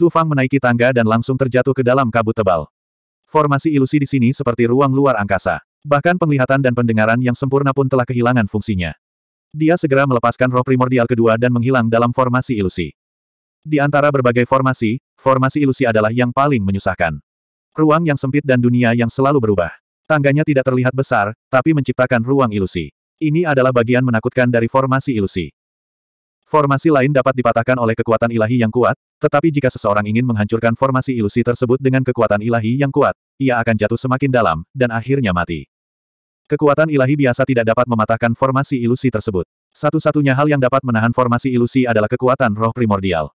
Su Fang menaiki tangga dan langsung terjatuh ke dalam kabut tebal. Formasi ilusi di sini seperti ruang luar angkasa. Bahkan penglihatan dan pendengaran yang sempurna pun telah kehilangan fungsinya. Dia segera melepaskan roh primordial kedua dan menghilang dalam formasi ilusi. Di antara berbagai formasi, formasi ilusi adalah yang paling menyusahkan. Ruang yang sempit dan dunia yang selalu berubah. Tangganya tidak terlihat besar, tapi menciptakan ruang ilusi. Ini adalah bagian menakutkan dari formasi ilusi. Formasi lain dapat dipatahkan oleh kekuatan ilahi yang kuat, tetapi jika seseorang ingin menghancurkan formasi ilusi tersebut dengan kekuatan ilahi yang kuat, ia akan jatuh semakin dalam, dan akhirnya mati. Kekuatan ilahi biasa tidak dapat mematahkan formasi ilusi tersebut. Satu-satunya hal yang dapat menahan formasi ilusi adalah kekuatan roh primordial.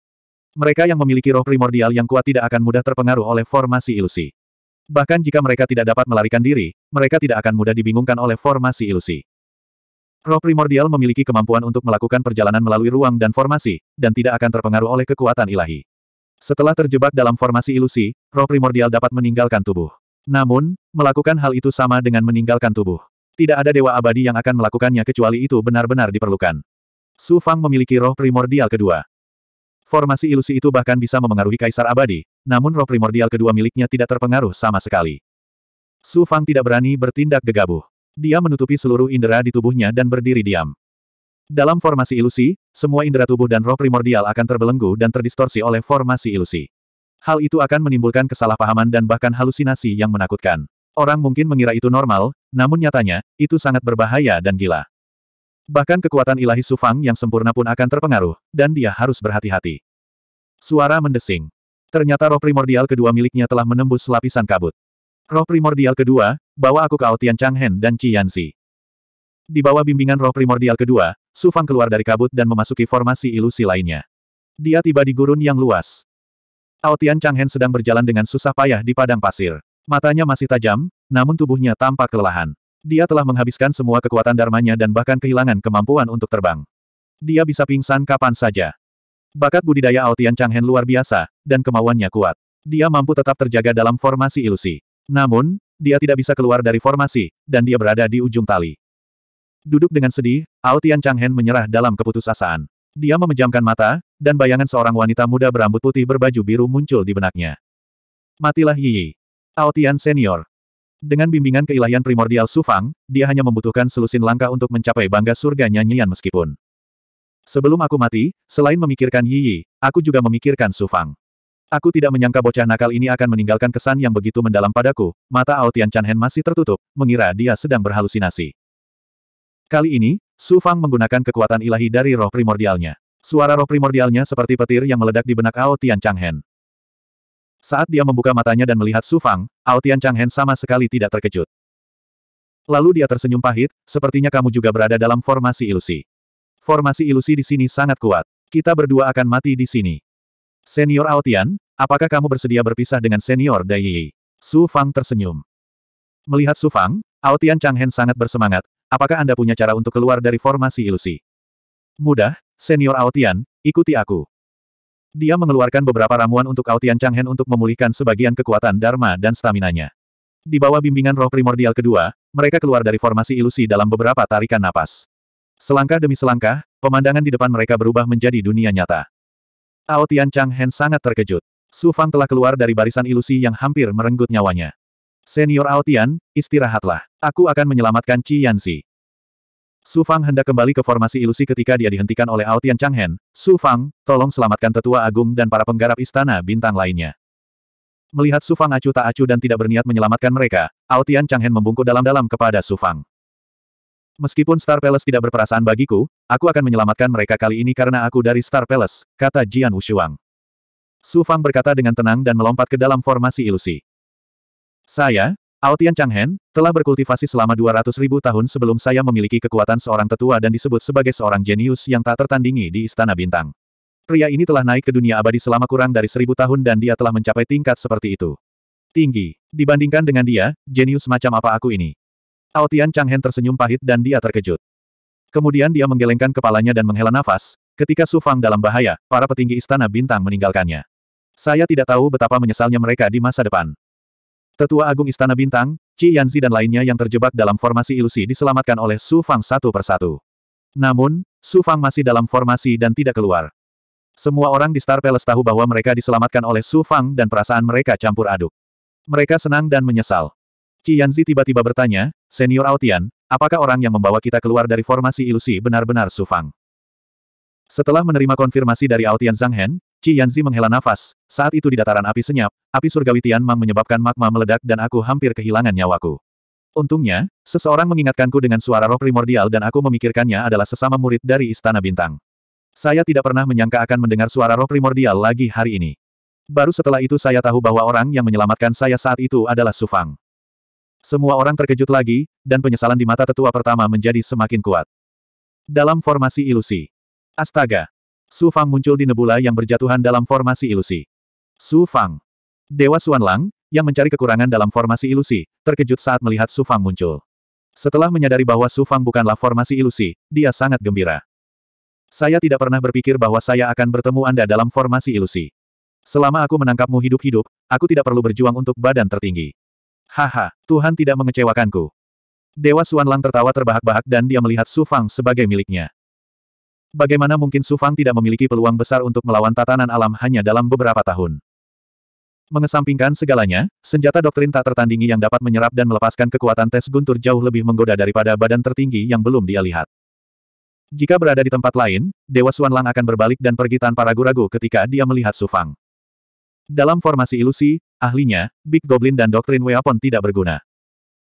Mereka yang memiliki roh primordial yang kuat tidak akan mudah terpengaruh oleh formasi ilusi. Bahkan jika mereka tidak dapat melarikan diri, mereka tidak akan mudah dibingungkan oleh formasi ilusi. Roh primordial memiliki kemampuan untuk melakukan perjalanan melalui ruang dan formasi, dan tidak akan terpengaruh oleh kekuatan ilahi. Setelah terjebak dalam formasi ilusi, roh primordial dapat meninggalkan tubuh. Namun, melakukan hal itu sama dengan meninggalkan tubuh. Tidak ada dewa abadi yang akan melakukannya kecuali itu benar-benar diperlukan. Su Fang memiliki roh primordial kedua. Formasi ilusi itu bahkan bisa memengaruhi kaisar abadi, namun roh primordial kedua miliknya tidak terpengaruh sama sekali. Su Fang tidak berani bertindak gegabah. Dia menutupi seluruh indera di tubuhnya dan berdiri diam. Dalam formasi ilusi, semua indera tubuh dan roh primordial akan terbelenggu dan terdistorsi oleh formasi ilusi. Hal itu akan menimbulkan kesalahpahaman dan bahkan halusinasi yang menakutkan. Orang mungkin mengira itu normal, namun nyatanya, itu sangat berbahaya dan gila. Bahkan kekuatan ilahi Sufang yang sempurna pun akan terpengaruh, dan dia harus berhati-hati. Suara mendesing. Ternyata roh primordial kedua miliknya telah menembus lapisan kabut. Roh primordial kedua, bawa aku ke Aotian Changhen dan Qianxi. Di bawah bimbingan roh primordial kedua, Su Fang keluar dari kabut dan memasuki formasi ilusi lainnya. Dia tiba di gurun yang luas. Aotian Changhen sedang berjalan dengan susah payah di padang pasir. Matanya masih tajam, namun tubuhnya tampak kelelahan. Dia telah menghabiskan semua kekuatan Darmanya dan bahkan kehilangan kemampuan untuk terbang. Dia bisa pingsan kapan saja. Bakat budidaya Aotian Changhen luar biasa, dan kemauannya kuat. Dia mampu tetap terjaga dalam formasi ilusi. Namun, dia tidak bisa keluar dari formasi, dan dia berada di ujung tali. Duduk dengan sedih, Ao Tian Changhen menyerah dalam keputusasaan. Dia memejamkan mata, dan bayangan seorang wanita muda berambut putih berbaju biru muncul di benaknya. Matilah Yi Yi. Ao Senior. Dengan bimbingan keilahian primordial Sufang, dia hanya membutuhkan selusin langkah untuk mencapai bangga surga nyanyian meskipun. Sebelum aku mati, selain memikirkan Yi Yi, aku juga memikirkan Sufang. Aku tidak menyangka bocah nakal ini akan meninggalkan kesan yang begitu mendalam padaku, mata Ao Tian Chanhen masih tertutup, mengira dia sedang berhalusinasi. Kali ini, Su Fang menggunakan kekuatan ilahi dari roh primordialnya. Suara roh primordialnya seperti petir yang meledak di benak Ao Tian Changhen. Saat dia membuka matanya dan melihat Su Fang, Ao Tian Changhen sama sekali tidak terkejut. Lalu dia tersenyum pahit, sepertinya kamu juga berada dalam formasi ilusi. Formasi ilusi di sini sangat kuat. Kita berdua akan mati di sini. Senior Aotian, apakah kamu bersedia berpisah dengan Senior Dai Yi? Su Fang tersenyum. Melihat Su Fang, Aotian Changhen sangat bersemangat, apakah Anda punya cara untuk keluar dari formasi ilusi? Mudah, Senior Aotian, ikuti aku. Dia mengeluarkan beberapa ramuan untuk Aotian Changhen untuk memulihkan sebagian kekuatan Dharma dan staminanya. Di bawah bimbingan roh primordial kedua, mereka keluar dari formasi ilusi dalam beberapa tarikan napas. Selangkah demi selangkah, pemandangan di depan mereka berubah menjadi dunia nyata. Tao Tian Chang Hen sangat terkejut. Su Fang telah keluar dari barisan ilusi yang hampir merenggut nyawanya. Senior Aotian, istirahatlah. Aku akan menyelamatkan Qi Yanzi. Su Fang hendak kembali ke formasi ilusi ketika dia dihentikan oleh Aotian Hen. Su Fang, tolong selamatkan tetua agung dan para penggarap istana bintang lainnya. Melihat Su Fang acuh tak acuh dan tidak berniat menyelamatkan mereka, Aotian Hen membungkuk dalam-dalam kepada Su Fang. Meskipun Star Palace tidak berperasaan bagiku, aku akan menyelamatkan mereka kali ini karena aku dari Star Palace, kata Jian Wushuang. Su Fang berkata dengan tenang dan melompat ke dalam formasi ilusi. Saya, Aotian Changhen, telah berkultivasi selama 200 ribu tahun sebelum saya memiliki kekuatan seorang tetua dan disebut sebagai seorang jenius yang tak tertandingi di Istana Bintang. Pria ini telah naik ke dunia abadi selama kurang dari seribu tahun dan dia telah mencapai tingkat seperti itu. Tinggi. Dibandingkan dengan dia, jenius macam apa aku ini? Tao Tian Changhen tersenyum pahit dan dia terkejut. Kemudian dia menggelengkan kepalanya dan menghela nafas, ketika Su Fang dalam bahaya, para petinggi istana bintang meninggalkannya. Saya tidak tahu betapa menyesalnya mereka di masa depan. Tetua Agung Istana Bintang, Qi Yanzi dan lainnya yang terjebak dalam formasi ilusi diselamatkan oleh Su Fang satu persatu. Namun, Su Fang masih dalam formasi dan tidak keluar. Semua orang di Star Palace tahu bahwa mereka diselamatkan oleh Su Fang dan perasaan mereka campur aduk. Mereka senang dan menyesal. Qianzi tiba-tiba bertanya, Senior Aotian, apakah orang yang membawa kita keluar dari formasi ilusi benar-benar Sufang? Setelah menerima konfirmasi dari Aotian Zhanghen, Qianzi menghela nafas, saat itu di dataran api senyap, api surgawi Tian Mang menyebabkan magma meledak dan aku hampir kehilangan nyawaku. Untungnya, seseorang mengingatkanku dengan suara roh primordial dan aku memikirkannya adalah sesama murid dari Istana Bintang. Saya tidak pernah menyangka akan mendengar suara roh primordial lagi hari ini. Baru setelah itu saya tahu bahwa orang yang menyelamatkan saya saat itu adalah Sufang. Semua orang terkejut lagi, dan penyesalan di mata tetua pertama menjadi semakin kuat. Dalam formasi ilusi. Astaga. Su Fang muncul di nebula yang berjatuhan dalam formasi ilusi. Su Fang. Dewa Xuan Lang, yang mencari kekurangan dalam formasi ilusi, terkejut saat melihat Su Fang muncul. Setelah menyadari bahwa Su Fang bukanlah formasi ilusi, dia sangat gembira. Saya tidak pernah berpikir bahwa saya akan bertemu Anda dalam formasi ilusi. Selama aku menangkapmu hidup-hidup, aku tidak perlu berjuang untuk badan tertinggi. Haha, Tuhan tidak mengecewakanku. Dewa Suan Lang tertawa terbahak-bahak dan dia melihat Su Fang sebagai miliknya. Bagaimana mungkin Su Fang tidak memiliki peluang besar untuk melawan tatanan alam hanya dalam beberapa tahun? Mengesampingkan segalanya, senjata doktrin tak tertandingi yang dapat menyerap dan melepaskan kekuatan tes guntur jauh lebih menggoda daripada badan tertinggi yang belum dia lihat. Jika berada di tempat lain, Dewa Suan Lang akan berbalik dan pergi tanpa ragu-ragu ketika dia melihat Sufang. Dalam formasi ilusi, ahlinya, Big Goblin dan doktrin weapon tidak berguna.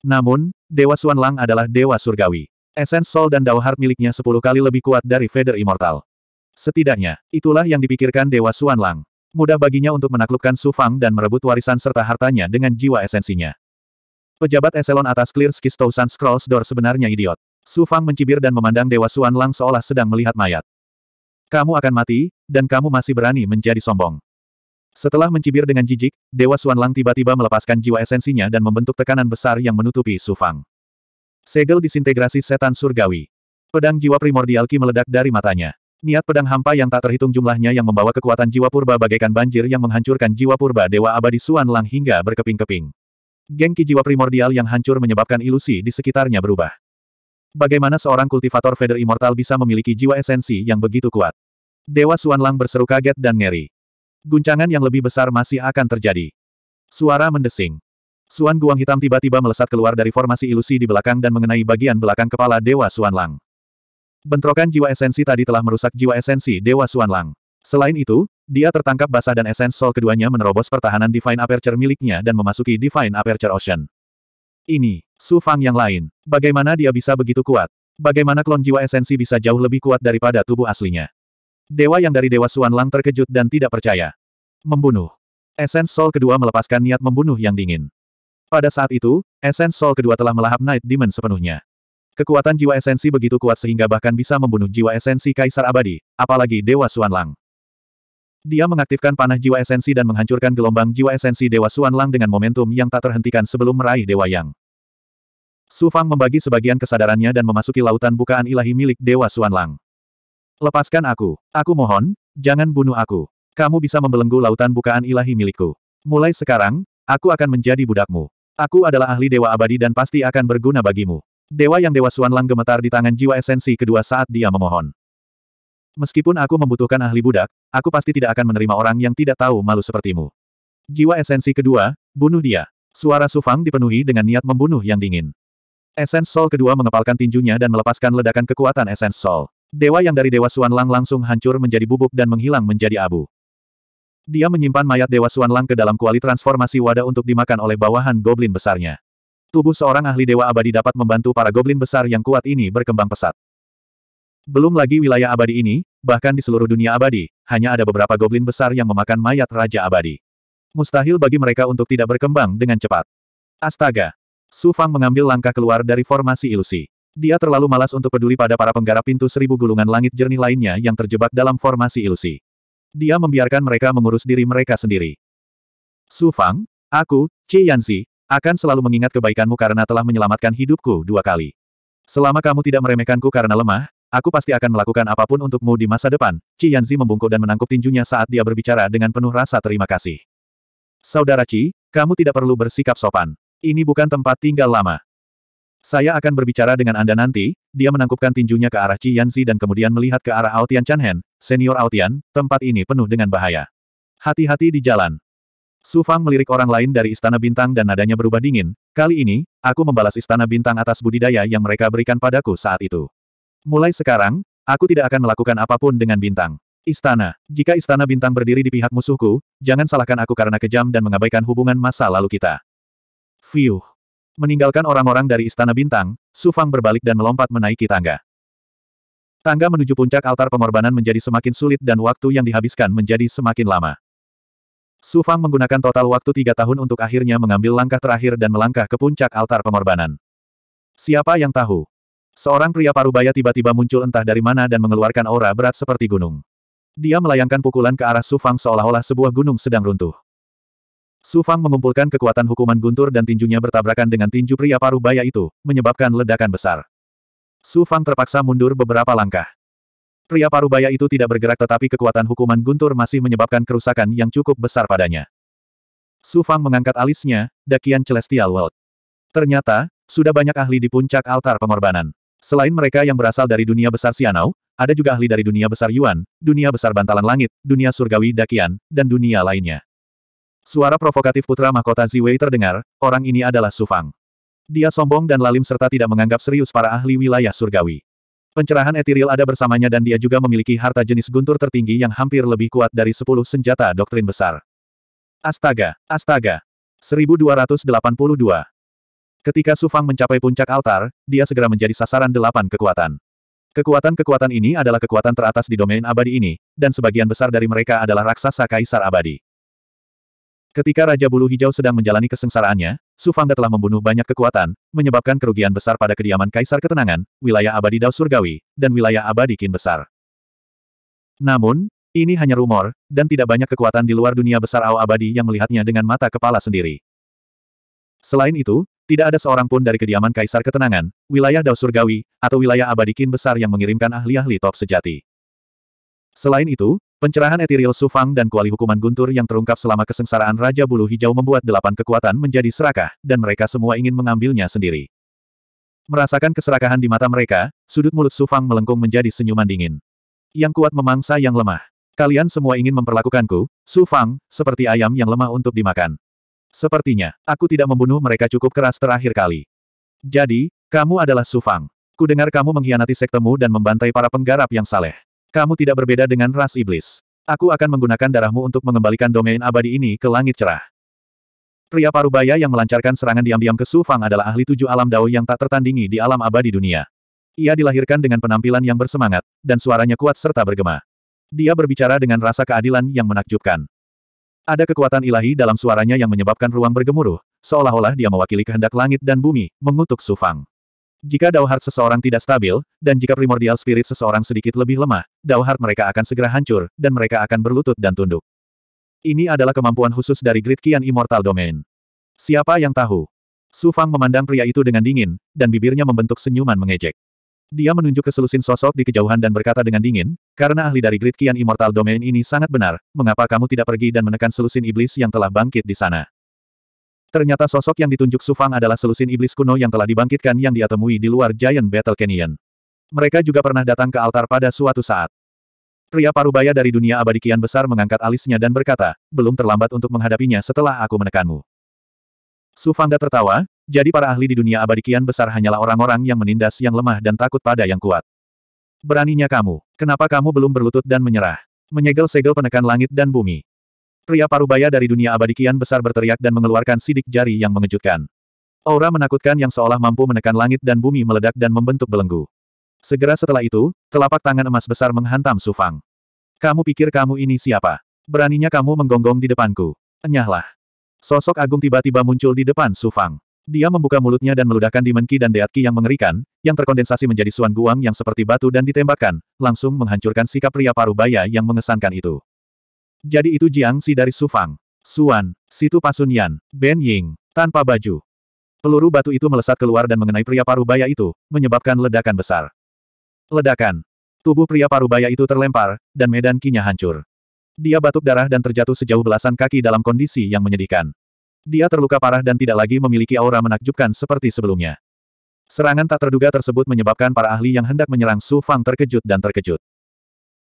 Namun, Dewa Suan Lang adalah Dewa Surgawi. Essence Soul dan Dao Heart miliknya sepuluh kali lebih kuat dari Feather Immortal. Setidaknya, itulah yang dipikirkan Dewa Suan Lang. Mudah baginya untuk menaklukkan Su Fang dan merebut warisan serta hartanya dengan jiwa esensinya. Pejabat eselon atas Clear Skistousan Scrolls Door sebenarnya idiot. Su Fang mencibir dan memandang Dewa Suan Lang seolah sedang melihat mayat. Kamu akan mati, dan kamu masih berani menjadi sombong. Setelah mencibir dengan jijik, Dewa Xuan Lang tiba-tiba melepaskan jiwa esensinya dan membentuk tekanan besar yang menutupi Sufang. Segel disintegrasi setan surgawi. Pedang jiwa primordial Ki meledak dari matanya. Niat pedang hampa yang tak terhitung jumlahnya yang membawa kekuatan jiwa purba bagaikan banjir yang menghancurkan jiwa purba Dewa Abadi Xuan Lang hingga berkeping-keping. Geng jiwa primordial yang hancur menyebabkan ilusi di sekitarnya berubah. Bagaimana seorang kultivator Feather Immortal bisa memiliki jiwa esensi yang begitu kuat? Dewa Xuan Lang berseru kaget dan ngeri. Guncangan yang lebih besar masih akan terjadi. Suara mendesing. Suan Guang Hitam tiba-tiba melesat keluar dari formasi ilusi di belakang dan mengenai bagian belakang kepala Dewa Suan Lang. Bentrokan jiwa esensi tadi telah merusak jiwa esensi Dewa Suan Lang. Selain itu, dia tertangkap basah dan esens sol keduanya menerobos pertahanan Divine Aperture miliknya dan memasuki Divine Aperture Ocean. Ini, Su Fang yang lain. Bagaimana dia bisa begitu kuat? Bagaimana klon jiwa esensi bisa jauh lebih kuat daripada tubuh aslinya? Dewa yang dari Dewa Suan Lang terkejut dan tidak percaya. Membunuh. Esens Soul kedua melepaskan niat membunuh yang dingin. Pada saat itu, Esens Soul kedua telah melahap Night Demon sepenuhnya. Kekuatan jiwa esensi begitu kuat sehingga bahkan bisa membunuh jiwa esensi Kaisar Abadi, apalagi Dewa Suan Lang. Dia mengaktifkan panah jiwa esensi dan menghancurkan gelombang jiwa esensi Dewa Suan Lang dengan momentum yang tak terhentikan sebelum meraih Dewa Yang. Su Fang membagi sebagian kesadarannya dan memasuki lautan bukaan ilahi milik Dewa Suan Lang. Lepaskan aku. Aku mohon, jangan bunuh aku. Kamu bisa membelenggu lautan bukaan ilahi milikku. Mulai sekarang, aku akan menjadi budakmu. Aku adalah ahli dewa abadi dan pasti akan berguna bagimu. Dewa yang Dewa Suanlang gemetar di tangan jiwa esensi kedua saat dia memohon. Meskipun aku membutuhkan ahli budak, aku pasti tidak akan menerima orang yang tidak tahu malu sepertimu. Jiwa esensi kedua, bunuh dia. Suara Sufang dipenuhi dengan niat membunuh yang dingin. Esens Sol kedua mengepalkan tinjunya dan melepaskan ledakan kekuatan Esens Sol. Dewa yang dari Dewa Suan Lang langsung hancur menjadi bubuk dan menghilang menjadi abu. Dia menyimpan mayat Dewa Suan Lang ke dalam kuali transformasi wadah untuk dimakan oleh bawahan goblin besarnya. Tubuh seorang ahli Dewa Abadi dapat membantu para goblin besar yang kuat ini berkembang pesat. Belum lagi wilayah abadi ini, bahkan di seluruh dunia abadi, hanya ada beberapa goblin besar yang memakan mayat Raja Abadi. Mustahil bagi mereka untuk tidak berkembang dengan cepat. Astaga! Su Fang mengambil langkah keluar dari formasi ilusi. Dia terlalu malas untuk peduli pada para penggarap pintu seribu gulungan langit jernih lainnya yang terjebak dalam formasi ilusi. Dia membiarkan mereka mengurus diri mereka sendiri. Su Fang, aku, Qi Yanzi, akan selalu mengingat kebaikanmu karena telah menyelamatkan hidupku dua kali. Selama kamu tidak meremehkanku karena lemah, aku pasti akan melakukan apapun untukmu di masa depan. Qi Yanzi membungkuk dan menangkup tinjunya saat dia berbicara dengan penuh rasa terima kasih. Saudara Qi, kamu tidak perlu bersikap sopan. Ini bukan tempat tinggal lama. Saya akan berbicara dengan Anda nanti, dia menangkupkan tinjunya ke arah Qi Yanzi dan kemudian melihat ke arah Aotian Chanhen, senior Aotian, tempat ini penuh dengan bahaya. Hati-hati di jalan. Su Fang melirik orang lain dari Istana Bintang dan nadanya berubah dingin, kali ini, aku membalas Istana Bintang atas budidaya yang mereka berikan padaku saat itu. Mulai sekarang, aku tidak akan melakukan apapun dengan Bintang. Istana, jika Istana Bintang berdiri di pihak musuhku, jangan salahkan aku karena kejam dan mengabaikan hubungan masa lalu kita. Fiuh. Meninggalkan orang-orang dari Istana Bintang, Su Fang berbalik dan melompat menaiki tangga. Tangga menuju puncak altar pengorbanan menjadi semakin sulit dan waktu yang dihabiskan menjadi semakin lama. Su Fang menggunakan total waktu tiga tahun untuk akhirnya mengambil langkah terakhir dan melangkah ke puncak altar pengorbanan. Siapa yang tahu? Seorang pria parubaya tiba-tiba muncul entah dari mana dan mengeluarkan aura berat seperti gunung. Dia melayangkan pukulan ke arah Su Fang seolah-olah sebuah gunung sedang runtuh. Su Fang mengumpulkan kekuatan hukuman guntur dan tinjunya bertabrakan dengan tinju pria paruh baya itu, menyebabkan ledakan besar. Su Fang terpaksa mundur beberapa langkah. Pria paruh baya itu tidak bergerak tetapi kekuatan hukuman guntur masih menyebabkan kerusakan yang cukup besar padanya. Su Fang mengangkat alisnya, dakian Celestial World. Ternyata, sudah banyak ahli di puncak altar pengorbanan. Selain mereka yang berasal dari dunia besar Sianau, ada juga ahli dari dunia besar Yuan, dunia besar Bantalan Langit, dunia surgawi Dakian, dan dunia lainnya. Suara provokatif putra mahkota Ziwei terdengar, orang ini adalah Sufang. Dia sombong dan lalim serta tidak menganggap serius para ahli wilayah surgawi. Pencerahan etiril ada bersamanya dan dia juga memiliki harta jenis guntur tertinggi yang hampir lebih kuat dari sepuluh senjata doktrin besar. Astaga, astaga. 1282. Ketika Sufang mencapai puncak altar, dia segera menjadi sasaran delapan kekuatan. Kekuatan-kekuatan ini adalah kekuatan teratas di domain abadi ini, dan sebagian besar dari mereka adalah raksasa kaisar abadi. Ketika Raja Bulu Hijau sedang menjalani kesengsaraannya, Su Fangda telah membunuh banyak kekuatan, menyebabkan kerugian besar pada kediaman Kaisar Ketenangan, wilayah abadi Dao Surgawi, dan wilayah abadi Kin Besar. Namun, ini hanya rumor, dan tidak banyak kekuatan di luar dunia besar Ao Abadi yang melihatnya dengan mata kepala sendiri. Selain itu, tidak ada seorang pun dari kediaman Kaisar Ketenangan, wilayah Dao Surgawi, atau wilayah abadi Kin Besar yang mengirimkan ahli-ahli top sejati. Selain itu, Pencerahan etiril Sufang dan kuali hukuman guntur yang terungkap selama kesengsaraan Raja Bulu Hijau membuat delapan kekuatan menjadi serakah, dan mereka semua ingin mengambilnya sendiri. Merasakan keserakahan di mata mereka, sudut mulut Sufang melengkung menjadi senyuman dingin. Yang kuat memangsa yang lemah. Kalian semua ingin memperlakukanku, Sufang, seperti ayam yang lemah untuk dimakan. Sepertinya, aku tidak membunuh mereka cukup keras terakhir kali. Jadi, kamu adalah Sufang. Kudengar kamu mengkhianati sektemu dan membantai para penggarap yang saleh. Kamu tidak berbeda dengan ras iblis. Aku akan menggunakan darahmu untuk mengembalikan domain abadi ini ke langit cerah. Pria Parubaya yang melancarkan serangan diam-diam ke Su Fang adalah ahli tujuh alam dao yang tak tertandingi di alam abadi dunia. Ia dilahirkan dengan penampilan yang bersemangat, dan suaranya kuat serta bergema. Dia berbicara dengan rasa keadilan yang menakjubkan. Ada kekuatan ilahi dalam suaranya yang menyebabkan ruang bergemuruh, seolah-olah dia mewakili kehendak langit dan bumi, mengutuk Su Fang. Jika Dao seseorang tidak stabil, dan jika primordial spirit seseorang sedikit lebih lemah, Dao mereka akan segera hancur, dan mereka akan berlutut dan tunduk. Ini adalah kemampuan khusus dari Grid Kian Immortal Domain. Siapa yang tahu? Su Fang memandang pria itu dengan dingin, dan bibirnya membentuk senyuman mengejek. Dia menunjuk ke selusin sosok di kejauhan dan berkata dengan dingin, karena ahli dari Grid Kian Immortal Domain ini sangat benar, mengapa kamu tidak pergi dan menekan selusin iblis yang telah bangkit di sana? Ternyata sosok yang ditunjuk Sufang adalah selusin iblis kuno yang telah dibangkitkan yang dia temui di luar Giant Battle Canyon. Mereka juga pernah datang ke altar pada suatu saat. Pria parubaya dari dunia abadi kian besar mengangkat alisnya dan berkata, belum terlambat untuk menghadapinya setelah aku menekanmu. Sufangda tertawa, jadi para ahli di dunia abadi kian besar hanyalah orang-orang yang menindas yang lemah dan takut pada yang kuat. Beraninya kamu. Kenapa kamu belum berlutut dan menyerah? Menyegel-segel penekan langit dan bumi. Pria parubaya dari dunia abadi kian besar berteriak dan mengeluarkan sidik jari yang mengejutkan. Aura menakutkan yang seolah mampu menekan langit dan bumi meledak dan membentuk belenggu. Segera setelah itu, telapak tangan emas besar menghantam Sufang. Kamu pikir kamu ini siapa? Beraninya kamu menggonggong di depanku. Enyahlah. Sosok agung tiba-tiba muncul di depan Sufang. Dia membuka mulutnya dan meludahkan dimenki dan deatki yang mengerikan, yang terkondensasi menjadi suan guang yang seperti batu dan ditembakkan, langsung menghancurkan sikap pria parubaya yang mengesankan itu. Jadi itu Jiang Si dari Sufang. Suan, Situ Pasunyan, Ben Ying, tanpa baju. Peluru batu itu melesat keluar dan mengenai pria parubaya itu, menyebabkan ledakan besar. Ledakan. Tubuh pria parubaya itu terlempar, dan medan kinya hancur. Dia batuk darah dan terjatuh sejauh belasan kaki dalam kondisi yang menyedihkan. Dia terluka parah dan tidak lagi memiliki aura menakjubkan seperti sebelumnya. Serangan tak terduga tersebut menyebabkan para ahli yang hendak menyerang Su Fang terkejut dan terkejut.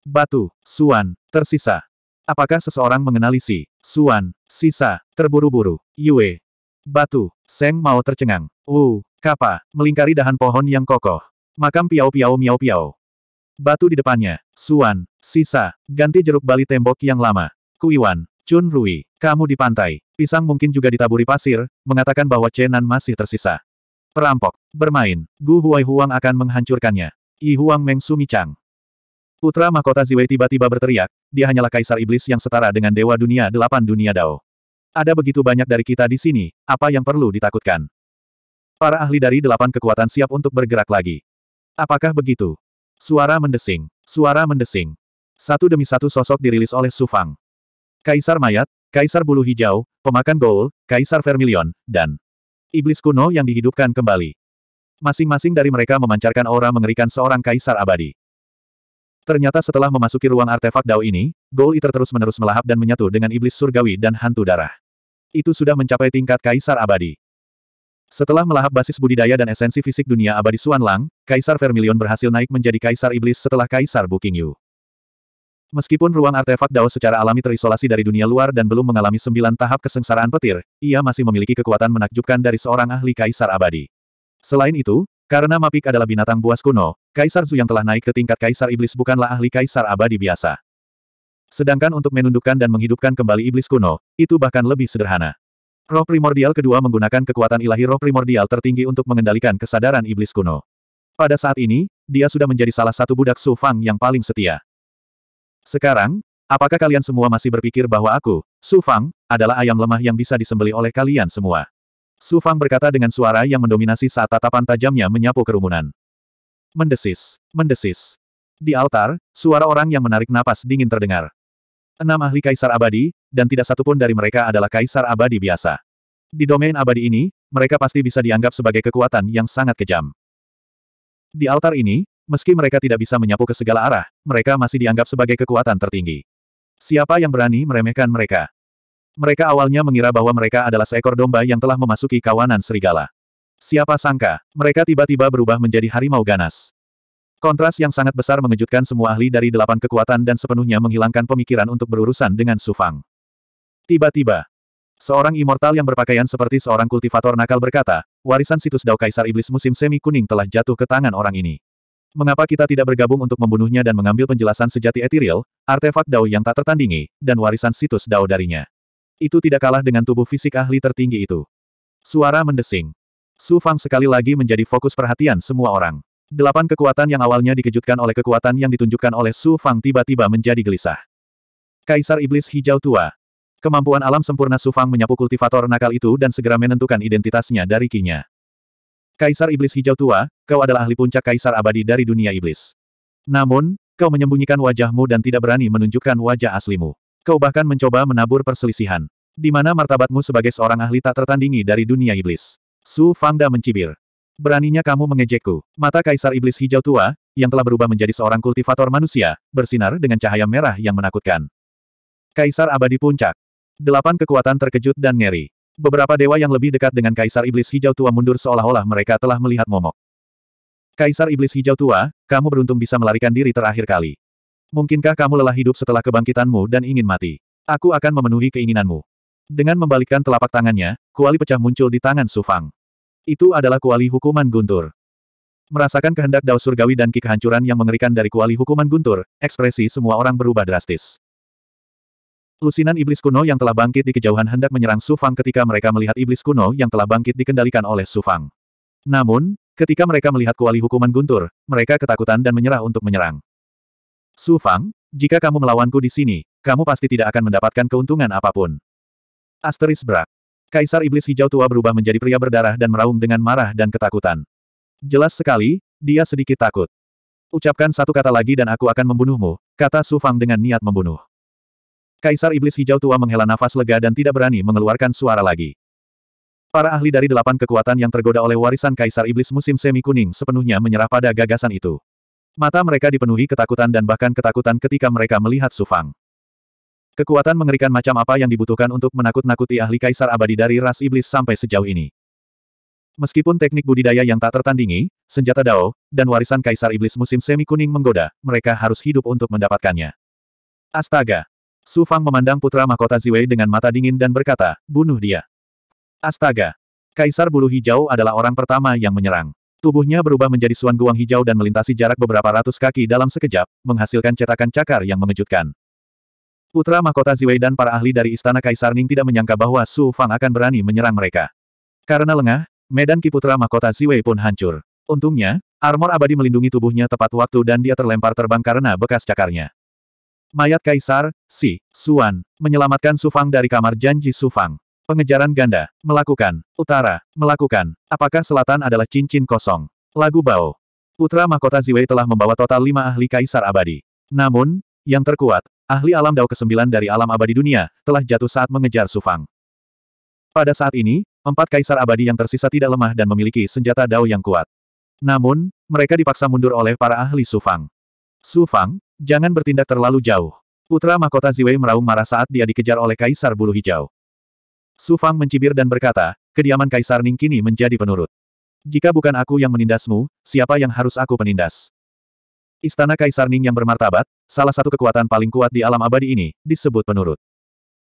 Batu, Suan, tersisa. Apakah seseorang mengenali si Suan, Sisa, terburu-buru, Yue, Batu, Seng mau tercengang, Wu, Kapa, melingkari dahan pohon yang kokoh. Makam piau-piau Miao piau Batu di depannya, Suan, Sisa, ganti jeruk bali tembok yang lama. Kuiwan, Chun Rui, kamu di pantai. Pisang mungkin juga ditaburi pasir, mengatakan bahwa Chenan masih tersisa. Perampok, bermain, Gu Huai Huang akan menghancurkannya. Yi Huang Meng Sumi Chang. Putra Mahkota Ziwei tiba-tiba berteriak, dia hanyalah kaisar iblis yang setara dengan dewa dunia delapan dunia Dao. Ada begitu banyak dari kita di sini, apa yang perlu ditakutkan? Para ahli dari delapan kekuatan siap untuk bergerak lagi. Apakah begitu? Suara mendesing. Suara mendesing. Satu demi satu sosok dirilis oleh Sufang. Kaisar Mayat, Kaisar Bulu Hijau, Pemakan gol, Kaisar Vermilion, dan Iblis Kuno yang dihidupkan kembali. Masing-masing dari mereka memancarkan aura mengerikan seorang kaisar abadi. Ternyata setelah memasuki ruang artefak Dao ini, Gold Eater terus-menerus melahap dan menyatu dengan iblis surgawi dan hantu darah. Itu sudah mencapai tingkat kaisar abadi. Setelah melahap basis budidaya dan esensi fisik dunia abadi Suan Lang, Kaisar Vermilion berhasil naik menjadi Kaisar Iblis setelah Kaisar Booking Yu. Meskipun ruang artefak Dao secara alami terisolasi dari dunia luar dan belum mengalami sembilan tahap kesengsaraan petir, ia masih memiliki kekuatan menakjubkan dari seorang ahli Kaisar Abadi. Selain itu, karena Mapik adalah binatang buas kuno, Kaisar Zhu yang telah naik ke tingkat Kaisar Iblis bukanlah ahli Kaisar Abadi biasa. Sedangkan untuk menundukkan dan menghidupkan kembali Iblis kuno, itu bahkan lebih sederhana. Roh primordial kedua menggunakan kekuatan ilahi roh primordial tertinggi untuk mengendalikan kesadaran Iblis kuno. Pada saat ini, dia sudah menjadi salah satu budak Su Fang yang paling setia. Sekarang, apakah kalian semua masih berpikir bahwa aku, Su Fang, adalah ayam lemah yang bisa disembeli oleh kalian semua? Su Fang berkata dengan suara yang mendominasi saat tatapan tajamnya menyapu kerumunan. Mendesis, mendesis. Di altar, suara orang yang menarik napas dingin terdengar. Enam ahli kaisar abadi, dan tidak satupun dari mereka adalah kaisar abadi biasa. Di domain abadi ini, mereka pasti bisa dianggap sebagai kekuatan yang sangat kejam. Di altar ini, meski mereka tidak bisa menyapu ke segala arah, mereka masih dianggap sebagai kekuatan tertinggi. Siapa yang berani meremehkan mereka? Mereka awalnya mengira bahwa mereka adalah seekor domba yang telah memasuki kawanan serigala. Siapa sangka, mereka tiba-tiba berubah menjadi harimau ganas. Kontras yang sangat besar mengejutkan semua ahli dari delapan kekuatan dan sepenuhnya menghilangkan pemikiran untuk berurusan dengan Sufang. Tiba-tiba, seorang immortal yang berpakaian seperti seorang kultivator nakal berkata, warisan situs Dao Kaisar Iblis musim semi kuning telah jatuh ke tangan orang ini. Mengapa kita tidak bergabung untuk membunuhnya dan mengambil penjelasan sejati Etiril, artefak Dao yang tak tertandingi, dan warisan situs Dao darinya? Itu tidak kalah dengan tubuh fisik ahli tertinggi itu. Suara mendesing. Su Fang sekali lagi menjadi fokus perhatian semua orang. Delapan kekuatan yang awalnya dikejutkan oleh kekuatan yang ditunjukkan oleh Su Fang tiba-tiba menjadi gelisah. Kaisar Iblis Hijau Tua. Kemampuan alam sempurna Su Fang menyapu kultivator nakal itu dan segera menentukan identitasnya dari kinya. Kaisar Iblis Hijau Tua, kau adalah ahli puncak Kaisar Abadi dari dunia Iblis. Namun, kau menyembunyikan wajahmu dan tidak berani menunjukkan wajah aslimu. Kau bahkan mencoba menabur perselisihan. Di mana martabatmu sebagai seorang ahli tak tertandingi dari dunia iblis? Su Fangda mencibir. Beraninya kamu mengejekku. Mata Kaisar Iblis Hijau Tua, yang telah berubah menjadi seorang kultivator manusia, bersinar dengan cahaya merah yang menakutkan. Kaisar Abadi Puncak. Delapan kekuatan terkejut dan ngeri. Beberapa dewa yang lebih dekat dengan Kaisar Iblis Hijau Tua mundur seolah-olah mereka telah melihat momok. Kaisar Iblis Hijau Tua, kamu beruntung bisa melarikan diri terakhir kali. Mungkinkah kamu lelah hidup setelah kebangkitanmu dan ingin mati? Aku akan memenuhi keinginanmu. Dengan membalikkan telapak tangannya, kuali pecah muncul di tangan Sufang. Itu adalah kuali hukuman guntur. Merasakan kehendak Dao surgawi dan ki kehancuran yang mengerikan dari kuali hukuman guntur, ekspresi semua orang berubah drastis. Lusinan iblis kuno yang telah bangkit di kejauhan hendak menyerang Sufang ketika mereka melihat iblis kuno yang telah bangkit dikendalikan oleh Sufang. Namun, ketika mereka melihat kuali hukuman guntur, mereka ketakutan dan menyerah untuk menyerang. Su Fang, jika kamu melawanku di sini, kamu pasti tidak akan mendapatkan keuntungan apapun. Asteris Brak. Kaisar Iblis Hijau Tua berubah menjadi pria berdarah dan meraung dengan marah dan ketakutan. Jelas sekali, dia sedikit takut. Ucapkan satu kata lagi dan aku akan membunuhmu, kata Su Fang dengan niat membunuh. Kaisar Iblis Hijau Tua menghela nafas lega dan tidak berani mengeluarkan suara lagi. Para ahli dari delapan kekuatan yang tergoda oleh warisan Kaisar Iblis musim semi kuning sepenuhnya menyerah pada gagasan itu. Mata mereka dipenuhi ketakutan dan bahkan ketakutan ketika mereka melihat Sufang. Kekuatan mengerikan macam apa yang dibutuhkan untuk menakut-nakuti ahli kaisar abadi dari ras iblis sampai sejauh ini. Meskipun teknik budidaya yang tak tertandingi, senjata dao, dan warisan kaisar iblis musim semi kuning menggoda, mereka harus hidup untuk mendapatkannya. Astaga! Su Fang memandang putra mahkota Ziwei dengan mata dingin dan berkata, bunuh dia. Astaga! Kaisar bulu hijau adalah orang pertama yang menyerang. Tubuhnya berubah menjadi suan guang hijau dan melintasi jarak beberapa ratus kaki dalam sekejap, menghasilkan cetakan cakar yang mengejutkan. Putra Mahkota Ziwei dan para ahli dari Istana Kaisar Ning tidak menyangka bahwa Su Fang akan berani menyerang mereka. Karena lengah, medan Ki Putra Mahkota Ziwei pun hancur. Untungnya, armor abadi melindungi tubuhnya tepat waktu dan dia terlempar terbang karena bekas cakarnya. Mayat Kaisar, Si, Suan, menyelamatkan Su Fang dari kamar janji Su Fang. Pengejaran ganda. Melakukan. Utara. Melakukan. Apakah selatan adalah cincin kosong? Lagu Bao. Putra mahkota Ziwei telah membawa total lima ahli kaisar abadi. Namun, yang terkuat, ahli alam Dao ke-9 dari alam abadi dunia, telah jatuh saat mengejar Sufang. Pada saat ini, empat kaisar abadi yang tersisa tidak lemah dan memiliki senjata Dao yang kuat. Namun, mereka dipaksa mundur oleh para ahli Sufang. Sufang, jangan bertindak terlalu jauh. Putra mahkota Ziwei meraung marah saat dia dikejar oleh kaisar bulu hijau. Su Fang mencibir dan berkata, kediaman Kaisar Ning kini menjadi penurut. Jika bukan aku yang menindasmu, siapa yang harus aku penindas? Istana Kaisar Ning yang bermartabat, salah satu kekuatan paling kuat di alam abadi ini, disebut penurut.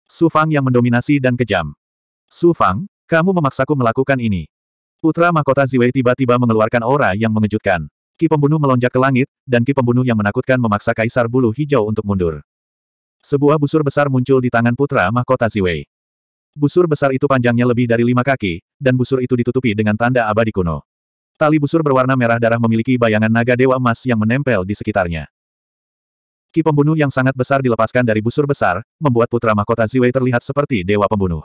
Su Fang yang mendominasi dan kejam. Su Fang, kamu memaksaku melakukan ini. Putra mahkota Ziwei tiba-tiba mengeluarkan aura yang mengejutkan. Ki pembunuh melonjak ke langit, dan ki pembunuh yang menakutkan memaksa Kaisar Bulu Hijau untuk mundur. Sebuah busur besar muncul di tangan putra mahkota Ziwei. Busur besar itu panjangnya lebih dari lima kaki, dan busur itu ditutupi dengan tanda abadi kuno. Tali busur berwarna merah darah memiliki bayangan naga dewa emas yang menempel di sekitarnya. Ki pembunuh yang sangat besar dilepaskan dari busur besar, membuat putra mahkota Ziwei terlihat seperti dewa pembunuh.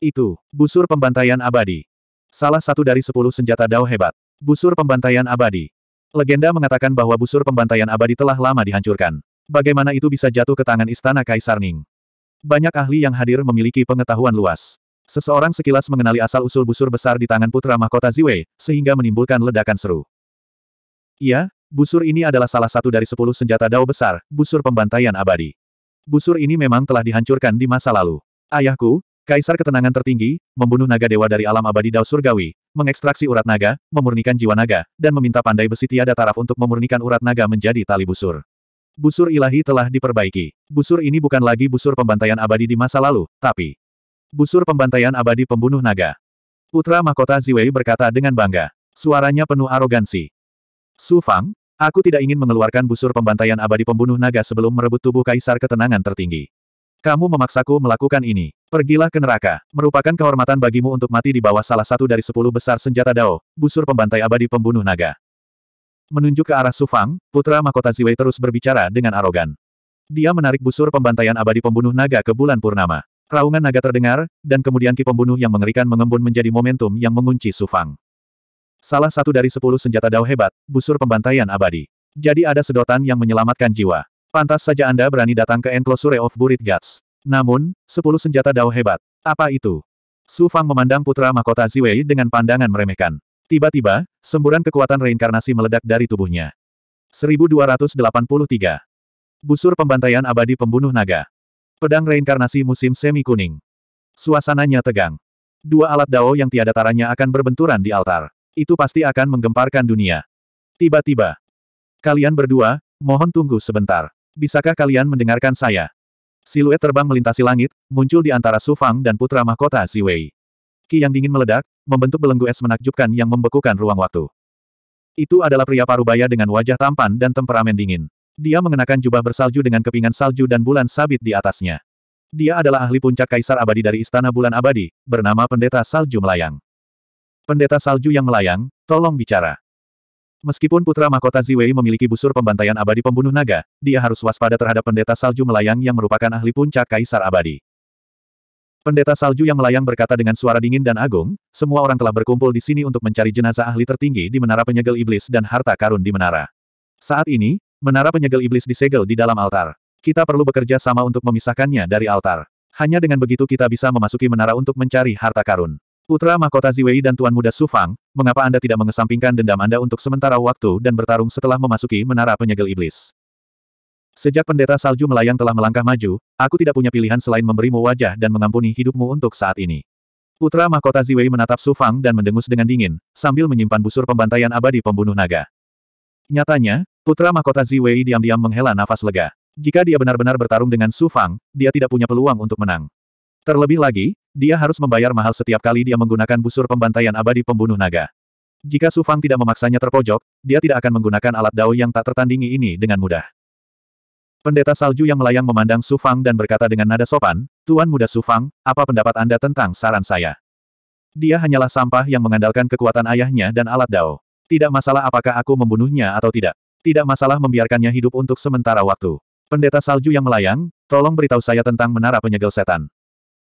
Itu, busur pembantaian abadi. Salah satu dari sepuluh senjata dao hebat. Busur pembantaian abadi. Legenda mengatakan bahwa busur pembantaian abadi telah lama dihancurkan. Bagaimana itu bisa jatuh ke tangan istana Kaisar Ning? Banyak ahli yang hadir memiliki pengetahuan luas. Seseorang sekilas mengenali asal-usul busur besar di tangan putra mahkota Ziwei, sehingga menimbulkan ledakan seru. Iya, busur ini adalah salah satu dari sepuluh senjata dao besar, busur pembantaian abadi. Busur ini memang telah dihancurkan di masa lalu. Ayahku, Kaisar ketenangan tertinggi, membunuh naga dewa dari alam abadi Dao Surgawi, mengekstraksi urat naga, memurnikan jiwa naga, dan meminta pandai besi tiada taraf untuk memurnikan urat naga menjadi tali busur. Busur ilahi telah diperbaiki. Busur ini bukan lagi busur pembantaian abadi di masa lalu, tapi busur pembantaian abadi pembunuh naga. Putra mahkota Ziwei berkata dengan bangga. Suaranya penuh arogansi. Su Fang, aku tidak ingin mengeluarkan busur pembantaian abadi pembunuh naga sebelum merebut tubuh kaisar ketenangan tertinggi. Kamu memaksaku melakukan ini. Pergilah ke neraka. Merupakan kehormatan bagimu untuk mati di bawah salah satu dari sepuluh besar senjata Dao, busur pembantai abadi pembunuh naga. Menunjuk ke arah Sufang, putra mahkota Ziwei terus berbicara dengan arogan. Dia menarik busur pembantaian abadi pembunuh naga ke bulan purnama. Raungan naga terdengar, dan kemudian ki pembunuh yang mengerikan mengembun menjadi momentum yang mengunci Sufang. Salah satu dari sepuluh senjata dao hebat, busur pembantaian abadi. Jadi ada sedotan yang menyelamatkan jiwa. Pantas saja Anda berani datang ke Enclosure of Buried Guts. Namun, sepuluh senjata dao hebat. Apa itu? Sufang memandang putra mahkota Ziwei dengan pandangan meremehkan. Tiba-tiba, semburan kekuatan reinkarnasi meledak dari tubuhnya. 1283. Busur pembantaian abadi pembunuh naga. Pedang reinkarnasi musim semi kuning. Suasananya tegang. Dua alat dao yang tiada taranya akan berbenturan di altar. Itu pasti akan menggemparkan dunia. Tiba-tiba. Kalian berdua, mohon tunggu sebentar. Bisakah kalian mendengarkan saya? Siluet terbang melintasi langit, muncul di antara Sufang dan putra mahkota Ziwei. Ki yang dingin meledak, membentuk belenggu es menakjubkan yang membekukan ruang waktu. Itu adalah pria parubaya dengan wajah tampan dan temperamen dingin. Dia mengenakan jubah bersalju dengan kepingan salju dan bulan sabit di atasnya. Dia adalah ahli puncak kaisar abadi dari Istana Bulan Abadi, bernama Pendeta Salju Melayang. Pendeta Salju yang melayang, tolong bicara. Meskipun putra mahkota Ziwei memiliki busur pembantaian abadi pembunuh naga, dia harus waspada terhadap pendeta salju melayang yang merupakan ahli puncak kaisar abadi. Pendeta salju yang melayang berkata dengan suara dingin dan agung, semua orang telah berkumpul di sini untuk mencari jenazah ahli tertinggi di menara penyegel iblis dan harta karun di menara. Saat ini, menara penyegel iblis disegel di dalam altar. Kita perlu bekerja sama untuk memisahkannya dari altar. Hanya dengan begitu kita bisa memasuki menara untuk mencari harta karun. Putra Mahkota Ziwei dan Tuan Muda Sufang, mengapa Anda tidak mengesampingkan dendam Anda untuk sementara waktu dan bertarung setelah memasuki menara penyegel iblis? Sejak pendeta salju melayang telah melangkah maju, aku tidak punya pilihan selain memberimu wajah dan mengampuni hidupmu untuk saat ini. Putra mahkota Ziwei menatap Su Fang dan mendengus dengan dingin, sambil menyimpan busur pembantaian abadi pembunuh naga. Nyatanya, putra mahkota Ziwei diam-diam menghela nafas lega. Jika dia benar-benar bertarung dengan Su Fang, dia tidak punya peluang untuk menang. Terlebih lagi, dia harus membayar mahal setiap kali dia menggunakan busur pembantaian abadi pembunuh naga. Jika Su Fang tidak memaksanya terpojok, dia tidak akan menggunakan alat dao yang tak tertandingi ini dengan mudah. Pendeta salju yang melayang memandang Su Fang dan berkata dengan nada sopan, Tuan Muda Su Fang, apa pendapat Anda tentang saran saya? Dia hanyalah sampah yang mengandalkan kekuatan ayahnya dan alat dao. Tidak masalah apakah aku membunuhnya atau tidak. Tidak masalah membiarkannya hidup untuk sementara waktu. Pendeta salju yang melayang, tolong beritahu saya tentang menara penyegel setan.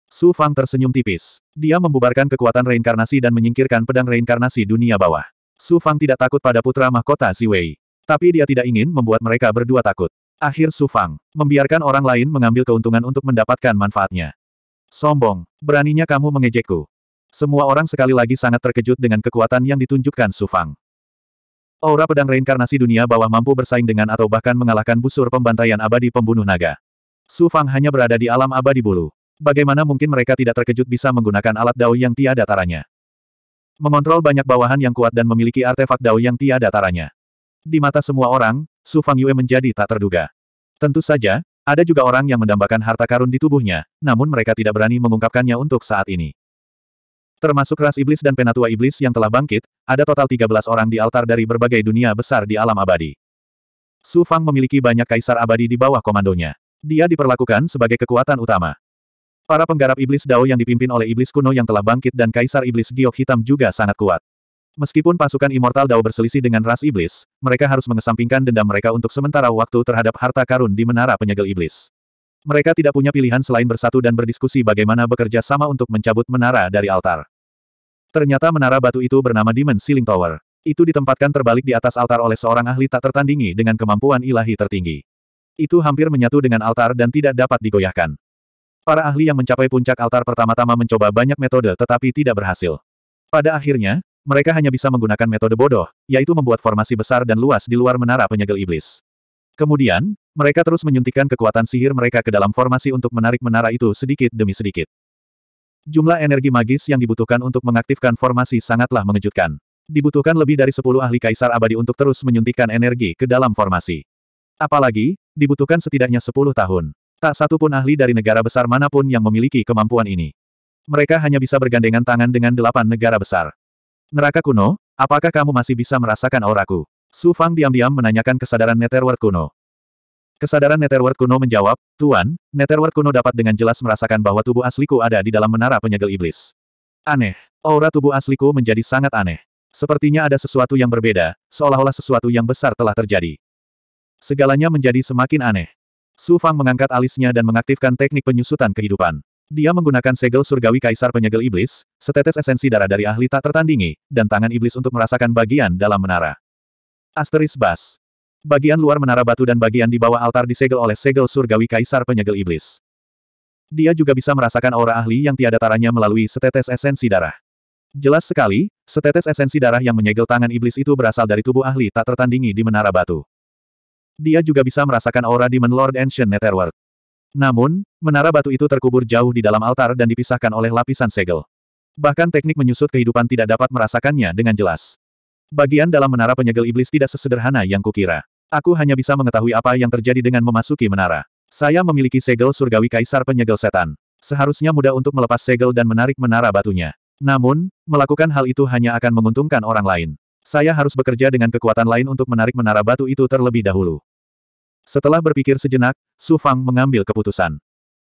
Su Fang tersenyum tipis. Dia membubarkan kekuatan reinkarnasi dan menyingkirkan pedang reinkarnasi dunia bawah. Su Fang tidak takut pada putra mahkota Si Wei, Tapi dia tidak ingin membuat mereka berdua takut. Akhir Sufang, membiarkan orang lain mengambil keuntungan untuk mendapatkan manfaatnya. Sombong, beraninya kamu mengejekku. Semua orang sekali lagi sangat terkejut dengan kekuatan yang ditunjukkan Sufang. Aura pedang reinkarnasi dunia bawah mampu bersaing dengan atau bahkan mengalahkan busur pembantaian abadi pembunuh naga. Sufang hanya berada di alam abadi bulu. Bagaimana mungkin mereka tidak terkejut bisa menggunakan alat dao yang tiada taranya? Mengontrol banyak bawahan yang kuat dan memiliki artefak dao yang tiada taranya. Di mata semua orang, Su Fang Yue menjadi tak terduga. Tentu saja, ada juga orang yang mendambakan harta karun di tubuhnya, namun mereka tidak berani mengungkapkannya untuk saat ini. Termasuk ras iblis dan penatua iblis yang telah bangkit, ada total 13 orang di altar dari berbagai dunia besar di alam abadi. Su Fang memiliki banyak kaisar abadi di bawah komandonya. Dia diperlakukan sebagai kekuatan utama. Para penggarap iblis Dao yang dipimpin oleh iblis kuno yang telah bangkit dan kaisar iblis giok hitam juga sangat kuat. Meskipun pasukan Immortal Dao berselisih dengan ras iblis, mereka harus mengesampingkan dendam mereka untuk sementara waktu terhadap harta karun di Menara Penyegel Iblis. Mereka tidak punya pilihan selain bersatu dan berdiskusi bagaimana bekerja sama untuk mencabut menara dari altar. Ternyata menara batu itu bernama Demon Ceiling Tower. Itu ditempatkan terbalik di atas altar oleh seorang ahli tak tertandingi dengan kemampuan ilahi tertinggi. Itu hampir menyatu dengan altar dan tidak dapat digoyahkan. Para ahli yang mencapai puncak altar pertama-tama mencoba banyak metode tetapi tidak berhasil. Pada akhirnya, mereka hanya bisa menggunakan metode bodoh, yaitu membuat formasi besar dan luas di luar menara penyegel iblis. Kemudian, mereka terus menyuntikkan kekuatan sihir mereka ke dalam formasi untuk menarik menara itu sedikit demi sedikit. Jumlah energi magis yang dibutuhkan untuk mengaktifkan formasi sangatlah mengejutkan. Dibutuhkan lebih dari 10 ahli kaisar abadi untuk terus menyuntikkan energi ke dalam formasi. Apalagi, dibutuhkan setidaknya 10 tahun. Tak satu pun ahli dari negara besar manapun yang memiliki kemampuan ini. Mereka hanya bisa bergandengan tangan dengan delapan negara besar. Neraka kuno, apakah kamu masih bisa merasakan auraku? Su Fang diam-diam menanyakan kesadaran Netherworld kuno. Kesadaran Netherworld kuno menjawab, Tuan, Netherworld kuno dapat dengan jelas merasakan bahwa tubuh asliku ada di dalam menara penyegel iblis. Aneh. Aura tubuh asliku menjadi sangat aneh. Sepertinya ada sesuatu yang berbeda, seolah-olah sesuatu yang besar telah terjadi. Segalanya menjadi semakin aneh. Su Fang mengangkat alisnya dan mengaktifkan teknik penyusutan kehidupan. Dia menggunakan segel surgawi kaisar penyegel iblis, setetes esensi darah dari ahli tak tertandingi, dan tangan iblis untuk merasakan bagian dalam menara. Asteris Bas. Bagian luar menara batu dan bagian di bawah altar disegel oleh segel surgawi kaisar penyegel iblis. Dia juga bisa merasakan aura ahli yang tiada taranya melalui setetes esensi darah. Jelas sekali, setetes esensi darah yang menyegel tangan iblis itu berasal dari tubuh ahli tak tertandingi di menara batu. Dia juga bisa merasakan aura Demon Lord Ancient Netherworld. Namun, menara batu itu terkubur jauh di dalam altar dan dipisahkan oleh lapisan segel. Bahkan teknik menyusut kehidupan tidak dapat merasakannya dengan jelas. Bagian dalam menara penyegel iblis tidak sesederhana yang kukira. Aku hanya bisa mengetahui apa yang terjadi dengan memasuki menara. Saya memiliki segel surgawi kaisar penyegel setan. Seharusnya mudah untuk melepas segel dan menarik menara batunya. Namun, melakukan hal itu hanya akan menguntungkan orang lain. Saya harus bekerja dengan kekuatan lain untuk menarik menara batu itu terlebih dahulu. Setelah berpikir sejenak, Su Fang mengambil keputusan.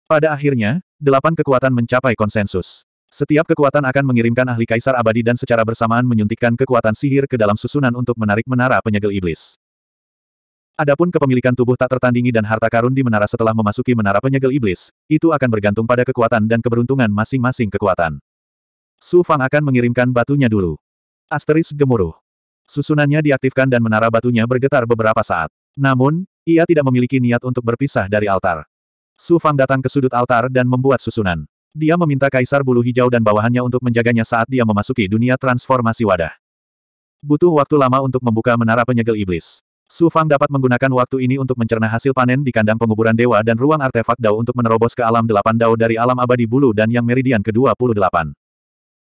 Pada akhirnya, delapan kekuatan mencapai konsensus. Setiap kekuatan akan mengirimkan ahli kaisar abadi dan secara bersamaan menyuntikkan kekuatan sihir ke dalam susunan untuk menarik menara penyegel iblis. Adapun kepemilikan tubuh tak tertandingi dan harta karun di menara setelah memasuki menara penyegel iblis, itu akan bergantung pada kekuatan dan keberuntungan masing-masing kekuatan. Su Fang akan mengirimkan batunya dulu. Asteris gemuruh. Susunannya diaktifkan dan menara batunya bergetar beberapa saat. Namun, ia tidak memiliki niat untuk berpisah dari altar. Su Fang datang ke sudut altar dan membuat susunan. Dia meminta Kaisar Bulu Hijau dan bawahannya untuk menjaganya saat dia memasuki dunia transformasi wadah. Butuh waktu lama untuk membuka menara penyegel iblis. Su Fang dapat menggunakan waktu ini untuk mencerna hasil panen di kandang penguburan dewa dan ruang artefak Dao untuk menerobos ke alam delapan Dao dari alam abadi bulu dan yang meridian ke-28.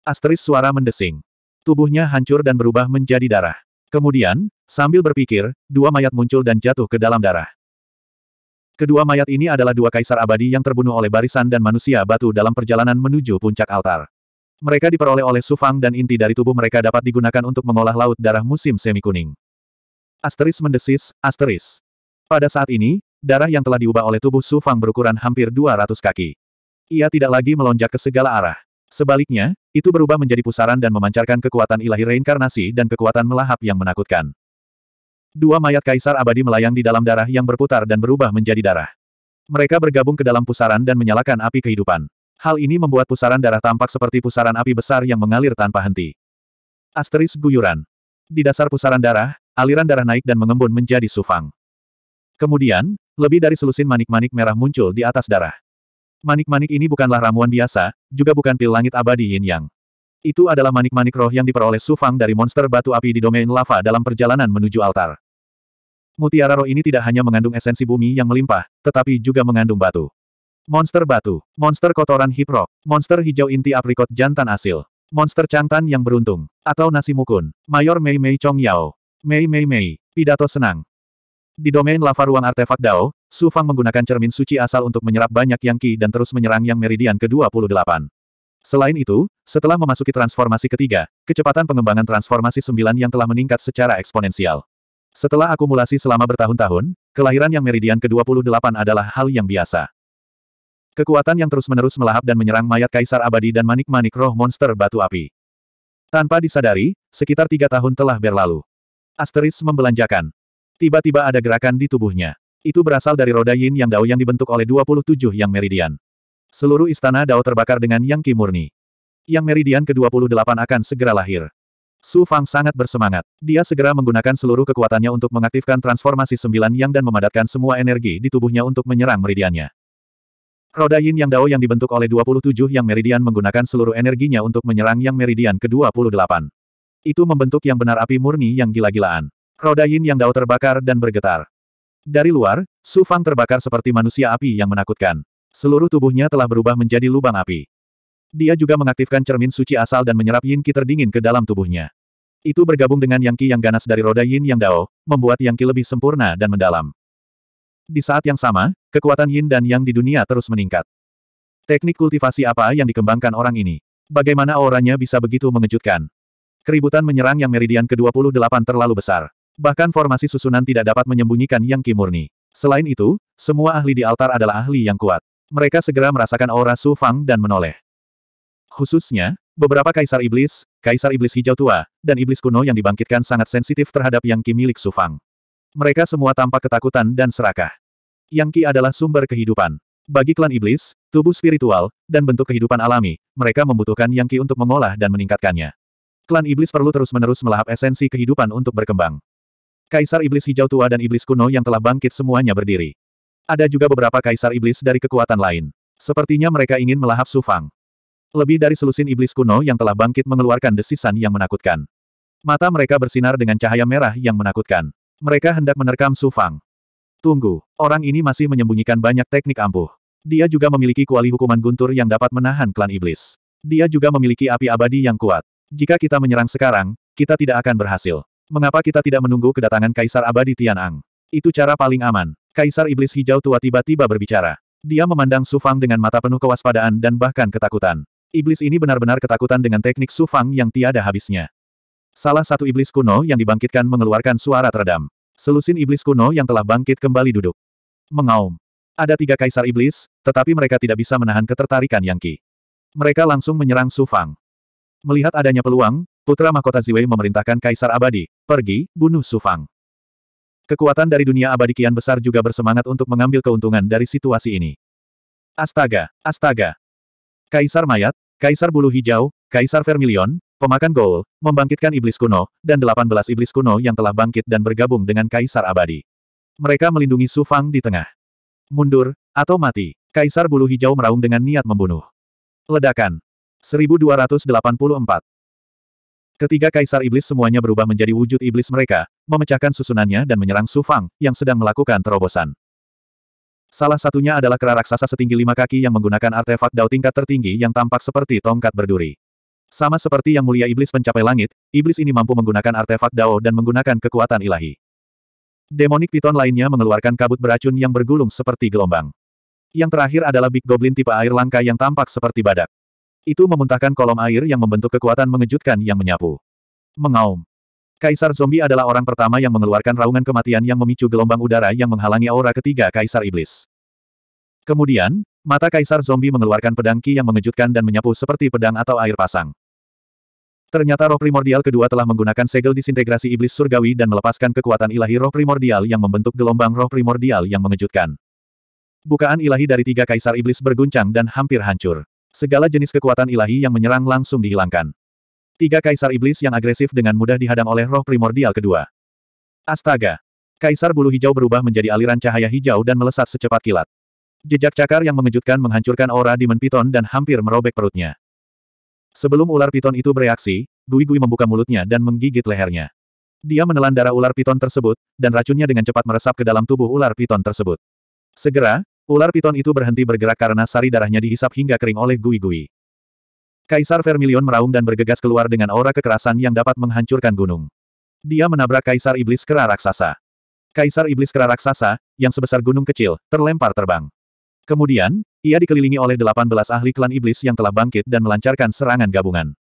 Asteris suara mendesing. Tubuhnya hancur dan berubah menjadi darah. Kemudian, Sambil berpikir, dua mayat muncul dan jatuh ke dalam darah. Kedua mayat ini adalah dua kaisar abadi yang terbunuh oleh barisan dan manusia batu dalam perjalanan menuju puncak altar. Mereka diperoleh oleh Sufang dan inti dari tubuh mereka dapat digunakan untuk mengolah laut darah musim semi kuning. Asteris mendesis, asteris. Pada saat ini, darah yang telah diubah oleh tubuh Sufang berukuran hampir 200 kaki. Ia tidak lagi melonjak ke segala arah. Sebaliknya, itu berubah menjadi pusaran dan memancarkan kekuatan ilahi reinkarnasi dan kekuatan melahap yang menakutkan. Dua mayat kaisar abadi melayang di dalam darah yang berputar dan berubah menjadi darah. Mereka bergabung ke dalam pusaran dan menyalakan api kehidupan. Hal ini membuat pusaran darah tampak seperti pusaran api besar yang mengalir tanpa henti. Asteris guyuran. Di dasar pusaran darah, aliran darah naik dan mengembun menjadi sufang. Kemudian, lebih dari selusin manik-manik merah muncul di atas darah. Manik-manik ini bukanlah ramuan biasa, juga bukan pil langit abadi yin yang. Itu adalah manik-manik roh yang diperoleh Su Fang dari monster batu api di domain lava dalam perjalanan menuju altar. Mutiara roh ini tidak hanya mengandung esensi bumi yang melimpah, tetapi juga mengandung batu. Monster batu, monster kotoran hiprok, monster hijau inti aprikot jantan asil, monster cangtan yang beruntung, atau nasi mukun, Mayor Mei Mei Chong Yao. Mei Mei Mei, pidato senang. Di domain lava ruang artefak Dao, Su Fang menggunakan cermin suci asal untuk menyerap banyak yang Qi dan terus menyerang yang meridian ke-28. Selain itu, setelah memasuki transformasi ketiga, kecepatan pengembangan transformasi sembilan yang telah meningkat secara eksponensial. Setelah akumulasi selama bertahun-tahun, kelahiran yang meridian ke-28 adalah hal yang biasa. Kekuatan yang terus-menerus melahap dan menyerang mayat kaisar abadi dan manik-manik roh monster batu api. Tanpa disadari, sekitar tiga tahun telah berlalu. Asteris membelanjakan. Tiba-tiba ada gerakan di tubuhnya. Itu berasal dari roda yin yang dao yang dibentuk oleh 27 yang meridian. Seluruh istana Dao terbakar dengan yang kimurni. Yang meridian ke-28 akan segera lahir. Su Fang sangat bersemangat. Dia segera menggunakan seluruh kekuatannya untuk mengaktifkan transformasi sembilan yang dan memadatkan semua energi di tubuhnya untuk menyerang meridiannya. Roda Yin Yang Dao yang dibentuk oleh 27 yang meridian menggunakan seluruh energinya untuk menyerang yang meridian ke-28. Itu membentuk yang benar api murni yang gila-gilaan. Roda Yin Yang Dao terbakar dan bergetar. Dari luar, Su Fang terbakar seperti manusia api yang menakutkan. Seluruh tubuhnya telah berubah menjadi lubang api. Dia juga mengaktifkan cermin suci asal dan menyerap yin ki terdingin ke dalam tubuhnya. Itu bergabung dengan yang Qi yang ganas dari roda yin yang dao, membuat yang Qi lebih sempurna dan mendalam. Di saat yang sama, kekuatan yin dan yang di dunia terus meningkat. Teknik kultivasi apa yang dikembangkan orang ini? Bagaimana auranya bisa begitu mengejutkan? Keributan menyerang yang meridian ke-28 terlalu besar. Bahkan formasi susunan tidak dapat menyembunyikan yang ki murni. Selain itu, semua ahli di altar adalah ahli yang kuat. Mereka segera merasakan aura Su Fang dan menoleh. Khususnya, beberapa kaisar iblis, kaisar iblis hijau tua, dan iblis kuno yang dibangkitkan sangat sensitif terhadap yang Qi milik Su Fang. Mereka semua tampak ketakutan dan serakah. Yang Qi adalah sumber kehidupan. Bagi klan iblis, tubuh spiritual, dan bentuk kehidupan alami, mereka membutuhkan Yang Qi untuk mengolah dan meningkatkannya. Klan iblis perlu terus-menerus melahap esensi kehidupan untuk berkembang. Kaisar iblis hijau tua dan iblis kuno yang telah bangkit semuanya berdiri. Ada juga beberapa kaisar iblis dari kekuatan lain. Sepertinya mereka ingin melahap Sufang. Lebih dari selusin iblis kuno yang telah bangkit mengeluarkan desisan yang menakutkan. Mata mereka bersinar dengan cahaya merah yang menakutkan. Mereka hendak menerkam Sufang. Tunggu, orang ini masih menyembunyikan banyak teknik ampuh. Dia juga memiliki kuali hukuman guntur yang dapat menahan klan iblis. Dia juga memiliki api abadi yang kuat. Jika kita menyerang sekarang, kita tidak akan berhasil. Mengapa kita tidak menunggu kedatangan Kaisar Abadi Tianang? Itu cara paling aman. Kaisar Iblis Hijau Tua tiba-tiba berbicara. Dia memandang Su Fang dengan mata penuh kewaspadaan dan bahkan ketakutan. Iblis ini benar-benar ketakutan dengan teknik Su Fang yang tiada habisnya. Salah satu iblis kuno yang dibangkitkan mengeluarkan suara teredam. Selusin iblis kuno yang telah bangkit kembali duduk. Mengaum. Ada tiga kaisar iblis, tetapi mereka tidak bisa menahan ketertarikan Yang Qi. Mereka langsung menyerang Su Fang. Melihat adanya peluang, Putra Mahkota Ziwei memerintahkan Kaisar Abadi, pergi, bunuh Su Fang. Kekuatan dari dunia abadi kian besar juga bersemangat untuk mengambil keuntungan dari situasi ini. Astaga! Astaga! Kaisar Mayat, Kaisar Bulu Hijau, Kaisar Vermilion, Pemakan gol, membangkitkan iblis kuno, dan 18 iblis kuno yang telah bangkit dan bergabung dengan Kaisar Abadi. Mereka melindungi Su Fang di tengah. Mundur, atau mati, Kaisar Bulu Hijau meraung dengan niat membunuh. Ledakan. 1284 Ketiga kaisar iblis semuanya berubah menjadi wujud iblis mereka, memecahkan susunannya dan menyerang Su Fang, yang sedang melakukan terobosan. Salah satunya adalah kera raksasa setinggi lima kaki yang menggunakan artefak dao tingkat tertinggi yang tampak seperti tongkat berduri. Sama seperti yang mulia iblis pencapai langit, iblis ini mampu menggunakan artefak dao dan menggunakan kekuatan ilahi. Demonik piton lainnya mengeluarkan kabut beracun yang bergulung seperti gelombang. Yang terakhir adalah Big Goblin tipe air langka yang tampak seperti badak. Itu memuntahkan kolom air yang membentuk kekuatan mengejutkan yang menyapu. Mengaum. Kaisar zombie adalah orang pertama yang mengeluarkan raungan kematian yang memicu gelombang udara yang menghalangi aura ketiga Kaisar Iblis. Kemudian, mata Kaisar zombie mengeluarkan pedang Ki yang mengejutkan dan menyapu seperti pedang atau air pasang. Ternyata roh primordial kedua telah menggunakan segel disintegrasi iblis surgawi dan melepaskan kekuatan ilahi roh primordial yang membentuk gelombang roh primordial yang mengejutkan. Bukaan ilahi dari tiga kaisar iblis berguncang dan hampir hancur. Segala jenis kekuatan ilahi yang menyerang langsung dihilangkan. Tiga kaisar iblis yang agresif dengan mudah dihadang oleh roh primordial kedua. Astaga! Kaisar bulu hijau berubah menjadi aliran cahaya hijau dan melesat secepat kilat. Jejak cakar yang mengejutkan menghancurkan aura Demon Piton dan hampir merobek perutnya. Sebelum ular piton itu bereaksi, Gui Gui membuka mulutnya dan menggigit lehernya. Dia menelan darah ular piton tersebut, dan racunnya dengan cepat meresap ke dalam tubuh ular piton tersebut. Segera, Ular piton itu berhenti bergerak karena sari darahnya dihisap hingga kering oleh gui-gui. Kaisar Vermilion meraung dan bergegas keluar dengan aura kekerasan yang dapat menghancurkan gunung. Dia menabrak Kaisar Iblis Kera Raksasa. Kaisar Iblis Kera Raksasa, yang sebesar gunung kecil, terlempar terbang. Kemudian, ia dikelilingi oleh 18 ahli klan iblis yang telah bangkit dan melancarkan serangan gabungan.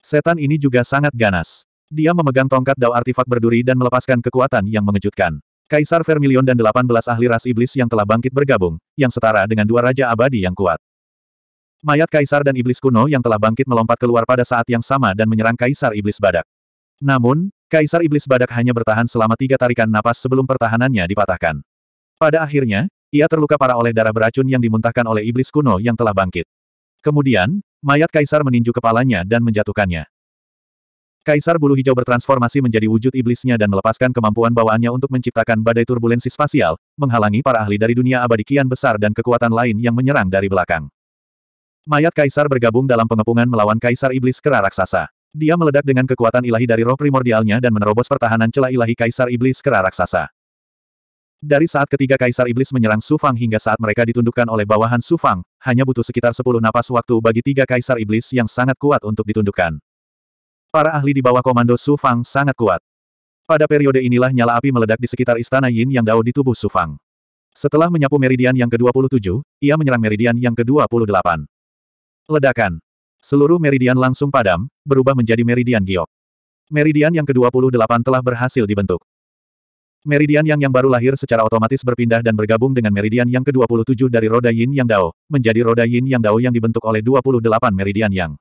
Setan ini juga sangat ganas. Dia memegang tongkat dao artifak berduri dan melepaskan kekuatan yang mengejutkan. Kaisar Vermilion dan 18 ahli ras iblis yang telah bangkit bergabung, yang setara dengan dua raja abadi yang kuat. Mayat kaisar dan iblis kuno yang telah bangkit melompat keluar pada saat yang sama dan menyerang kaisar iblis badak. Namun, kaisar iblis badak hanya bertahan selama tiga tarikan napas sebelum pertahanannya dipatahkan. Pada akhirnya, ia terluka parah oleh darah beracun yang dimuntahkan oleh iblis kuno yang telah bangkit. Kemudian, mayat kaisar meninju kepalanya dan menjatuhkannya. Kaisar Bulu Hijau bertransformasi menjadi wujud iblisnya dan melepaskan kemampuan bawaannya untuk menciptakan badai turbulensi spasial, menghalangi para ahli dari dunia abadi kian besar dan kekuatan lain yang menyerang dari belakang. Mayat Kaisar bergabung dalam pengepungan melawan Kaisar Iblis Kera Raksasa. Dia meledak dengan kekuatan ilahi dari roh primordialnya dan menerobos pertahanan celah ilahi Kaisar Iblis Kera Raksasa. Dari saat ketiga Kaisar Iblis menyerang Sufang hingga saat mereka ditundukkan oleh bawahan Sufang, hanya butuh sekitar 10 napas waktu bagi tiga Kaisar Iblis yang sangat kuat untuk ditundukkan. Para ahli di bawah komando Su Fang sangat kuat. Pada periode inilah nyala api meledak di sekitar istana Yin Yang Dao di tubuh Su Fang. Setelah menyapu meridian yang ke-27, ia menyerang meridian yang ke-28. Ledakan. Seluruh meridian langsung padam, berubah menjadi meridian giok. Meridian yang ke-28 telah berhasil dibentuk. Meridian yang yang baru lahir secara otomatis berpindah dan bergabung dengan meridian yang ke-27 dari roda yin yang dao, menjadi roda yin yang dao yang dibentuk oleh 28 meridian yang.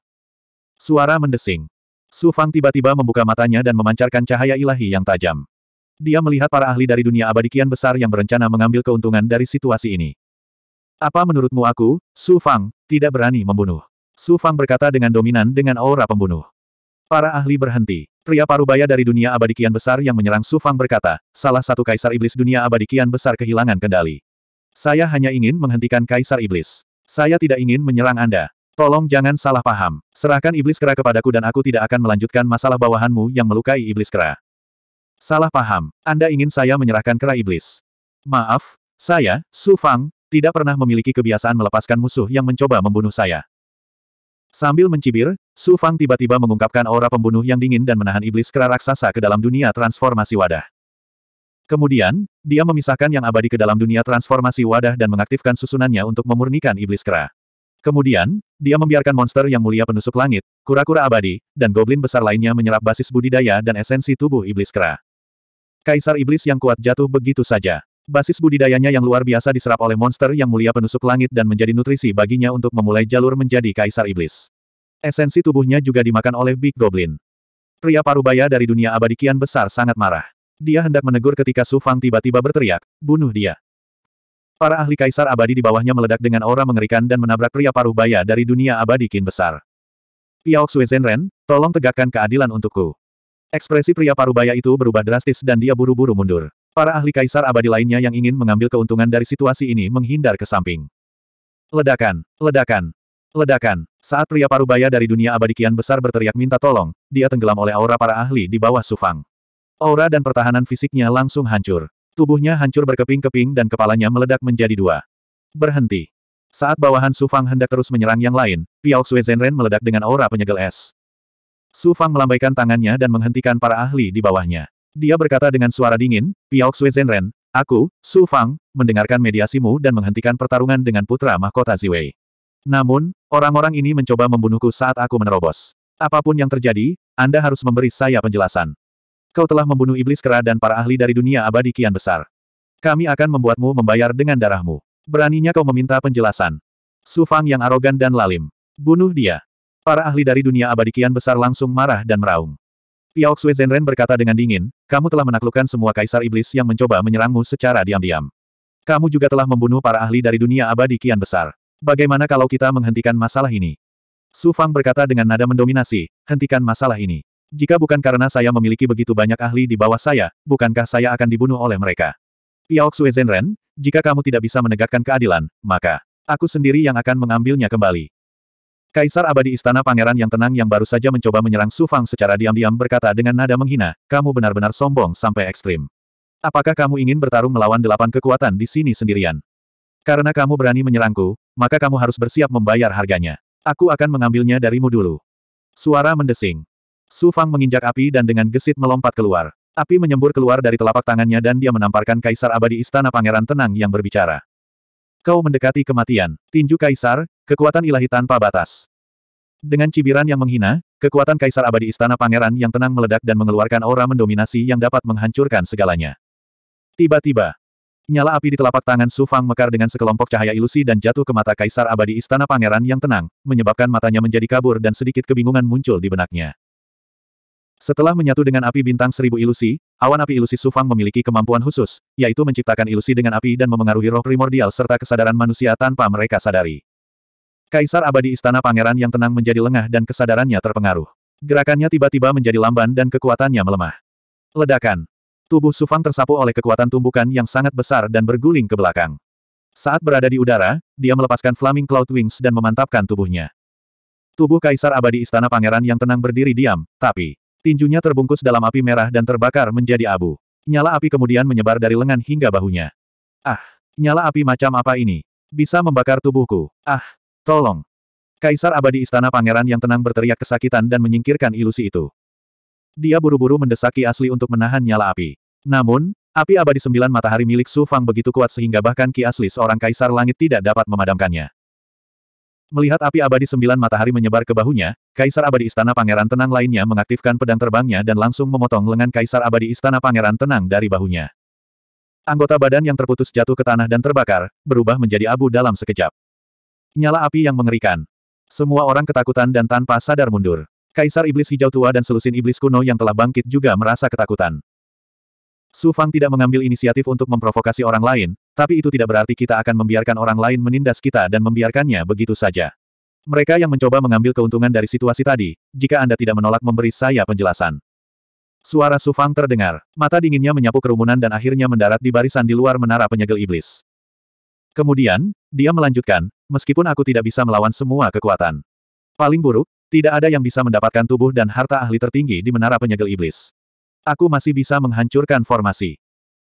Suara mendesing. Su Fang tiba-tiba membuka matanya dan memancarkan cahaya ilahi yang tajam. Dia melihat para ahli dari dunia abadi kian besar yang berencana mengambil keuntungan dari situasi ini. Apa menurutmu aku, Su Fang, tidak berani membunuh? Su Fang berkata dengan dominan dengan aura pembunuh. Para ahli berhenti. Pria parubaya dari dunia abadi kian besar yang menyerang Su Fang berkata, salah satu kaisar iblis dunia abadi kian besar kehilangan kendali. Saya hanya ingin menghentikan kaisar iblis. Saya tidak ingin menyerang Anda. Tolong jangan salah paham. Serahkan iblis kera kepadaku dan aku tidak akan melanjutkan masalah bawahanmu yang melukai iblis kera. Salah paham. Anda ingin saya menyerahkan kera iblis. Maaf, saya, Su Fang, tidak pernah memiliki kebiasaan melepaskan musuh yang mencoba membunuh saya. Sambil mencibir, Su Fang tiba-tiba mengungkapkan aura pembunuh yang dingin dan menahan iblis kera raksasa ke dalam dunia transformasi wadah. Kemudian, dia memisahkan yang abadi ke dalam dunia transformasi wadah dan mengaktifkan susunannya untuk memurnikan iblis kera. Kemudian, dia membiarkan monster yang mulia penusuk langit, kura-kura abadi, dan goblin besar lainnya menyerap basis budidaya dan esensi tubuh iblis kera. Kaisar iblis yang kuat jatuh begitu saja. Basis budidayanya yang luar biasa diserap oleh monster yang mulia penusuk langit dan menjadi nutrisi baginya untuk memulai jalur menjadi kaisar iblis. Esensi tubuhnya juga dimakan oleh Big Goblin. Pria parubaya dari dunia abadi kian besar sangat marah. Dia hendak menegur ketika Su Fang tiba-tiba berteriak, bunuh dia. Para ahli kaisar abadi di bawahnya meledak dengan aura mengerikan dan menabrak pria paruh baya dari dunia abadi kin besar. Piao Zenren, tolong tegakkan keadilan untukku. Ekspresi pria paruh baya itu berubah drastis dan dia buru-buru mundur. Para ahli kaisar abadi lainnya yang ingin mengambil keuntungan dari situasi ini menghindar ke samping. Ledakan, ledakan, ledakan. Saat pria paruh baya dari dunia abadi kian besar berteriak minta tolong, dia tenggelam oleh aura para ahli di bawah Sufang. Aura dan pertahanan fisiknya langsung hancur. Tubuhnya hancur berkeping-keping dan kepalanya meledak menjadi dua. Berhenti. Saat bawahan Su Fang hendak terus menyerang yang lain, Piao Xue Zhenren meledak dengan aura penyegel es. Su Fang melambaikan tangannya dan menghentikan para ahli di bawahnya. Dia berkata dengan suara dingin, Piao Xue Zhenren, Aku, Su Fang, mendengarkan mediasimu dan menghentikan pertarungan dengan putra mahkota Ziwei. Namun, orang-orang ini mencoba membunuhku saat aku menerobos. Apapun yang terjadi, Anda harus memberi saya penjelasan. Kau telah membunuh iblis kera dan para ahli dari dunia abadi kian besar. Kami akan membuatmu membayar dengan darahmu. Beraninya kau meminta penjelasan. Su Fang yang arogan dan lalim. Bunuh dia. Para ahli dari dunia abadi kian besar langsung marah dan meraung. Piao Xue Zenren berkata dengan dingin, kamu telah menaklukkan semua kaisar iblis yang mencoba menyerangmu secara diam-diam. Kamu juga telah membunuh para ahli dari dunia abadi kian besar. Bagaimana kalau kita menghentikan masalah ini? Su Fang berkata dengan nada mendominasi, hentikan masalah ini. Jika bukan karena saya memiliki begitu banyak ahli di bawah saya, bukankah saya akan dibunuh oleh mereka? Piaoxue Sue Zenren, jika kamu tidak bisa menegakkan keadilan, maka aku sendiri yang akan mengambilnya kembali. Kaisar abadi istana pangeran yang tenang yang baru saja mencoba menyerang Su Fang secara diam-diam berkata dengan nada menghina, kamu benar-benar sombong sampai ekstrim. Apakah kamu ingin bertarung melawan delapan kekuatan di sini sendirian? Karena kamu berani menyerangku, maka kamu harus bersiap membayar harganya. Aku akan mengambilnya darimu dulu. Suara mendesing. Su Fang menginjak api dan dengan gesit melompat keluar. Api menyembur keluar dari telapak tangannya dan dia menamparkan kaisar abadi istana pangeran tenang yang berbicara. Kau mendekati kematian, tinju kaisar, kekuatan ilahi tanpa batas. Dengan cibiran yang menghina, kekuatan kaisar abadi istana pangeran yang tenang meledak dan mengeluarkan aura mendominasi yang dapat menghancurkan segalanya. Tiba-tiba, nyala api di telapak tangan Su Fang mekar dengan sekelompok cahaya ilusi dan jatuh ke mata kaisar abadi istana pangeran yang tenang, menyebabkan matanya menjadi kabur dan sedikit kebingungan muncul di benaknya. Setelah menyatu dengan api bintang seribu ilusi, awan api ilusi Sufang memiliki kemampuan khusus, yaitu menciptakan ilusi dengan api dan memengaruhi roh primordial serta kesadaran manusia tanpa mereka sadari. Kaisar abadi istana pangeran yang tenang menjadi lengah dan kesadarannya terpengaruh. Gerakannya tiba-tiba menjadi lamban dan kekuatannya melemah. Ledakan. Tubuh Sufang tersapu oleh kekuatan tumbukan yang sangat besar dan berguling ke belakang. Saat berada di udara, dia melepaskan Flaming Cloud Wings dan memantapkan tubuhnya. Tubuh Kaisar Abadi Istana Pangeran yang tenang berdiri diam, tapi Tinjunya terbungkus dalam api merah dan terbakar menjadi abu. Nyala api kemudian menyebar dari lengan hingga bahunya. Ah, nyala api macam apa ini? Bisa membakar tubuhku. Ah, tolong. Kaisar abadi istana pangeran yang tenang berteriak kesakitan dan menyingkirkan ilusi itu. Dia buru-buru mendesaki asli untuk menahan nyala api. Namun, api abadi sembilan matahari milik Su Fang begitu kuat sehingga bahkan Ki Asli seorang kaisar langit tidak dapat memadamkannya. Melihat api abadi sembilan matahari menyebar ke bahunya, Kaisar Abadi Istana Pangeran Tenang lainnya mengaktifkan pedang terbangnya dan langsung memotong lengan Kaisar Abadi Istana Pangeran Tenang dari bahunya. Anggota badan yang terputus jatuh ke tanah dan terbakar, berubah menjadi abu dalam sekejap. Nyala api yang mengerikan. Semua orang ketakutan dan tanpa sadar mundur. Kaisar Iblis Hijau Tua dan selusin Iblis Kuno yang telah bangkit juga merasa ketakutan. Su Fang tidak mengambil inisiatif untuk memprovokasi orang lain, tapi itu tidak berarti kita akan membiarkan orang lain menindas kita dan membiarkannya begitu saja. Mereka yang mencoba mengambil keuntungan dari situasi tadi, jika Anda tidak menolak memberi saya penjelasan. Suara Sufang terdengar, mata dinginnya menyapu kerumunan dan akhirnya mendarat di barisan di luar menara penyegel iblis. Kemudian, dia melanjutkan, meskipun aku tidak bisa melawan semua kekuatan. Paling buruk, tidak ada yang bisa mendapatkan tubuh dan harta ahli tertinggi di menara penyegel iblis. Aku masih bisa menghancurkan formasi.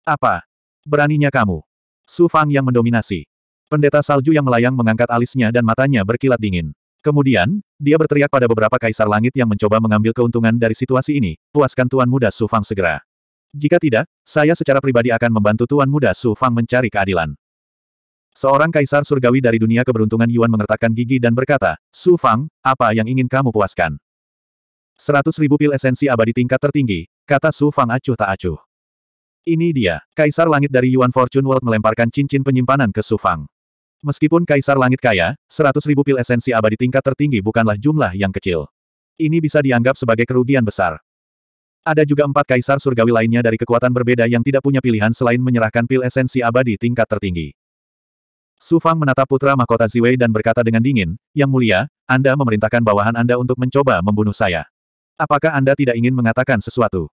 Apa? Beraninya kamu? Su Fang yang mendominasi. Pendeta salju yang melayang mengangkat alisnya dan matanya berkilat dingin. Kemudian, dia berteriak pada beberapa kaisar langit yang mencoba mengambil keuntungan dari situasi ini, puaskan Tuan Muda Su Fang segera. Jika tidak, saya secara pribadi akan membantu Tuan Muda Su Fang mencari keadilan. Seorang kaisar surgawi dari dunia keberuntungan Yuan mengertakkan gigi dan berkata, Su Fang, apa yang ingin kamu puaskan? Seratus ribu pil esensi abadi tingkat tertinggi, kata Su Fang acuh tak acuh. Ini dia. Kaisar Langit dari Yuan Fortune World melemparkan cincin penyimpanan ke Sufang. Meskipun Kaisar Langit kaya, 100 ribu pil esensi abadi tingkat tertinggi bukanlah jumlah yang kecil. Ini bisa dianggap sebagai kerugian besar. Ada juga empat Kaisar Surgawi lainnya dari kekuatan berbeda yang tidak punya pilihan selain menyerahkan pil esensi abadi tingkat tertinggi. Sufang menatap putra mahkota Ziwei dan berkata dengan dingin, Yang mulia, Anda memerintahkan bawahan Anda untuk mencoba membunuh saya. Apakah Anda tidak ingin mengatakan sesuatu?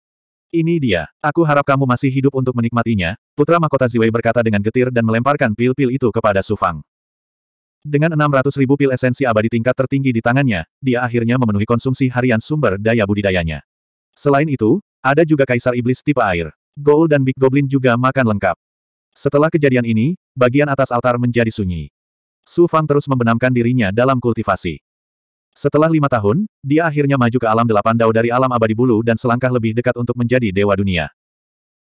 Ini dia. Aku harap kamu masih hidup untuk menikmatinya, Putra Mahkota Ziwei berkata dengan getir dan melemparkan pil-pil itu kepada Su Fang. Dengan 600 ribu pil esensi abadi tingkat tertinggi di tangannya, dia akhirnya memenuhi konsumsi harian sumber daya budidayanya. Selain itu, ada juga Kaisar Iblis tipe air. Gold dan Big Goblin juga makan lengkap. Setelah kejadian ini, bagian atas altar menjadi sunyi. Su Fang terus membenamkan dirinya dalam kultivasi. Setelah lima tahun, dia akhirnya maju ke alam delapan dao dari alam abadi bulu dan selangkah lebih dekat untuk menjadi dewa dunia.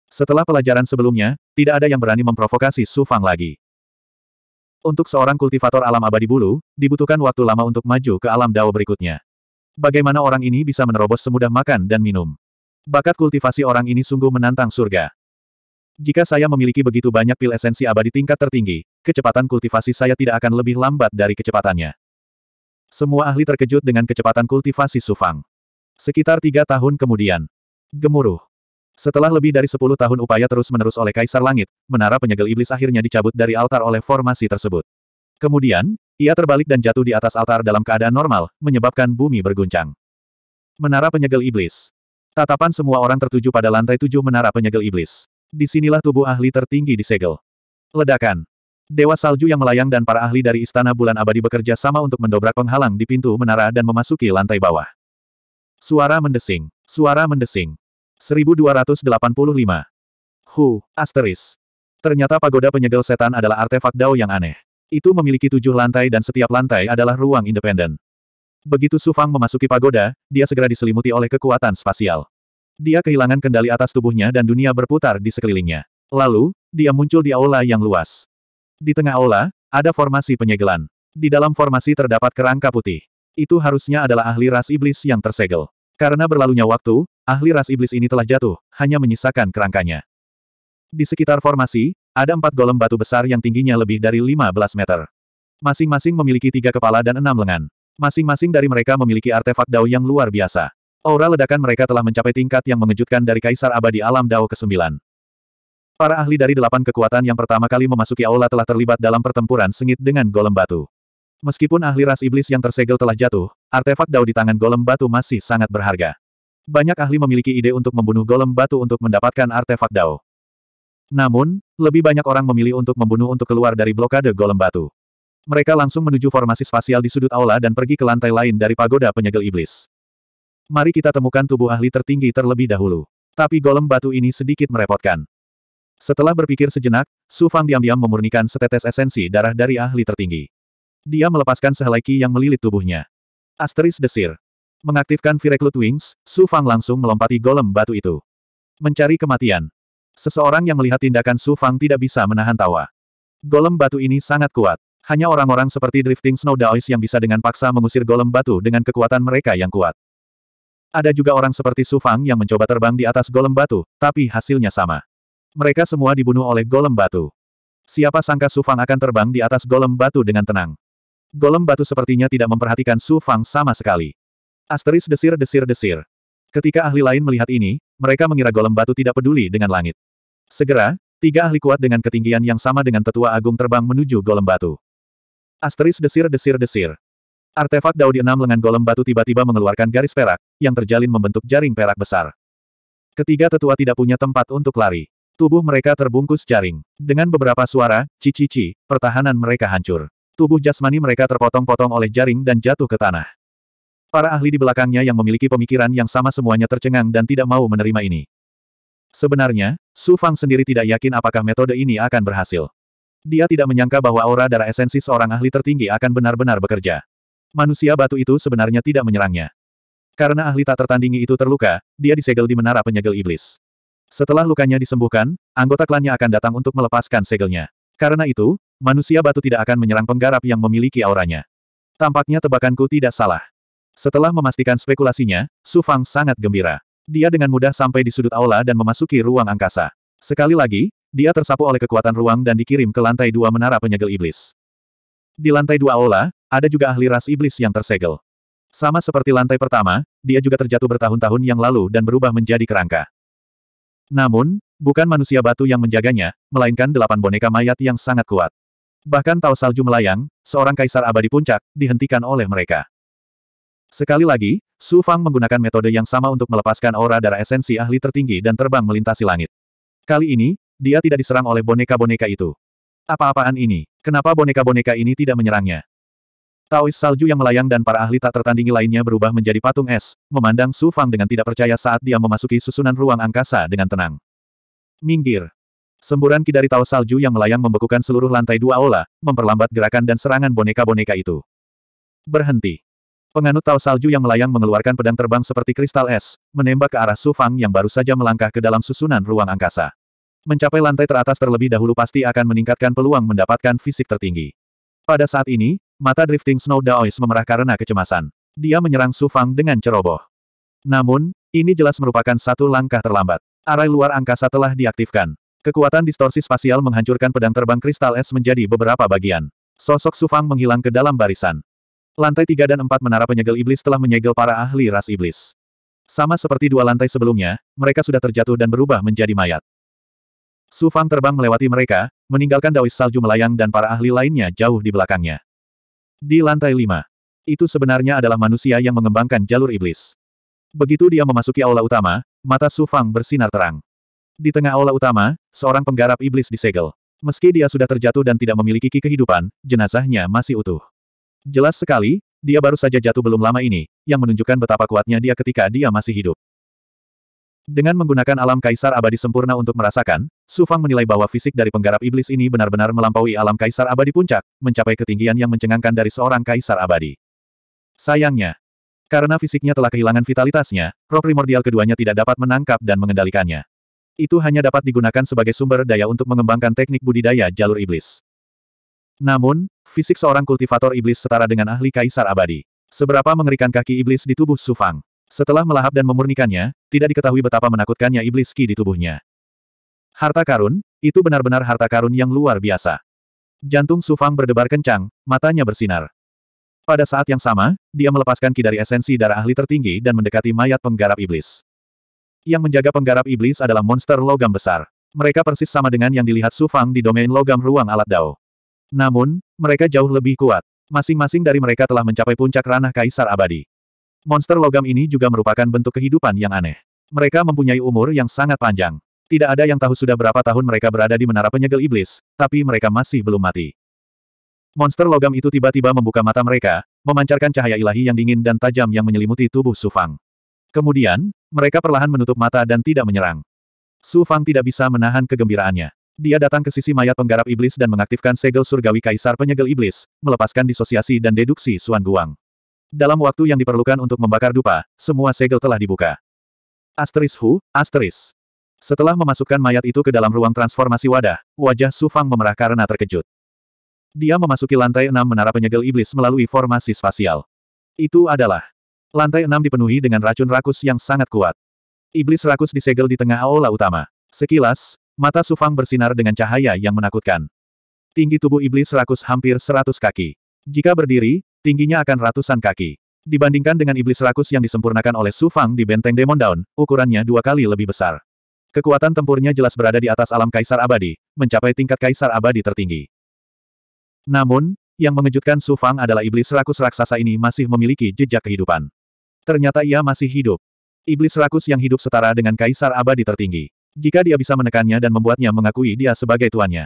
Setelah pelajaran sebelumnya, tidak ada yang berani memprovokasi Su Fang lagi. Untuk seorang kultivator alam abadi bulu, dibutuhkan waktu lama untuk maju ke alam dao berikutnya. Bagaimana orang ini bisa menerobos semudah makan dan minum? Bakat kultivasi orang ini sungguh menantang surga. Jika saya memiliki begitu banyak pil esensi abadi tingkat tertinggi, kecepatan kultivasi saya tidak akan lebih lambat dari kecepatannya. Semua ahli terkejut dengan kecepatan kultivasi Sufang. Sekitar tiga tahun kemudian. Gemuruh. Setelah lebih dari sepuluh tahun upaya terus-menerus oleh Kaisar Langit, menara penyegel iblis akhirnya dicabut dari altar oleh formasi tersebut. Kemudian, ia terbalik dan jatuh di atas altar dalam keadaan normal, menyebabkan bumi berguncang. Menara penyegel iblis. Tatapan semua orang tertuju pada lantai tujuh menara penyegel iblis. Disinilah tubuh ahli tertinggi disegel. Ledakan. Dewa salju yang melayang dan para ahli dari Istana Bulan Abadi bekerja sama untuk mendobrak penghalang di pintu menara dan memasuki lantai bawah. Suara mendesing. Suara mendesing. 1285. Hu, asteris. Ternyata pagoda penyegel setan adalah artefak dao yang aneh. Itu memiliki tujuh lantai dan setiap lantai adalah ruang independen. Begitu Sufang memasuki pagoda, dia segera diselimuti oleh kekuatan spasial. Dia kehilangan kendali atas tubuhnya dan dunia berputar di sekelilingnya. Lalu, dia muncul di aula yang luas. Di tengah aula, ada formasi penyegelan. Di dalam formasi terdapat kerangka putih. Itu harusnya adalah ahli ras iblis yang tersegel. Karena berlalunya waktu, ahli ras iblis ini telah jatuh, hanya menyisakan kerangkanya. Di sekitar formasi, ada empat golem batu besar yang tingginya lebih dari 15 meter. Masing-masing memiliki tiga kepala dan enam lengan. Masing-masing dari mereka memiliki artefak dao yang luar biasa. Aura ledakan mereka telah mencapai tingkat yang mengejutkan dari Kaisar Abadi Alam Dao ke-9. Para ahli dari delapan kekuatan yang pertama kali memasuki aula telah terlibat dalam pertempuran sengit dengan golem batu. Meskipun ahli ras iblis yang tersegel telah jatuh, artefak dao di tangan golem batu masih sangat berharga. Banyak ahli memiliki ide untuk membunuh golem batu untuk mendapatkan artefak dao. Namun, lebih banyak orang memilih untuk membunuh untuk keluar dari blokade golem batu. Mereka langsung menuju formasi spasial di sudut aula dan pergi ke lantai lain dari pagoda penyegel iblis. Mari kita temukan tubuh ahli tertinggi terlebih dahulu. Tapi golem batu ini sedikit merepotkan. Setelah berpikir sejenak, Su Fang diam-diam memurnikan setetes esensi darah dari ahli tertinggi. Dia melepaskan sehelai ki yang melilit tubuhnya. Asteris desir. Mengaktifkan Vireclut Wings, Su Fang langsung melompati golem batu itu. Mencari kematian. Seseorang yang melihat tindakan Su Fang tidak bisa menahan tawa. Golem batu ini sangat kuat. Hanya orang-orang seperti Drifting Snow Daois yang bisa dengan paksa mengusir golem batu dengan kekuatan mereka yang kuat. Ada juga orang seperti Su Fang yang mencoba terbang di atas golem batu, tapi hasilnya sama. Mereka semua dibunuh oleh golem batu. Siapa sangka Su Fang akan terbang di atas golem batu dengan tenang. Golem batu sepertinya tidak memperhatikan Su Fang sama sekali. Asteris desir-desir-desir. Ketika ahli lain melihat ini, mereka mengira golem batu tidak peduli dengan langit. Segera, tiga ahli kuat dengan ketinggian yang sama dengan tetua agung terbang menuju golem batu. Asteris desir-desir-desir. Artefak Daudi enam lengan golem batu tiba-tiba mengeluarkan garis perak, yang terjalin membentuk jaring perak besar. Ketiga tetua tidak punya tempat untuk lari. Tubuh mereka terbungkus jaring. Dengan beberapa suara, cici-cici, pertahanan mereka hancur. Tubuh jasmani mereka terpotong-potong oleh jaring dan jatuh ke tanah. Para ahli di belakangnya yang memiliki pemikiran yang sama semuanya tercengang dan tidak mau menerima ini. Sebenarnya, Su Fang sendiri tidak yakin apakah metode ini akan berhasil. Dia tidak menyangka bahwa aura darah esensi seorang ahli tertinggi akan benar-benar bekerja. Manusia batu itu sebenarnya tidak menyerangnya. Karena ahli tak tertandingi itu terluka, dia disegel di menara penyegel iblis. Setelah lukanya disembuhkan, anggota klannya akan datang untuk melepaskan segelnya. Karena itu, manusia batu tidak akan menyerang penggarap yang memiliki auranya. Tampaknya tebakanku tidak salah. Setelah memastikan spekulasinya, Su Fang sangat gembira. Dia dengan mudah sampai di sudut aula dan memasuki ruang angkasa. Sekali lagi, dia tersapu oleh kekuatan ruang dan dikirim ke lantai dua menara penyegel iblis. Di lantai dua aula, ada juga ahli ras iblis yang tersegel. Sama seperti lantai pertama, dia juga terjatuh bertahun-tahun yang lalu dan berubah menjadi kerangka. Namun, bukan manusia batu yang menjaganya, melainkan delapan boneka mayat yang sangat kuat. Bahkan tahu salju melayang, seorang kaisar abadi puncak, dihentikan oleh mereka. Sekali lagi, Su Fang menggunakan metode yang sama untuk melepaskan aura darah esensi ahli tertinggi dan terbang melintasi langit. Kali ini, dia tidak diserang oleh boneka-boneka itu. Apa-apaan ini? Kenapa boneka-boneka ini tidak menyerangnya? Taois salju yang melayang dan para ahli tak tertandingi lainnya berubah menjadi patung es, memandang Su Fang dengan tidak percaya saat dia memasuki susunan ruang angkasa dengan tenang. Minggir. Semburan ki dari Taois salju yang melayang membekukan seluruh lantai dua aula, memperlambat gerakan dan serangan boneka-boneka itu. Berhenti. Penganut Tao salju yang melayang mengeluarkan pedang terbang seperti kristal es, menembak ke arah Su Fang yang baru saja melangkah ke dalam susunan ruang angkasa. Mencapai lantai teratas terlebih dahulu pasti akan meningkatkan peluang mendapatkan fisik tertinggi. Pada saat ini, Mata drifting Snow Daois memerah karena kecemasan. Dia menyerang Su Fang dengan ceroboh. Namun, ini jelas merupakan satu langkah terlambat. Arai luar angkasa telah diaktifkan. Kekuatan distorsi spasial menghancurkan pedang terbang kristal es menjadi beberapa bagian. Sosok Su Fang menghilang ke dalam barisan. Lantai tiga dan empat menara penyegel iblis telah menyegel para ahli ras iblis. Sama seperti dua lantai sebelumnya, mereka sudah terjatuh dan berubah menjadi mayat. Su Fang terbang melewati mereka, meninggalkan Daois Salju melayang dan para ahli lainnya jauh di belakangnya. Di lantai lima. Itu sebenarnya adalah manusia yang mengembangkan jalur iblis. Begitu dia memasuki aula utama, mata Su Fang bersinar terang. Di tengah aula utama, seorang penggarap iblis disegel. Meski dia sudah terjatuh dan tidak memiliki ki kehidupan, jenazahnya masih utuh. Jelas sekali, dia baru saja jatuh belum lama ini, yang menunjukkan betapa kuatnya dia ketika dia masih hidup. Dengan menggunakan alam kaisar abadi sempurna untuk merasakan, Su Fang menilai bahwa fisik dari penggarap iblis ini benar-benar melampaui alam kaisar abadi puncak, mencapai ketinggian yang mencengangkan dari seorang kaisar abadi. Sayangnya, karena fisiknya telah kehilangan vitalitasnya, roh primordial keduanya tidak dapat menangkap dan mengendalikannya. Itu hanya dapat digunakan sebagai sumber daya untuk mengembangkan teknik budidaya jalur iblis. Namun, fisik seorang kultivator iblis setara dengan ahli kaisar abadi. Seberapa mengerikan kaki iblis di tubuh Su Fang. Setelah melahap dan memurnikannya, tidak diketahui betapa menakutkannya iblis ki di tubuhnya. Harta karun, itu benar-benar harta karun yang luar biasa. Jantung Sufang berdebar kencang, matanya bersinar. Pada saat yang sama, dia melepaskan ki dari esensi darah ahli tertinggi dan mendekati mayat penggarap iblis. Yang menjaga penggarap iblis adalah monster logam besar. Mereka persis sama dengan yang dilihat Sufang di domain logam ruang alat dao. Namun, mereka jauh lebih kuat. Masing-masing dari mereka telah mencapai puncak ranah kaisar abadi. Monster logam ini juga merupakan bentuk kehidupan yang aneh. Mereka mempunyai umur yang sangat panjang. Tidak ada yang tahu sudah berapa tahun mereka berada di menara penyegel iblis, tapi mereka masih belum mati. Monster logam itu tiba-tiba membuka mata mereka, memancarkan cahaya ilahi yang dingin dan tajam yang menyelimuti tubuh Sufang. Kemudian, mereka perlahan menutup mata dan tidak menyerang. Sufang tidak bisa menahan kegembiraannya. Dia datang ke sisi mayat penggarap iblis dan mengaktifkan segel surgawi kaisar penyegel iblis, melepaskan disosiasi dan deduksi Suan Guang. Dalam waktu yang diperlukan untuk membakar dupa, semua segel telah dibuka. Asteris Hu, asteris. Setelah memasukkan mayat itu ke dalam ruang transformasi wadah, wajah Su Fang memerah karena terkejut. Dia memasuki lantai enam menara penyegel iblis melalui formasi spasial. Itu adalah lantai enam dipenuhi dengan racun rakus yang sangat kuat. Iblis rakus disegel di tengah aula utama. Sekilas, mata Su Fang bersinar dengan cahaya yang menakutkan. Tinggi tubuh iblis rakus hampir seratus kaki. Jika berdiri, Tingginya akan ratusan kaki. Dibandingkan dengan iblis rakus yang disempurnakan oleh Su Fang di benteng Demon Down, ukurannya dua kali lebih besar. Kekuatan tempurnya jelas berada di atas alam kaisar abadi, mencapai tingkat kaisar abadi tertinggi. Namun, yang mengejutkan Su Fang adalah iblis rakus raksasa ini masih memiliki jejak kehidupan. Ternyata ia masih hidup. Iblis rakus yang hidup setara dengan kaisar abadi tertinggi. Jika dia bisa menekannya dan membuatnya mengakui dia sebagai tuannya.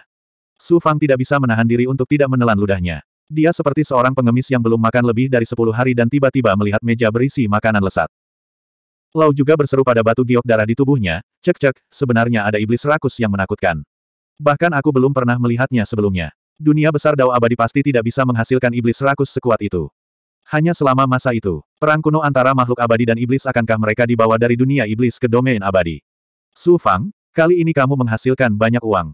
Su Fang tidak bisa menahan diri untuk tidak menelan ludahnya. Dia seperti seorang pengemis yang belum makan lebih dari sepuluh hari dan tiba-tiba melihat meja berisi makanan lesat. Lau juga berseru pada batu giok darah di tubuhnya, cek-cek, sebenarnya ada iblis rakus yang menakutkan. Bahkan aku belum pernah melihatnya sebelumnya. Dunia besar Dao Abadi pasti tidak bisa menghasilkan iblis rakus sekuat itu. Hanya selama masa itu, perang kuno antara makhluk abadi dan iblis akankah mereka dibawa dari dunia iblis ke domain abadi. Su Fang, kali ini kamu menghasilkan banyak uang.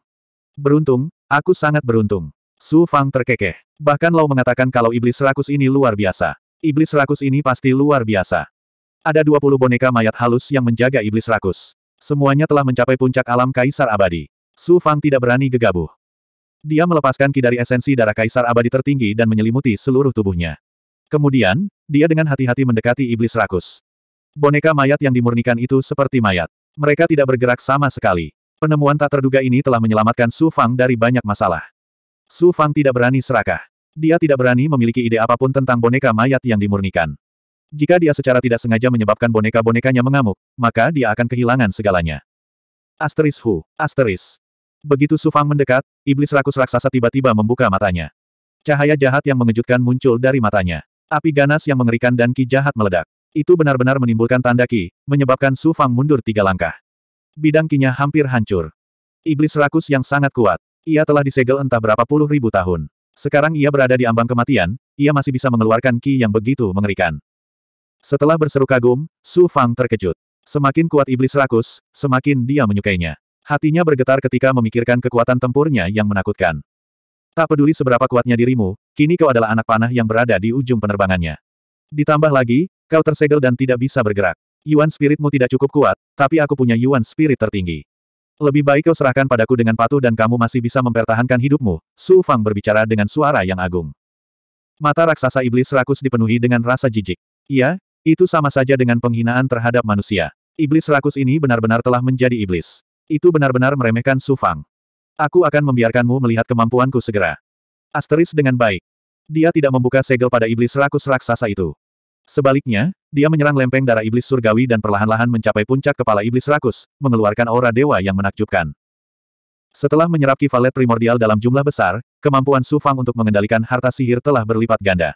Beruntung, aku sangat beruntung. Su Fang terkekeh. Bahkan Lau mengatakan kalau iblis rakus ini luar biasa. Iblis rakus ini pasti luar biasa. Ada 20 boneka mayat halus yang menjaga iblis rakus. Semuanya telah mencapai puncak alam Kaisar Abadi. Su Fang tidak berani gegabah. Dia melepaskan ki dari esensi darah Kaisar Abadi tertinggi dan menyelimuti seluruh tubuhnya. Kemudian, dia dengan hati-hati mendekati iblis rakus. Boneka mayat yang dimurnikan itu seperti mayat. Mereka tidak bergerak sama sekali. Penemuan tak terduga ini telah menyelamatkan Su Fang dari banyak masalah. Su Fang tidak berani serakah. Dia tidak berani memiliki ide apapun tentang boneka mayat yang dimurnikan. Jika dia secara tidak sengaja menyebabkan boneka-bonekanya mengamuk, maka dia akan kehilangan segalanya. Asteris Hu, asteris. Begitu Su Fang mendekat, iblis rakus raksasa tiba-tiba membuka matanya. Cahaya jahat yang mengejutkan muncul dari matanya. Api ganas yang mengerikan dan ki jahat meledak. Itu benar-benar menimbulkan tanda ki, menyebabkan Su Fang mundur tiga langkah. Bidang kinya hampir hancur. Iblis rakus yang sangat kuat. Ia telah disegel entah berapa puluh ribu tahun. Sekarang ia berada di ambang kematian, ia masih bisa mengeluarkan ki yang begitu mengerikan. Setelah berseru kagum, Su Fang terkejut. Semakin kuat iblis rakus, semakin dia menyukainya. Hatinya bergetar ketika memikirkan kekuatan tempurnya yang menakutkan. Tak peduli seberapa kuatnya dirimu, kini kau adalah anak panah yang berada di ujung penerbangannya. Ditambah lagi, kau tersegel dan tidak bisa bergerak. Yuan spiritmu tidak cukup kuat, tapi aku punya Yuan spirit tertinggi. Lebih baik kau serahkan padaku dengan patuh dan kamu masih bisa mempertahankan hidupmu, Su Fang berbicara dengan suara yang agung. Mata raksasa iblis rakus dipenuhi dengan rasa jijik. Iya, itu sama saja dengan penghinaan terhadap manusia. Iblis rakus ini benar-benar telah menjadi iblis. Itu benar-benar meremehkan Su Fang. Aku akan membiarkanmu melihat kemampuanku segera. Asteris dengan baik. Dia tidak membuka segel pada iblis rakus raksasa itu. Sebaliknya, dia menyerang lempeng darah iblis surgawi dan perlahan-lahan mencapai puncak kepala iblis rakus, mengeluarkan aura dewa yang menakjubkan. Setelah menyerap kivalet primordial dalam jumlah besar, kemampuan Su Fang untuk mengendalikan harta sihir telah berlipat ganda.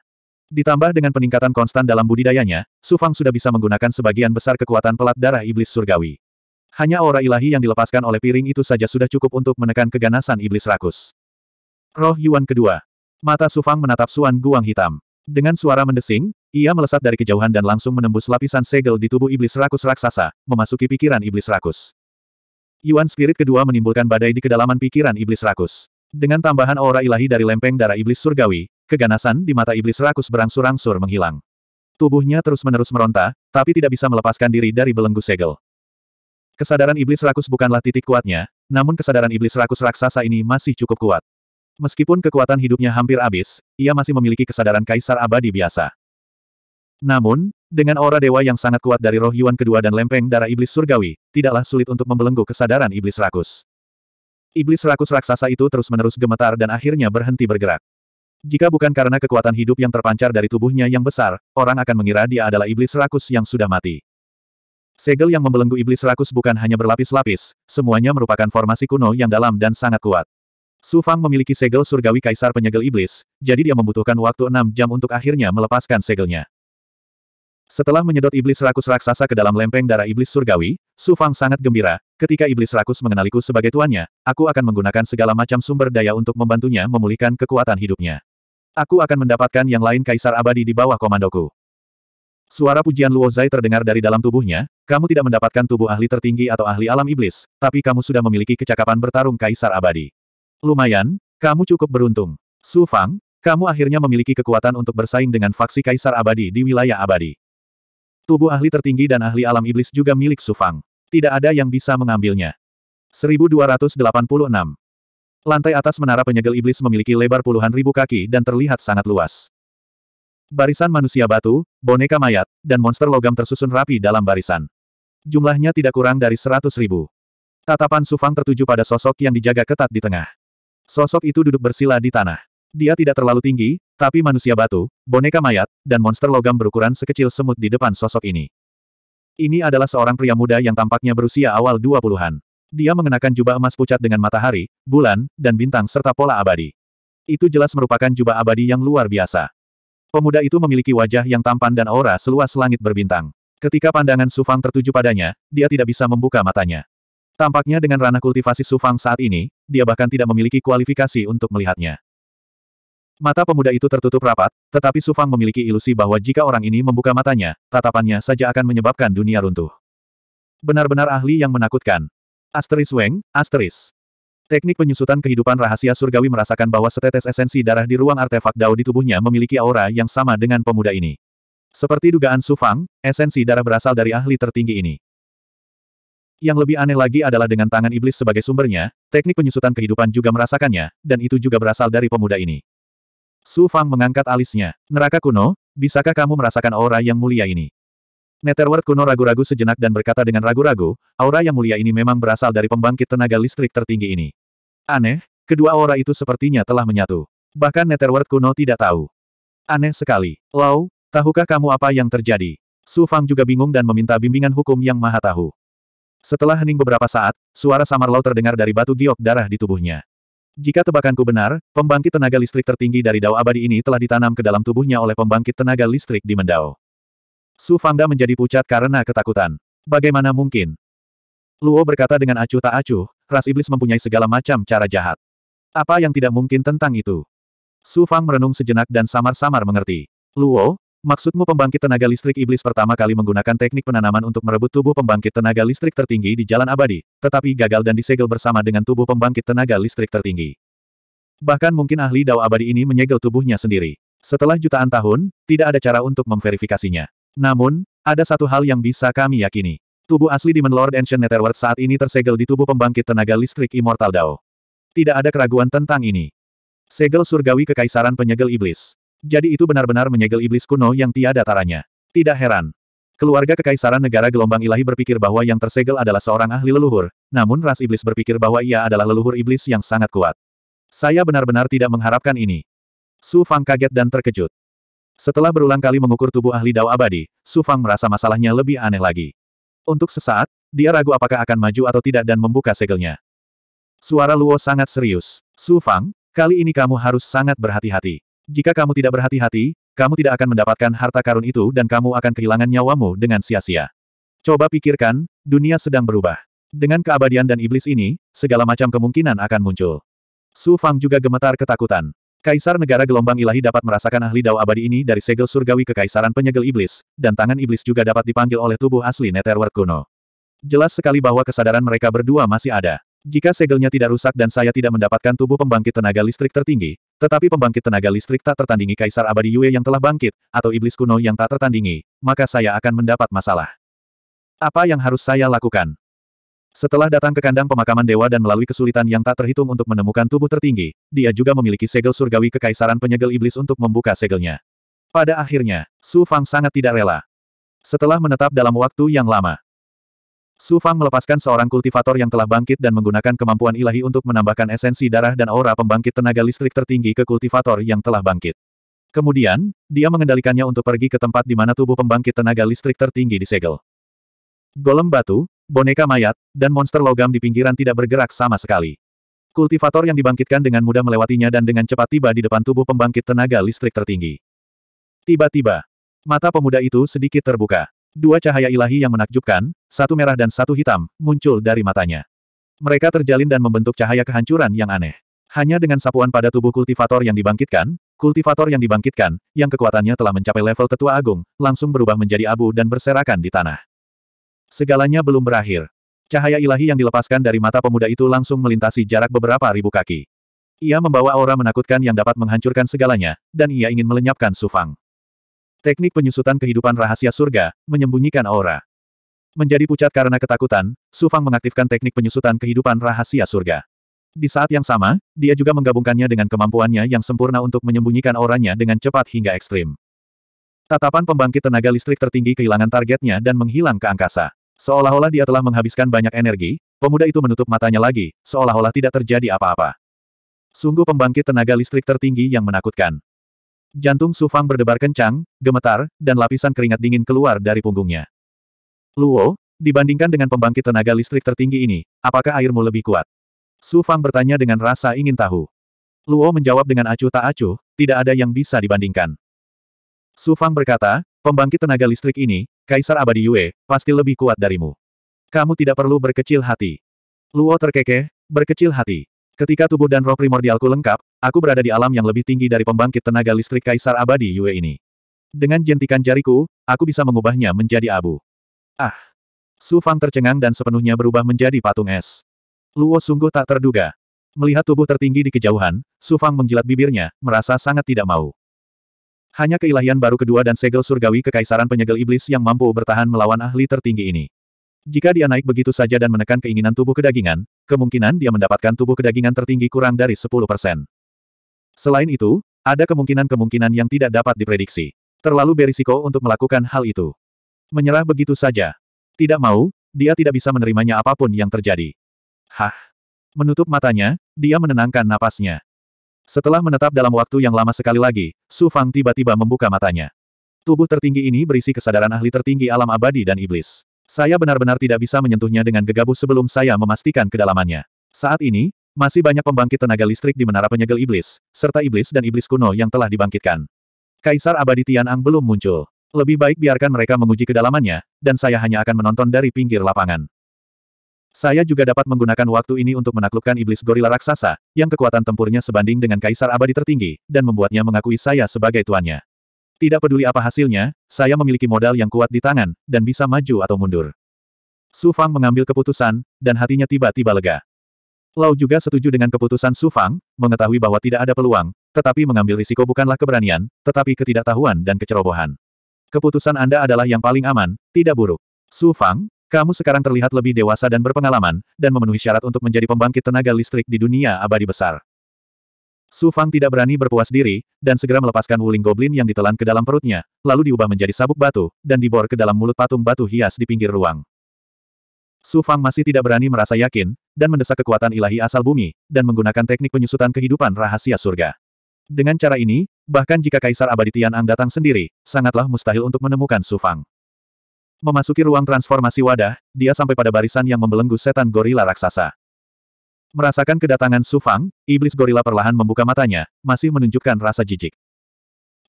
Ditambah dengan peningkatan konstan dalam budidayanya, Su Fang sudah bisa menggunakan sebagian besar kekuatan pelat darah iblis surgawi. Hanya aura ilahi yang dilepaskan oleh piring itu saja sudah cukup untuk menekan keganasan iblis rakus. Roh Yuan kedua. Mata Su Fang menatap Suan Guang hitam. Dengan suara mendesing, ia melesat dari kejauhan dan langsung menembus lapisan segel di tubuh iblis rakus raksasa, memasuki pikiran iblis rakus. Yuan Spirit kedua menimbulkan badai di kedalaman pikiran iblis rakus. Dengan tambahan aura ilahi dari lempeng darah iblis surgawi, keganasan di mata iblis rakus berangsur-angsur menghilang. Tubuhnya terus-menerus meronta, tapi tidak bisa melepaskan diri dari belenggu segel. Kesadaran iblis rakus bukanlah titik kuatnya, namun kesadaran iblis rakus raksasa ini masih cukup kuat. Meskipun kekuatan hidupnya hampir habis, ia masih memiliki kesadaran kaisar abadi biasa. Namun, dengan aura dewa yang sangat kuat dari roh Yuan kedua dan lempeng darah iblis surgawi, tidaklah sulit untuk membelenggu kesadaran iblis rakus. Iblis rakus raksasa itu terus-menerus gemetar dan akhirnya berhenti bergerak. Jika bukan karena kekuatan hidup yang terpancar dari tubuhnya yang besar, orang akan mengira dia adalah iblis rakus yang sudah mati. Segel yang membelenggu iblis rakus bukan hanya berlapis-lapis, semuanya merupakan formasi kuno yang dalam dan sangat kuat. Su Fang memiliki segel surgawi kaisar penyegel iblis, jadi dia membutuhkan waktu enam jam untuk akhirnya melepaskan segelnya. Setelah menyedot iblis rakus raksasa ke dalam lempeng darah iblis surgawi, Su Fang sangat gembira, ketika iblis rakus mengenaliku sebagai tuannya, aku akan menggunakan segala macam sumber daya untuk membantunya memulihkan kekuatan hidupnya. Aku akan mendapatkan yang lain kaisar abadi di bawah komandoku. Suara pujian Luo Zai terdengar dari dalam tubuhnya, kamu tidak mendapatkan tubuh ahli tertinggi atau ahli alam iblis, tapi kamu sudah memiliki kecakapan bertarung kaisar abadi. Lumayan, kamu cukup beruntung. Su Fang, kamu akhirnya memiliki kekuatan untuk bersaing dengan faksi kaisar abadi di wilayah abadi. Tubuh ahli tertinggi dan ahli alam iblis juga milik Sufang. Tidak ada yang bisa mengambilnya. 1286. Lantai atas menara penyegel iblis memiliki lebar puluhan ribu kaki dan terlihat sangat luas. Barisan manusia batu, boneka mayat, dan monster logam tersusun rapi dalam barisan. Jumlahnya tidak kurang dari seratus ribu. Tatapan Sufang tertuju pada sosok yang dijaga ketat di tengah. Sosok itu duduk bersila di tanah. Dia tidak terlalu tinggi, tapi manusia batu, boneka mayat, dan monster logam berukuran sekecil semut di depan sosok ini. Ini adalah seorang pria muda yang tampaknya berusia awal 20-an. Dia mengenakan jubah emas pucat dengan matahari, bulan, dan bintang serta pola abadi. Itu jelas merupakan jubah abadi yang luar biasa. Pemuda itu memiliki wajah yang tampan dan aura seluas langit berbintang. Ketika pandangan Sufang tertuju padanya, dia tidak bisa membuka matanya. Tampaknya dengan ranah kultivasi Sufang saat ini, dia bahkan tidak memiliki kualifikasi untuk melihatnya. Mata pemuda itu tertutup rapat, tetapi Su Fang memiliki ilusi bahwa jika orang ini membuka matanya, tatapannya saja akan menyebabkan dunia runtuh. Benar-benar ahli yang menakutkan. Asteris Weng, asteris. Teknik penyusutan kehidupan rahasia surgawi merasakan bahwa setetes esensi darah di ruang artefak Dao di tubuhnya memiliki aura yang sama dengan pemuda ini. Seperti dugaan Su Fang, esensi darah berasal dari ahli tertinggi ini. Yang lebih aneh lagi adalah dengan tangan iblis sebagai sumbernya, teknik penyusutan kehidupan juga merasakannya, dan itu juga berasal dari pemuda ini. Su Fang mengangkat alisnya. Neraka kuno, bisakah kamu merasakan aura yang mulia ini? Netherworld kuno ragu-ragu sejenak dan berkata dengan ragu-ragu, aura yang mulia ini memang berasal dari pembangkit tenaga listrik tertinggi ini. Aneh, kedua aura itu sepertinya telah menyatu. Bahkan Netherworld kuno tidak tahu. Aneh sekali. Lau, tahukah kamu apa yang terjadi? Su Fang juga bingung dan meminta bimbingan hukum yang maha tahu. Setelah hening beberapa saat, suara samar Lau terdengar dari batu giok darah di tubuhnya. Jika tebakanku benar, pembangkit tenaga listrik tertinggi dari Dao Abadi ini telah ditanam ke dalam tubuhnya oleh pembangkit tenaga listrik di Mendao. Su Fangda menjadi pucat karena ketakutan. Bagaimana mungkin? Luo berkata dengan acuh tak acuh, ras iblis mempunyai segala macam cara jahat. Apa yang tidak mungkin tentang itu? Su Fang merenung sejenak dan samar-samar mengerti. Luo, Maksudmu pembangkit tenaga listrik iblis pertama kali menggunakan teknik penanaman untuk merebut tubuh pembangkit tenaga listrik tertinggi di Jalan Abadi, tetapi gagal dan disegel bersama dengan tubuh pembangkit tenaga listrik tertinggi. Bahkan mungkin ahli Dao Abadi ini menyegel tubuhnya sendiri. Setelah jutaan tahun, tidak ada cara untuk memverifikasinya. Namun, ada satu hal yang bisa kami yakini. Tubuh asli Demon Lord Ancient Netherworld saat ini tersegel di tubuh pembangkit tenaga listrik Immortal Dao. Tidak ada keraguan tentang ini. Segel surgawi kekaisaran penyegel iblis. Jadi itu benar-benar menyegel iblis kuno yang tiada taranya. Tidak heran. Keluarga kekaisaran negara gelombang ilahi berpikir bahwa yang tersegel adalah seorang ahli leluhur, namun ras iblis berpikir bahwa ia adalah leluhur iblis yang sangat kuat. Saya benar-benar tidak mengharapkan ini. Su Fang kaget dan terkejut. Setelah berulang kali mengukur tubuh ahli Dao abadi, Su Fang merasa masalahnya lebih aneh lagi. Untuk sesaat, dia ragu apakah akan maju atau tidak dan membuka segelnya. Suara Luo sangat serius. Su Fang, kali ini kamu harus sangat berhati-hati. Jika kamu tidak berhati-hati, kamu tidak akan mendapatkan harta karun itu dan kamu akan kehilangan nyawamu dengan sia-sia. Coba pikirkan, dunia sedang berubah. Dengan keabadian dan iblis ini, segala macam kemungkinan akan muncul. Su Fang juga gemetar ketakutan. Kaisar negara gelombang ilahi dapat merasakan ahli dao abadi ini dari segel surgawi kekaisaran penyegel iblis, dan tangan iblis juga dapat dipanggil oleh tubuh asli Netherworld kuno. Jelas sekali bahwa kesadaran mereka berdua masih ada. Jika segelnya tidak rusak dan saya tidak mendapatkan tubuh pembangkit tenaga listrik tertinggi, tetapi pembangkit tenaga listrik tak tertandingi Kaisar Abadi Yue yang telah bangkit, atau iblis kuno yang tak tertandingi, maka saya akan mendapat masalah. Apa yang harus saya lakukan? Setelah datang ke kandang pemakaman dewa dan melalui kesulitan yang tak terhitung untuk menemukan tubuh tertinggi, dia juga memiliki segel surgawi kekaisaran penyegel iblis untuk membuka segelnya. Pada akhirnya, Su Fang sangat tidak rela. Setelah menetap dalam waktu yang lama, Su Fang melepaskan seorang kultivator yang telah bangkit dan menggunakan kemampuan ilahi untuk menambahkan esensi darah dan aura pembangkit tenaga listrik tertinggi ke kultivator yang telah bangkit. Kemudian, dia mengendalikannya untuk pergi ke tempat di mana tubuh pembangkit tenaga listrik tertinggi disegel. Golem batu, boneka mayat, dan monster logam di pinggiran tidak bergerak sama sekali. Kultivator yang dibangkitkan dengan mudah melewatinya dan dengan cepat tiba di depan tubuh pembangkit tenaga listrik tertinggi. Tiba-tiba, mata pemuda itu sedikit terbuka. Dua cahaya ilahi yang menakjubkan, satu merah dan satu hitam, muncul dari matanya. Mereka terjalin dan membentuk cahaya kehancuran yang aneh. Hanya dengan sapuan pada tubuh kultivator yang dibangkitkan, kultivator yang dibangkitkan, yang kekuatannya telah mencapai level tetua agung, langsung berubah menjadi abu dan berserakan di tanah. Segalanya belum berakhir. Cahaya ilahi yang dilepaskan dari mata pemuda itu langsung melintasi jarak beberapa ribu kaki. Ia membawa aura menakutkan yang dapat menghancurkan segalanya, dan ia ingin melenyapkan Sufang. Teknik penyusutan kehidupan rahasia surga, menyembunyikan aura. Menjadi pucat karena ketakutan, Su Fang mengaktifkan teknik penyusutan kehidupan rahasia surga. Di saat yang sama, dia juga menggabungkannya dengan kemampuannya yang sempurna untuk menyembunyikan auranya dengan cepat hingga ekstrim. Tatapan pembangkit tenaga listrik tertinggi kehilangan targetnya dan menghilang ke angkasa. Seolah-olah dia telah menghabiskan banyak energi, pemuda itu menutup matanya lagi, seolah-olah tidak terjadi apa-apa. Sungguh pembangkit tenaga listrik tertinggi yang menakutkan. Jantung Sufang berdebar kencang, gemetar, dan lapisan keringat dingin keluar dari punggungnya. Luo, dibandingkan dengan pembangkit tenaga listrik tertinggi ini, apakah airmu lebih kuat? Sufang bertanya dengan rasa ingin tahu. Luo menjawab dengan acuh tak acuh, tidak ada yang bisa dibandingkan. Sufang berkata, pembangkit tenaga listrik ini, Kaisar Abadi Yue, pasti lebih kuat darimu. Kamu tidak perlu berkecil hati. Luo terkekeh, berkecil hati. Ketika tubuh dan roh primordialku lengkap, Aku berada di alam yang lebih tinggi dari pembangkit tenaga listrik Kaisar Abadi Yue ini. Dengan jentikan jariku, aku bisa mengubahnya menjadi abu. Ah! Su Fang tercengang dan sepenuhnya berubah menjadi patung es. Luo sungguh tak terduga. Melihat tubuh tertinggi di kejauhan, Su Fang menjilat bibirnya, merasa sangat tidak mau. Hanya keilahian baru kedua dan segel surgawi kekaisaran penyegel iblis yang mampu bertahan melawan ahli tertinggi ini. Jika dia naik begitu saja dan menekan keinginan tubuh kedagingan, kemungkinan dia mendapatkan tubuh kedagingan tertinggi kurang dari 10%. Selain itu, ada kemungkinan-kemungkinan yang tidak dapat diprediksi. Terlalu berisiko untuk melakukan hal itu. Menyerah begitu saja. Tidak mau, dia tidak bisa menerimanya apapun yang terjadi. Hah. Menutup matanya, dia menenangkan napasnya. Setelah menetap dalam waktu yang lama sekali lagi, Su Fang tiba-tiba membuka matanya. Tubuh tertinggi ini berisi kesadaran ahli tertinggi alam abadi dan iblis. Saya benar-benar tidak bisa menyentuhnya dengan gegabah sebelum saya memastikan kedalamannya. Saat ini, masih banyak pembangkit tenaga listrik di menara penyegel iblis, serta iblis dan iblis kuno yang telah dibangkitkan. Kaisar abadi Tianang belum muncul. Lebih baik biarkan mereka menguji kedalamannya, dan saya hanya akan menonton dari pinggir lapangan. Saya juga dapat menggunakan waktu ini untuk menaklukkan iblis gorila raksasa, yang kekuatan tempurnya sebanding dengan kaisar abadi tertinggi, dan membuatnya mengakui saya sebagai tuannya. Tidak peduli apa hasilnya, saya memiliki modal yang kuat di tangan, dan bisa maju atau mundur. Su Fang mengambil keputusan, dan hatinya tiba-tiba lega. Lau juga setuju dengan keputusan Su Fang, mengetahui bahwa tidak ada peluang, tetapi mengambil risiko bukanlah keberanian, tetapi ketidaktahuan dan kecerobohan. Keputusan Anda adalah yang paling aman, tidak buruk. Su Fang, kamu sekarang terlihat lebih dewasa dan berpengalaman, dan memenuhi syarat untuk menjadi pembangkit tenaga listrik di dunia abadi besar. Su Fang tidak berani berpuas diri, dan segera melepaskan wuling goblin yang ditelan ke dalam perutnya, lalu diubah menjadi sabuk batu, dan dibor ke dalam mulut patung batu hias di pinggir ruang. Su Fang masih tidak berani merasa yakin, dan mendesak kekuatan ilahi asal bumi, dan menggunakan teknik penyusutan kehidupan rahasia surga. Dengan cara ini, bahkan jika Kaisar Abadi Tianang datang sendiri, sangatlah mustahil untuk menemukan Su Fang. Memasuki ruang transformasi wadah, dia sampai pada barisan yang membelenggu setan gorila raksasa. Merasakan kedatangan Su Fang, iblis gorila perlahan membuka matanya, masih menunjukkan rasa jijik.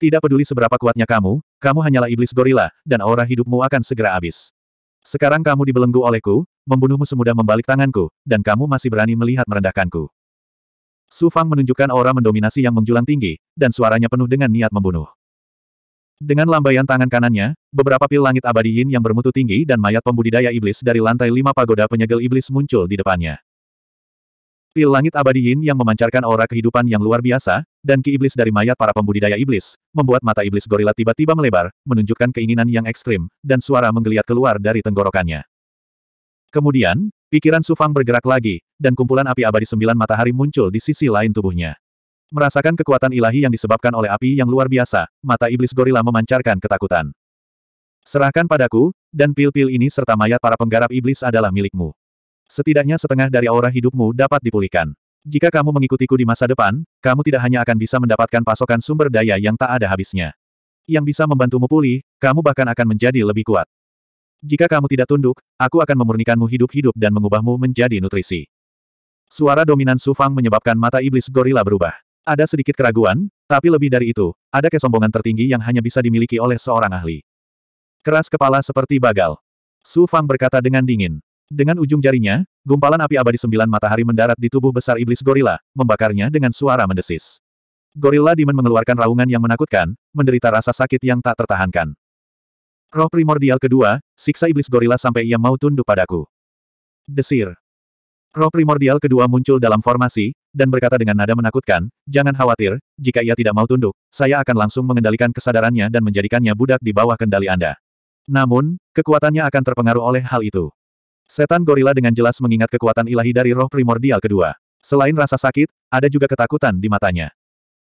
Tidak peduli seberapa kuatnya kamu, kamu hanyalah iblis gorila, dan aura hidupmu akan segera habis. Sekarang kamu dibelenggu olehku, membunuhmu semudah membalik tanganku, dan kamu masih berani melihat merendahkanku. Su Fang menunjukkan aura mendominasi yang menjulang tinggi, dan suaranya penuh dengan niat membunuh. Dengan lambaian tangan kanannya, beberapa pil langit abadi yin yang bermutu tinggi dan mayat pembudidaya iblis dari lantai lima pagoda penyegel iblis muncul di depannya. Pil langit abadi Yin yang memancarkan aura kehidupan yang luar biasa, dan ki iblis dari mayat para pembudidaya iblis, membuat mata iblis gorila tiba-tiba melebar, menunjukkan keinginan yang ekstrim, dan suara menggeliat keluar dari tenggorokannya. Kemudian, pikiran Sufang bergerak lagi, dan kumpulan api abadi sembilan matahari muncul di sisi lain tubuhnya. Merasakan kekuatan ilahi yang disebabkan oleh api yang luar biasa, mata iblis gorila memancarkan ketakutan. Serahkan padaku, dan pil-pil ini serta mayat para penggarap iblis adalah milikmu. Setidaknya setengah dari aura hidupmu dapat dipulihkan. Jika kamu mengikutiku di masa depan, kamu tidak hanya akan bisa mendapatkan pasokan sumber daya yang tak ada habisnya. Yang bisa membantumu pulih, kamu bahkan akan menjadi lebih kuat. Jika kamu tidak tunduk, aku akan memurnikanmu hidup-hidup dan mengubahmu menjadi nutrisi. Suara dominan Sufang menyebabkan mata iblis gorila berubah. Ada sedikit keraguan, tapi lebih dari itu, ada kesombongan tertinggi yang hanya bisa dimiliki oleh seorang ahli. Keras kepala seperti bagal. Sufang berkata dengan dingin. Dengan ujung jarinya, gumpalan api abadi sembilan matahari mendarat di tubuh besar iblis gorila, membakarnya dengan suara mendesis. Gorilla Demon mengeluarkan raungan yang menakutkan, menderita rasa sakit yang tak tertahankan. Roh primordial kedua, siksa iblis gorila sampai ia mau tunduk padaku. Desir. Roh primordial kedua muncul dalam formasi, dan berkata dengan nada menakutkan, jangan khawatir, jika ia tidak mau tunduk, saya akan langsung mengendalikan kesadarannya dan menjadikannya budak di bawah kendali Anda. Namun, kekuatannya akan terpengaruh oleh hal itu. Setan gorila dengan jelas mengingat kekuatan ilahi dari roh primordial kedua. Selain rasa sakit, ada juga ketakutan di matanya.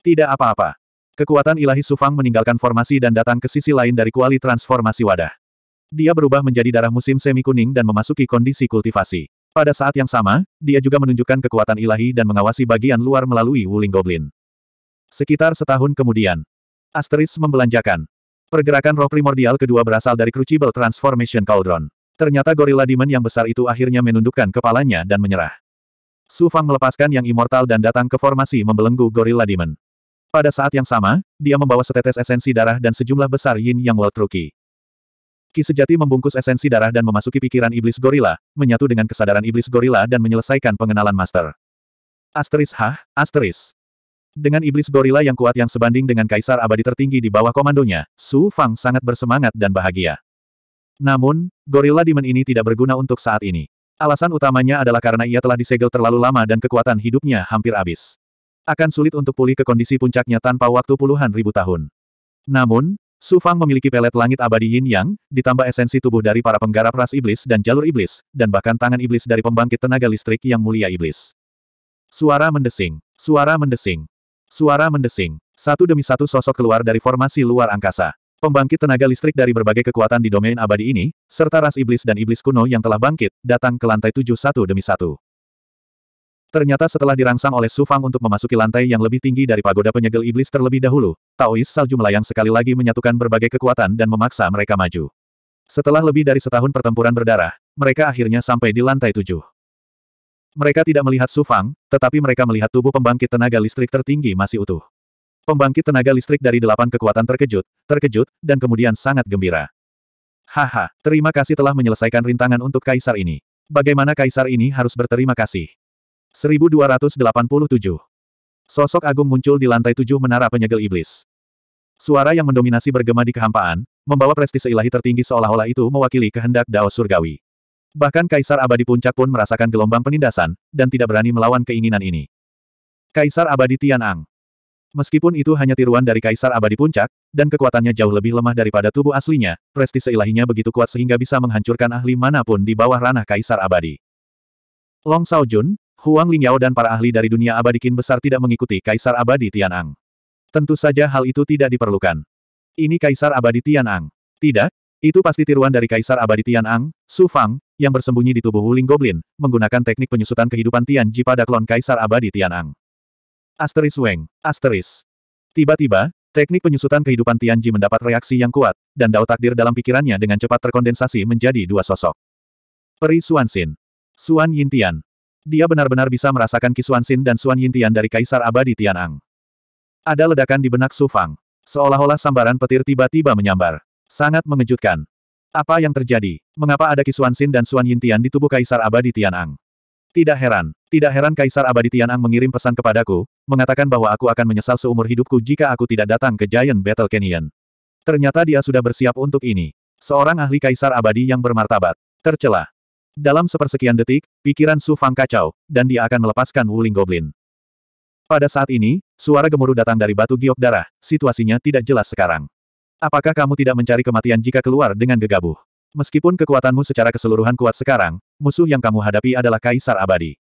Tidak apa-apa. Kekuatan ilahi Sufang meninggalkan formasi dan datang ke sisi lain dari kuali transformasi wadah. Dia berubah menjadi darah musim semi kuning dan memasuki kondisi kultivasi. Pada saat yang sama, dia juga menunjukkan kekuatan ilahi dan mengawasi bagian luar melalui Wuling Goblin. Sekitar setahun kemudian, Asteris membelanjakan. Pergerakan roh primordial kedua berasal dari Crucible Transformation Cauldron. Ternyata gorila demon yang besar itu akhirnya menundukkan kepalanya dan menyerah. Su Fang melepaskan yang immortal dan datang ke formasi membelenggu gorila demon. Pada saat yang sama, dia membawa setetes esensi darah dan sejumlah besar yin yang World Rookie. Ki sejati membungkus esensi darah dan memasuki pikiran iblis gorila, menyatu dengan kesadaran iblis gorila dan menyelesaikan pengenalan master. Asteris Hah, asteris. Dengan iblis gorila yang kuat yang sebanding dengan kaisar abadi tertinggi di bawah komandonya, Su Fang sangat bersemangat dan bahagia. Namun, Gorilla demon ini tidak berguna untuk saat ini. Alasan utamanya adalah karena ia telah disegel terlalu lama dan kekuatan hidupnya hampir habis. Akan sulit untuk pulih ke kondisi puncaknya tanpa waktu puluhan ribu tahun. Namun, Su Fang memiliki pelet langit abadi yin yang, ditambah esensi tubuh dari para penggarap ras iblis dan jalur iblis, dan bahkan tangan iblis dari pembangkit tenaga listrik yang mulia iblis. Suara mendesing. Suara mendesing. Suara mendesing. Satu demi satu sosok keluar dari formasi luar angkasa. Pembangkit tenaga listrik dari berbagai kekuatan di domain abadi ini, serta ras iblis dan iblis kuno yang telah bangkit, datang ke lantai tujuh satu demi satu. Ternyata setelah dirangsang oleh Su Fang untuk memasuki lantai yang lebih tinggi dari pagoda penyegel iblis terlebih dahulu, Taois salju melayang sekali lagi menyatukan berbagai kekuatan dan memaksa mereka maju. Setelah lebih dari setahun pertempuran berdarah, mereka akhirnya sampai di lantai tujuh. Mereka tidak melihat Su Fang, tetapi mereka melihat tubuh pembangkit tenaga listrik tertinggi masih utuh. Pembangkit tenaga listrik dari delapan kekuatan terkejut, terkejut, dan kemudian sangat gembira. Haha, terima kasih telah menyelesaikan rintangan untuk kaisar ini. Bagaimana kaisar ini harus berterima kasih? 1287 Sosok agung muncul di lantai tujuh menara penyegel iblis. Suara yang mendominasi bergema di kehampaan, membawa prestise ilahi tertinggi seolah-olah itu mewakili kehendak Dao Surgawi. Bahkan Kaisar Abadi Puncak pun merasakan gelombang penindasan, dan tidak berani melawan keinginan ini. Kaisar Abadi Tianang Meskipun itu hanya tiruan dari Kaisar Abadi Puncak, dan kekuatannya jauh lebih lemah daripada tubuh aslinya, prestise ilahinya begitu kuat sehingga bisa menghancurkan ahli manapun di bawah ranah Kaisar Abadi. Long Sao Jun, Huang Lingyao dan para ahli dari dunia abadi kin besar tidak mengikuti Kaisar Abadi Tianang. Tentu saja hal itu tidak diperlukan. Ini Kaisar Abadi Tianang. Tidak, itu pasti tiruan dari Kaisar Abadi Tianang, Su Fang, yang bersembunyi di tubuh Wuling Goblin, menggunakan teknik penyusutan kehidupan Tian Ji pada klon Kaisar Abadi Tianang. Asteris Weng. Asteris. Tiba-tiba, teknik penyusutan kehidupan Tianji mendapat reaksi yang kuat, dan dao takdir dalam pikirannya dengan cepat terkondensasi menjadi dua sosok. Peri Suansin. Suan Yintian. Dia benar-benar bisa merasakan Suansin dan Suan Yintian dari Kaisar Abadi Tianang. Ada ledakan di benak Su Fang. Seolah-olah sambaran petir tiba-tiba menyambar. Sangat mengejutkan. Apa yang terjadi? Mengapa ada Suansin dan Suan Yintian di tubuh Kaisar Abadi Tianang? Tidak heran, tidak heran Kaisar Abadi Tianang mengirim pesan kepadaku, mengatakan bahwa aku akan menyesal seumur hidupku jika aku tidak datang ke Giant Battle Canyon. Ternyata dia sudah bersiap untuk ini. Seorang ahli Kaisar Abadi yang bermartabat. Tercelah. Dalam sepersekian detik, pikiran Su Fang kacau, dan dia akan melepaskan Wuling Goblin. Pada saat ini, suara gemuruh datang dari batu giok darah, situasinya tidak jelas sekarang. Apakah kamu tidak mencari kematian jika keluar dengan gegabah? Meskipun kekuatanmu secara keseluruhan kuat sekarang, Musuh yang kamu hadapi adalah Kaisar Abadi.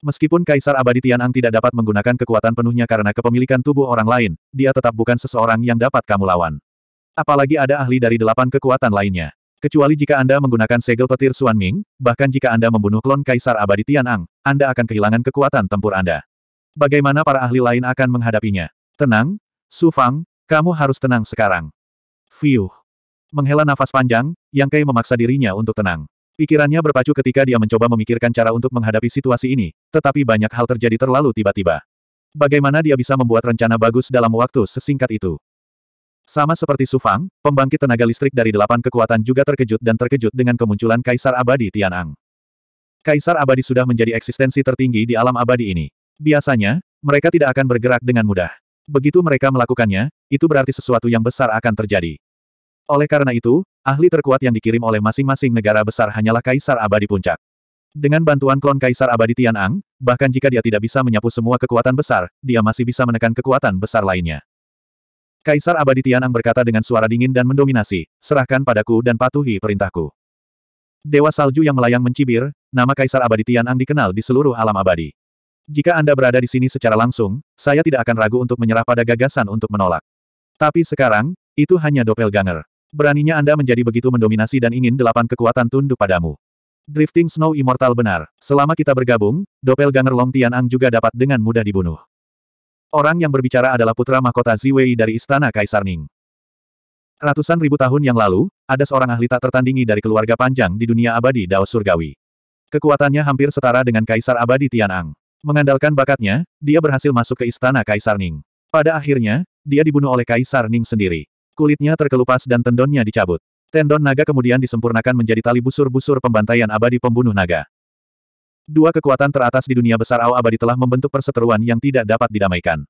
Meskipun Kaisar Abadi Tianang tidak dapat menggunakan kekuatan penuhnya karena kepemilikan tubuh orang lain, dia tetap bukan seseorang yang dapat kamu lawan. Apalagi ada ahli dari delapan kekuatan lainnya. Kecuali jika Anda menggunakan segel petir Suan Ming, bahkan jika Anda membunuh klon Kaisar Abadi Tianang, Anda akan kehilangan kekuatan tempur Anda. Bagaimana para ahli lain akan menghadapinya? Tenang, Su Fang, kamu harus tenang sekarang. Fiuh. Menghela nafas panjang, Yang Kai memaksa dirinya untuk tenang. Pikirannya berpacu ketika dia mencoba memikirkan cara untuk menghadapi situasi ini, tetapi banyak hal terjadi terlalu tiba-tiba. Bagaimana dia bisa membuat rencana bagus dalam waktu sesingkat itu? Sama seperti Sufang, pembangkit tenaga listrik dari delapan kekuatan juga terkejut dan terkejut dengan kemunculan Kaisar Abadi Tianang. Kaisar Abadi sudah menjadi eksistensi tertinggi di alam abadi ini. Biasanya, mereka tidak akan bergerak dengan mudah. Begitu mereka melakukannya, itu berarti sesuatu yang besar akan terjadi. Oleh karena itu, Ahli terkuat yang dikirim oleh masing-masing negara besar hanyalah Kaisar Abadi Puncak. Dengan bantuan klon Kaisar Abadi Tianang, bahkan jika dia tidak bisa menyapu semua kekuatan besar, dia masih bisa menekan kekuatan besar lainnya. Kaisar Abadi Tianang berkata dengan suara dingin dan mendominasi, serahkan padaku dan patuhi perintahku. Dewa salju yang melayang mencibir, nama Kaisar Abadi Tianang dikenal di seluruh alam abadi. Jika Anda berada di sini secara langsung, saya tidak akan ragu untuk menyerah pada gagasan untuk menolak. Tapi sekarang, itu hanya doppelganger. Beraninya Anda menjadi begitu mendominasi dan ingin delapan kekuatan tunduk padamu. Drifting Snow Immortal benar. Selama kita bergabung, Doppelganger Long Tianang juga dapat dengan mudah dibunuh. Orang yang berbicara adalah putra mahkota Ziwei dari Istana Kaisar Ning. Ratusan ribu tahun yang lalu, ada seorang ahli tak tertandingi dari keluarga panjang di dunia abadi Dao Surgawi. Kekuatannya hampir setara dengan Kaisar Abadi Tianang. Mengandalkan bakatnya, dia berhasil masuk ke Istana Kaisar Ning. Pada akhirnya, dia dibunuh oleh Kaisar Ning sendiri. Kulitnya terkelupas dan tendonnya dicabut. Tendon naga kemudian disempurnakan menjadi tali busur-busur pembantaian abadi pembunuh naga. Dua kekuatan teratas di dunia besar Ao abadi telah membentuk perseteruan yang tidak dapat didamaikan.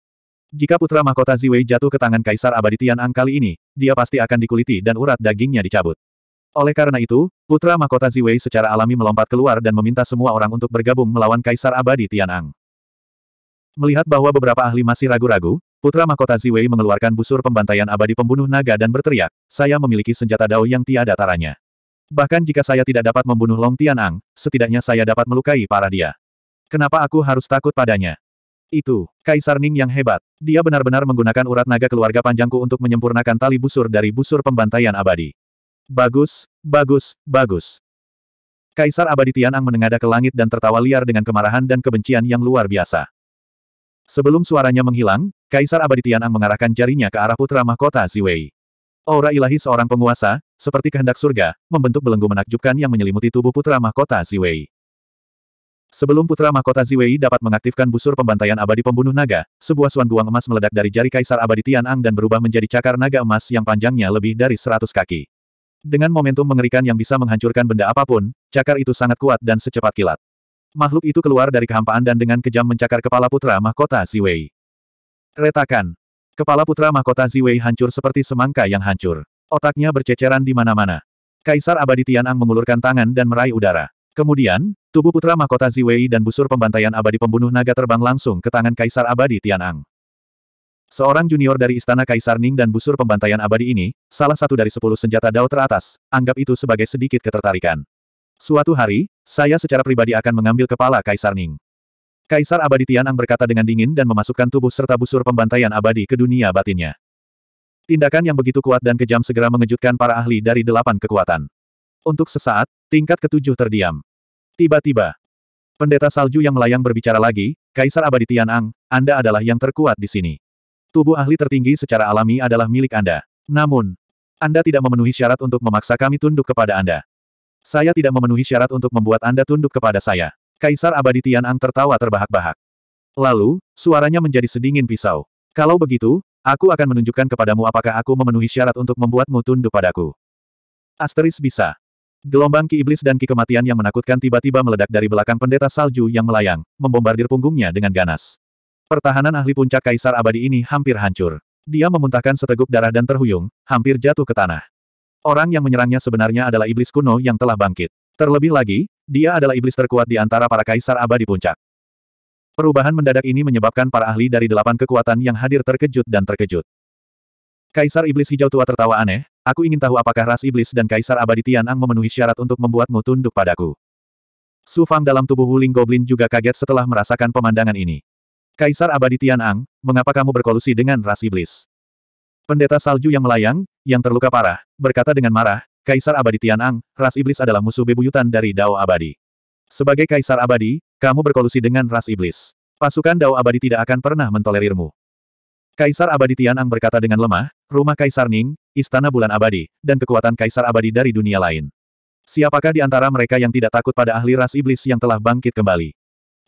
Jika putra mahkota Ziwei jatuh ke tangan Kaisar abadi Tian Ang kali ini, dia pasti akan dikuliti dan urat dagingnya dicabut. Oleh karena itu, putra mahkota Ziwei secara alami melompat keluar dan meminta semua orang untuk bergabung melawan Kaisar abadi Tian Ang. Melihat bahwa beberapa ahli masih ragu-ragu, Putra Mahkota Ziwei mengeluarkan busur pembantaian abadi pembunuh naga dan berteriak, saya memiliki senjata dao yang tiada taranya. Bahkan jika saya tidak dapat membunuh Long Tianang, setidaknya saya dapat melukai para dia. Kenapa aku harus takut padanya? Itu, Kaisar Ning yang hebat. Dia benar-benar menggunakan urat naga keluarga panjangku untuk menyempurnakan tali busur dari busur pembantaian abadi. Bagus, bagus, bagus. Kaisar abadi Tianang menengadah ke langit dan tertawa liar dengan kemarahan dan kebencian yang luar biasa. Sebelum suaranya menghilang, Kaisar Abadi Tianang mengarahkan jarinya ke arah putra mahkota Ziwei. Aura ilahi seorang penguasa, seperti kehendak surga, membentuk belenggu menakjubkan yang menyelimuti tubuh putra mahkota Ziwei. Sebelum putra mahkota Ziwei dapat mengaktifkan busur pembantaian abadi pembunuh naga, sebuah suan guang emas meledak dari jari Kaisar Abadi Tianang dan berubah menjadi cakar naga emas yang panjangnya lebih dari seratus kaki. Dengan momentum mengerikan yang bisa menghancurkan benda apapun, cakar itu sangat kuat dan secepat kilat. Makhluk itu keluar dari kehampaan dan dengan kejam mencakar kepala putra mahkota Ziwei. Retakan. Kepala putra mahkota Ziwei hancur seperti semangka yang hancur. Otaknya berceceran di mana-mana. Kaisar abadi Tianang mengulurkan tangan dan meraih udara. Kemudian, tubuh putra mahkota Ziwei dan busur pembantaian abadi pembunuh naga terbang langsung ke tangan Kaisar Abadi Tianang. Seorang junior dari Istana Kaisar Ning dan busur pembantaian abadi ini, salah satu dari sepuluh senjata dao teratas, anggap itu sebagai sedikit ketertarikan. Suatu hari, saya secara pribadi akan mengambil kepala Kaisar Ning. Kaisar abadi Tianang berkata dengan dingin dan memasukkan tubuh serta busur pembantaian abadi ke dunia batinnya. Tindakan yang begitu kuat dan kejam segera mengejutkan para ahli dari delapan kekuatan. Untuk sesaat, tingkat ketujuh terdiam. Tiba-tiba, pendeta salju yang melayang berbicara lagi, Kaisar abadi Tianang, Anda adalah yang terkuat di sini. Tubuh ahli tertinggi secara alami adalah milik Anda. Namun, Anda tidak memenuhi syarat untuk memaksa kami tunduk kepada Anda. Saya tidak memenuhi syarat untuk membuat Anda tunduk kepada saya. Kaisar Abadi Tianang tertawa terbahak-bahak. Lalu, suaranya menjadi sedingin pisau. Kalau begitu, aku akan menunjukkan kepadamu apakah aku memenuhi syarat untuk membuatmu tunduk padaku. Asteris bisa. Gelombang ki iblis dan ki kematian yang menakutkan tiba-tiba meledak dari belakang pendeta salju yang melayang, membombardir punggungnya dengan ganas. Pertahanan ahli puncak kaisar abadi ini hampir hancur. Dia memuntahkan seteguk darah dan terhuyung, hampir jatuh ke tanah. Orang yang menyerangnya sebenarnya adalah iblis kuno yang telah bangkit. Terlebih lagi, dia adalah iblis terkuat di antara para kaisar abadi puncak. Perubahan mendadak ini menyebabkan para ahli dari delapan kekuatan yang hadir terkejut dan terkejut. Kaisar Iblis Hijau Tua tertawa aneh, aku ingin tahu apakah ras iblis dan Kaisar Abadi Tianang memenuhi syarat untuk membuatmu tunduk padaku. Su Fang dalam tubuh Wuling Goblin juga kaget setelah merasakan pemandangan ini. Kaisar Abadi Tianang, mengapa kamu berkolusi dengan ras iblis? Pendeta salju yang melayang, yang terluka parah, berkata dengan marah, Kaisar Abadi Tianang, ras iblis adalah musuh bebuyutan dari Dao Abadi. Sebagai Kaisar Abadi, kamu berkolusi dengan ras iblis. Pasukan Dao Abadi tidak akan pernah mentolerirmu. Kaisar Abadi Tianang berkata dengan lemah, rumah Kaisar Ning, istana bulan abadi, dan kekuatan Kaisar Abadi dari dunia lain. Siapakah di antara mereka yang tidak takut pada ahli ras iblis yang telah bangkit kembali?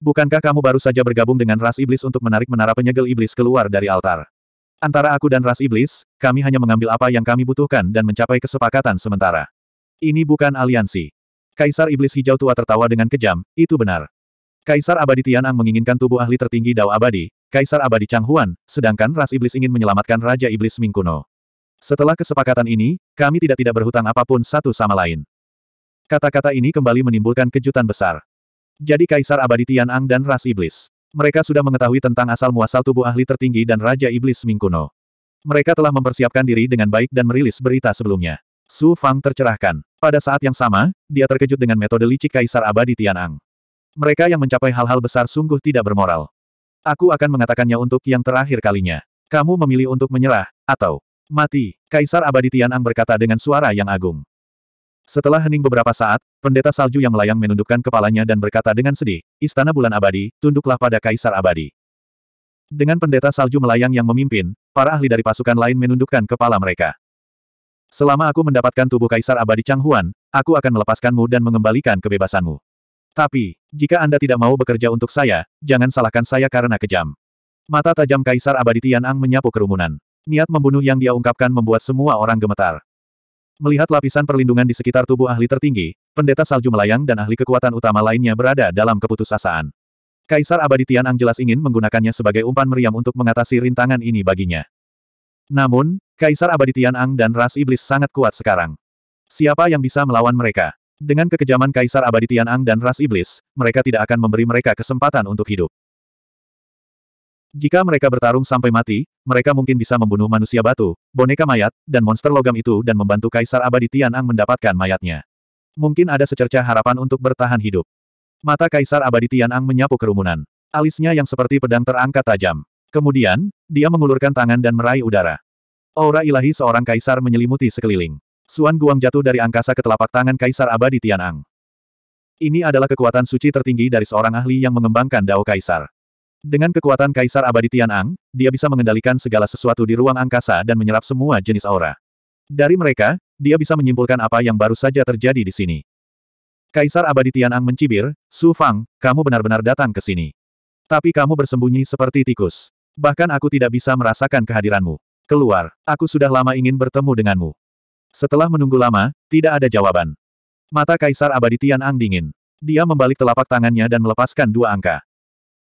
Bukankah kamu baru saja bergabung dengan ras iblis untuk menarik menara penyegel iblis keluar dari altar? Antara aku dan ras iblis, kami hanya mengambil apa yang kami butuhkan dan mencapai kesepakatan sementara. Ini bukan aliansi. Kaisar Iblis Hijau Tua tertawa dengan kejam, itu benar. Kaisar Abadi Tianang menginginkan tubuh ahli tertinggi Dao Abadi, Kaisar Abadi Chang Huan, sedangkan ras iblis ingin menyelamatkan Raja Iblis Mingkuno. Setelah kesepakatan ini, kami tidak-tidak berhutang apapun satu sama lain. Kata-kata ini kembali menimbulkan kejutan besar. Jadi Kaisar Abadi Tianang dan ras iblis. Mereka sudah mengetahui tentang asal-muasal tubuh ahli tertinggi dan Raja Iblis Mingkuno. Mereka telah mempersiapkan diri dengan baik dan merilis berita sebelumnya. Su Fang tercerahkan. Pada saat yang sama, dia terkejut dengan metode licik Kaisar Abadi Tianang. Mereka yang mencapai hal-hal besar sungguh tidak bermoral. Aku akan mengatakannya untuk yang terakhir kalinya. Kamu memilih untuk menyerah, atau mati. Kaisar Abadi Tianang berkata dengan suara yang agung. Setelah hening beberapa saat, pendeta salju yang melayang menundukkan kepalanya dan berkata dengan sedih, Istana Bulan Abadi, tunduklah pada Kaisar Abadi. Dengan pendeta salju melayang yang memimpin, para ahli dari pasukan lain menundukkan kepala mereka. Selama aku mendapatkan tubuh Kaisar Abadi Chang Huan, aku akan melepaskanmu dan mengembalikan kebebasanmu. Tapi, jika Anda tidak mau bekerja untuk saya, jangan salahkan saya karena kejam. Mata tajam Kaisar Abadi Tianang menyapu kerumunan. Niat membunuh yang dia ungkapkan membuat semua orang gemetar. Melihat lapisan perlindungan di sekitar tubuh ahli tertinggi, pendeta salju melayang dan ahli kekuatan utama lainnya berada dalam keputusasaan. Kaisar abadi Tian Ang jelas ingin menggunakannya sebagai umpan meriam untuk mengatasi rintangan ini baginya. Namun, Kaisar abadi Tian Ang dan ras iblis sangat kuat sekarang. Siapa yang bisa melawan mereka? Dengan kekejaman Kaisar abadi Tian Ang dan ras iblis, mereka tidak akan memberi mereka kesempatan untuk hidup. Jika mereka bertarung sampai mati, mereka mungkin bisa membunuh manusia batu, boneka mayat, dan monster logam itu dan membantu Kaisar Abadi Tianang mendapatkan mayatnya. Mungkin ada secerca harapan untuk bertahan hidup. Mata Kaisar Abadi Tianang menyapu kerumunan. Alisnya yang seperti pedang terangkat tajam. Kemudian, dia mengulurkan tangan dan meraih udara. Aura ilahi seorang kaisar menyelimuti sekeliling. Suan Guang jatuh dari angkasa ke telapak tangan Kaisar Abadi Tianang. Ini adalah kekuatan suci tertinggi dari seorang ahli yang mengembangkan Dao Kaisar. Dengan kekuatan Kaisar Abadi Tianang, dia bisa mengendalikan segala sesuatu di ruang angkasa dan menyerap semua jenis aura. Dari mereka, dia bisa menyimpulkan apa yang baru saja terjadi di sini. Kaisar Abadi Tianang mencibir, Su Fang, kamu benar-benar datang ke sini. Tapi kamu bersembunyi seperti tikus. Bahkan aku tidak bisa merasakan kehadiranmu. Keluar, aku sudah lama ingin bertemu denganmu. Setelah menunggu lama, tidak ada jawaban. Mata Kaisar Abadi Tianang dingin. Dia membalik telapak tangannya dan melepaskan dua angka.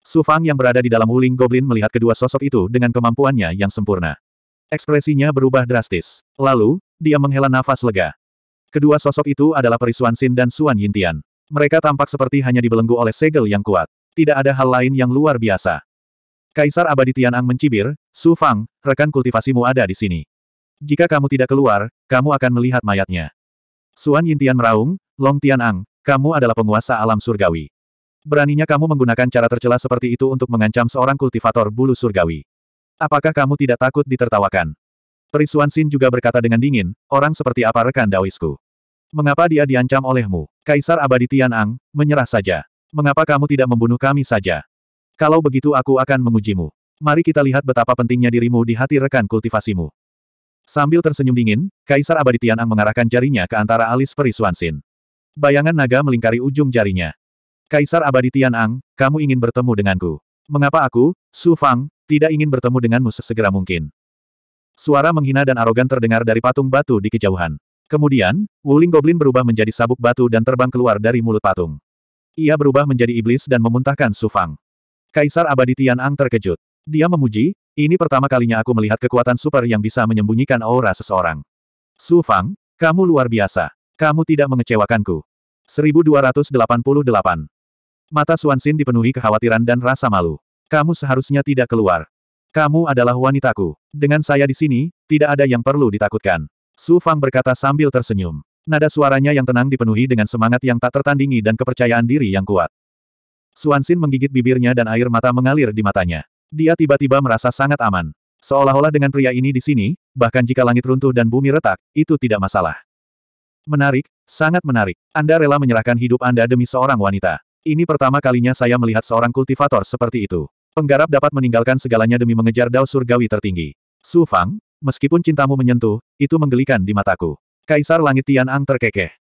Su Fang yang berada di dalam Wuling Goblin melihat kedua sosok itu dengan kemampuannya yang sempurna. Ekspresinya berubah drastis. Lalu, dia menghela nafas lega. Kedua sosok itu adalah Perisuan Xin dan Suan Yintian. Mereka tampak seperti hanya dibelenggu oleh segel yang kuat. Tidak ada hal lain yang luar biasa. Kaisar Abadi Tianang mencibir, Su Fang, rekan kultivasimu ada di sini. Jika kamu tidak keluar, kamu akan melihat mayatnya. Suan Yintian meraung, Long Tianang, kamu adalah penguasa alam surgawi. Beraninya kamu menggunakan cara tercela seperti itu untuk mengancam seorang kultivator bulu surgawi. Apakah kamu tidak takut ditertawakan? Perisuan Sin juga berkata dengan dingin, orang seperti apa rekan Daoisku? Mengapa dia diancam olehmu? Kaisar abadi Tianang, menyerah saja. Mengapa kamu tidak membunuh kami saja? Kalau begitu aku akan mengujimu. Mari kita lihat betapa pentingnya dirimu di hati rekan kultivasimu. Sambil tersenyum dingin, Kaisar abadi Tianang mengarahkan jarinya ke antara alis perisuan Sin. Bayangan naga melingkari ujung jarinya. Kaisar Abadi Tian Ang, kamu ingin bertemu denganku. Mengapa aku, Su Fang, tidak ingin bertemu denganmu sesegera mungkin? Suara menghina dan arogan terdengar dari patung batu di kejauhan. Kemudian, Wuling Goblin berubah menjadi sabuk batu dan terbang keluar dari mulut patung. Ia berubah menjadi iblis dan memuntahkan Su Fang. Kaisar Abadi Tian Ang terkejut. Dia memuji, ini pertama kalinya aku melihat kekuatan super yang bisa menyembunyikan aura seseorang. Su Fang, kamu luar biasa. Kamu tidak mengecewakanku. 1288 Mata Suansin dipenuhi kekhawatiran dan rasa malu. Kamu seharusnya tidak keluar. Kamu adalah wanitaku. Dengan saya di sini, tidak ada yang perlu ditakutkan. Su Fang berkata sambil tersenyum. Nada suaranya yang tenang dipenuhi dengan semangat yang tak tertandingi dan kepercayaan diri yang kuat. Suansin menggigit bibirnya dan air mata mengalir di matanya. Dia tiba-tiba merasa sangat aman. Seolah-olah dengan pria ini di sini, bahkan jika langit runtuh dan bumi retak, itu tidak masalah. Menarik, sangat menarik. Anda rela menyerahkan hidup Anda demi seorang wanita. Ini pertama kalinya saya melihat seorang kultivator seperti itu. Penggarap dapat meninggalkan segalanya demi mengejar dao surgawi tertinggi. Su Fang, meskipun cintamu menyentuh, itu menggelikan di mataku. Kaisar Langit Tian Ang terkekeh.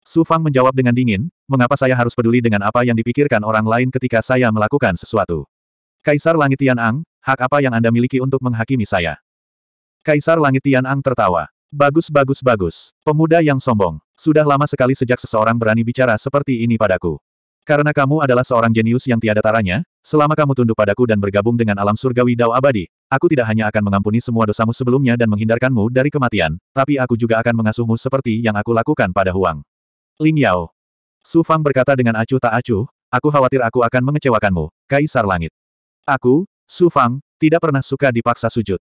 Su Fang menjawab dengan dingin, mengapa saya harus peduli dengan apa yang dipikirkan orang lain ketika saya melakukan sesuatu. Kaisar Langit Tian Ang, hak apa yang Anda miliki untuk menghakimi saya? Kaisar Langit Tian Ang tertawa. Bagus bagus bagus, pemuda yang sombong. Sudah lama sekali sejak seseorang berani bicara seperti ini padaku. Karena kamu adalah seorang jenius yang tiada taranya, selama kamu tunduk padaku dan bergabung dengan alam surgawi Dao abadi, aku tidak hanya akan mengampuni semua dosamu sebelumnya dan menghindarkanmu dari kematian, tapi aku juga akan mengasuhmu seperti yang aku lakukan pada Huang. Ling Yao. Su Fang berkata dengan acuh tak acuh, aku khawatir aku akan mengecewakanmu, Kaisar Langit. Aku, Su Fang, tidak pernah suka dipaksa sujud.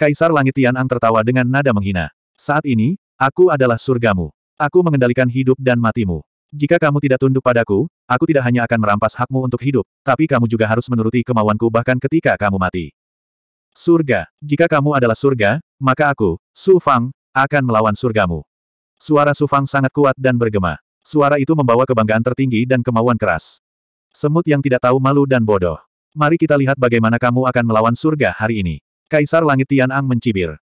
Kaisar Langit Ang tertawa dengan nada menghina. Saat ini, aku adalah surgamu. Aku mengendalikan hidup dan matimu. Jika kamu tidak tunduk padaku, aku tidak hanya akan merampas hakmu untuk hidup, tapi kamu juga harus menuruti kemauanku bahkan ketika kamu mati. Surga, jika kamu adalah surga, maka aku, Su Fang, akan melawan surgamu. Suara Su Fang sangat kuat dan bergema. Suara itu membawa kebanggaan tertinggi dan kemauan keras. Semut yang tidak tahu malu dan bodoh. Mari kita lihat bagaimana kamu akan melawan surga hari ini. Kaisar Langit Tian Ang mencibir.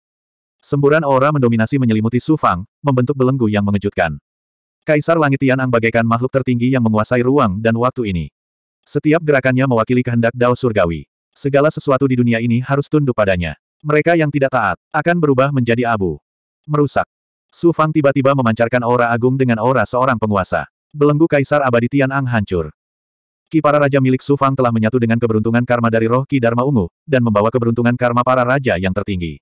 Semburan aura mendominasi menyelimuti Su Fang, membentuk belenggu yang mengejutkan. Kaisar Langit Tianang bagaikan makhluk tertinggi yang menguasai ruang dan waktu ini. Setiap gerakannya mewakili kehendak Dao Surgawi. Segala sesuatu di dunia ini harus tunduk padanya. Mereka yang tidak taat, akan berubah menjadi abu. Merusak. Su Fang tiba-tiba memancarkan aura agung dengan aura seorang penguasa. Belenggu Kaisar Abadi Tianang hancur. Ki para raja milik Su Fang telah menyatu dengan keberuntungan karma dari roh Ki Dharma Ungu, dan membawa keberuntungan karma para raja yang tertinggi.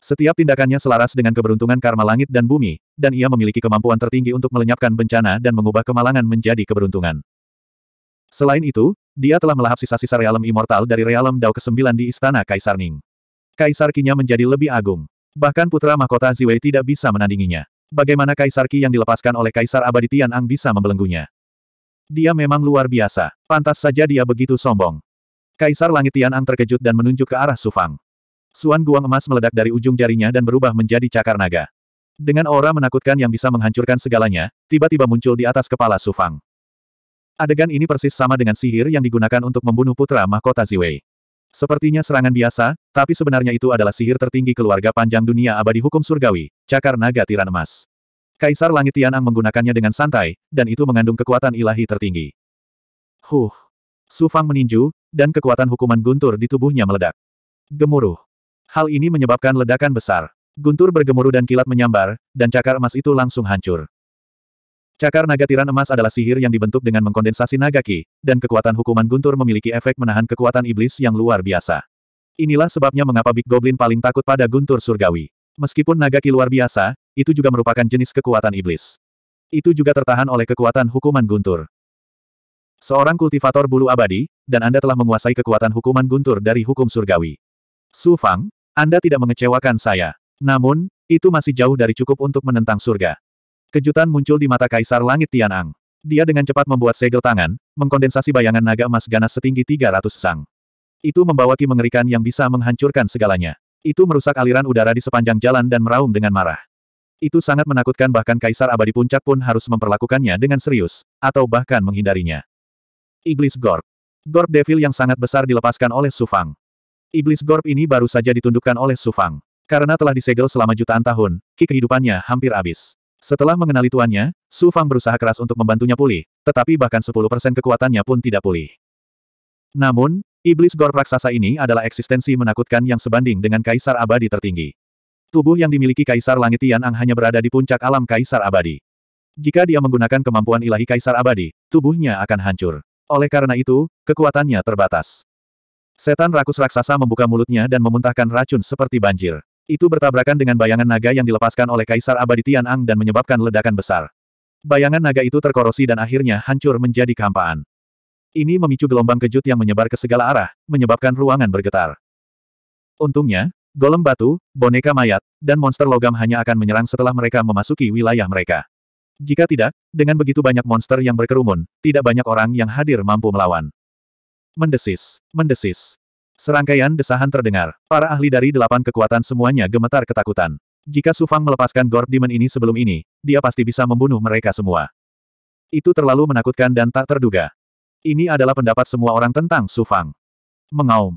Setiap tindakannya selaras dengan keberuntungan karma langit dan bumi, dan ia memiliki kemampuan tertinggi untuk melenyapkan bencana dan mengubah kemalangan menjadi keberuntungan. Selain itu, dia telah melahap sisa-sisa realem immortal dari realem Dao ke-9 di Istana Kaisar Ning. Kaisar Kinya menjadi lebih agung. Bahkan putra mahkota Ziwei tidak bisa menandinginya. Bagaimana Kaisar Ki yang dilepaskan oleh Kaisar Abadi Ang bisa membelenggunya? Dia memang luar biasa. Pantas saja dia begitu sombong. Kaisar Langit Ang terkejut dan menunjuk ke arah Sufang. Suan guang emas meledak dari ujung jarinya dan berubah menjadi cakar naga. Dengan aura menakutkan yang bisa menghancurkan segalanya, tiba-tiba muncul di atas kepala Su Fang. Adegan ini persis sama dengan sihir yang digunakan untuk membunuh putra mahkota Ziwei. Sepertinya serangan biasa, tapi sebenarnya itu adalah sihir tertinggi keluarga panjang dunia abadi hukum surgawi, cakar naga tiran emas. Kaisar Langit Tianang menggunakannya dengan santai, dan itu mengandung kekuatan ilahi tertinggi. Huh! Su Fang meninju, dan kekuatan hukuman guntur di tubuhnya meledak. Gemuruh. Hal ini menyebabkan ledakan besar. Guntur bergemuruh dan kilat menyambar, dan cakar emas itu langsung hancur. Cakar naga tiran emas adalah sihir yang dibentuk dengan mengkondensasi naga ki, dan kekuatan hukuman guntur memiliki efek menahan kekuatan iblis yang luar biasa. Inilah sebabnya mengapa Big Goblin paling takut pada guntur surgawi. Meskipun naga ki luar biasa, itu juga merupakan jenis kekuatan iblis. Itu juga tertahan oleh kekuatan hukuman guntur. Seorang kultivator bulu abadi, dan Anda telah menguasai kekuatan hukuman guntur dari hukum surgawi. Su Fang, Anda tidak mengecewakan saya. Namun, itu masih jauh dari cukup untuk menentang surga. Kejutan muncul di mata Kaisar Langit Tianang. Dia dengan cepat membuat segel tangan, mengkondensasi bayangan naga emas ganas setinggi 300 sang. Itu membawa ki mengerikan yang bisa menghancurkan segalanya. Itu merusak aliran udara di sepanjang jalan dan meraung dengan marah. Itu sangat menakutkan bahkan Kaisar Abadi Puncak pun harus memperlakukannya dengan serius, atau bahkan menghindarinya. Iblis Gorp. Gorp Devil yang sangat besar dilepaskan oleh Sufang. Iblis Gorp ini baru saja ditundukkan oleh Sufang. Karena telah disegel selama jutaan tahun, ki kehidupannya hampir habis. Setelah mengenali tuannya, Su Fang berusaha keras untuk membantunya pulih, tetapi bahkan 10% kekuatannya pun tidak pulih. Namun, iblis gor raksasa ini adalah eksistensi menakutkan yang sebanding dengan kaisar abadi tertinggi. Tubuh yang dimiliki kaisar langit Ang hanya berada di puncak alam kaisar abadi. Jika dia menggunakan kemampuan ilahi kaisar abadi, tubuhnya akan hancur. Oleh karena itu, kekuatannya terbatas. Setan rakus raksasa membuka mulutnya dan memuntahkan racun seperti banjir. Itu bertabrakan dengan bayangan naga yang dilepaskan oleh Kaisar Abadi Tianang dan menyebabkan ledakan besar. Bayangan naga itu terkorosi dan akhirnya hancur menjadi kampaan. Ini memicu gelombang kejut yang menyebar ke segala arah, menyebabkan ruangan bergetar. Untungnya, golem batu, boneka mayat, dan monster logam hanya akan menyerang setelah mereka memasuki wilayah mereka. Jika tidak, dengan begitu banyak monster yang berkerumun, tidak banyak orang yang hadir mampu melawan. Mendesis, mendesis, Serangkaian desahan terdengar. Para ahli dari delapan kekuatan semuanya gemetar ketakutan. Jika Sufang melepaskan Gord Demon ini sebelum ini, dia pasti bisa membunuh mereka semua. Itu terlalu menakutkan dan tak terduga. Ini adalah pendapat semua orang tentang Sufang. Mengaum.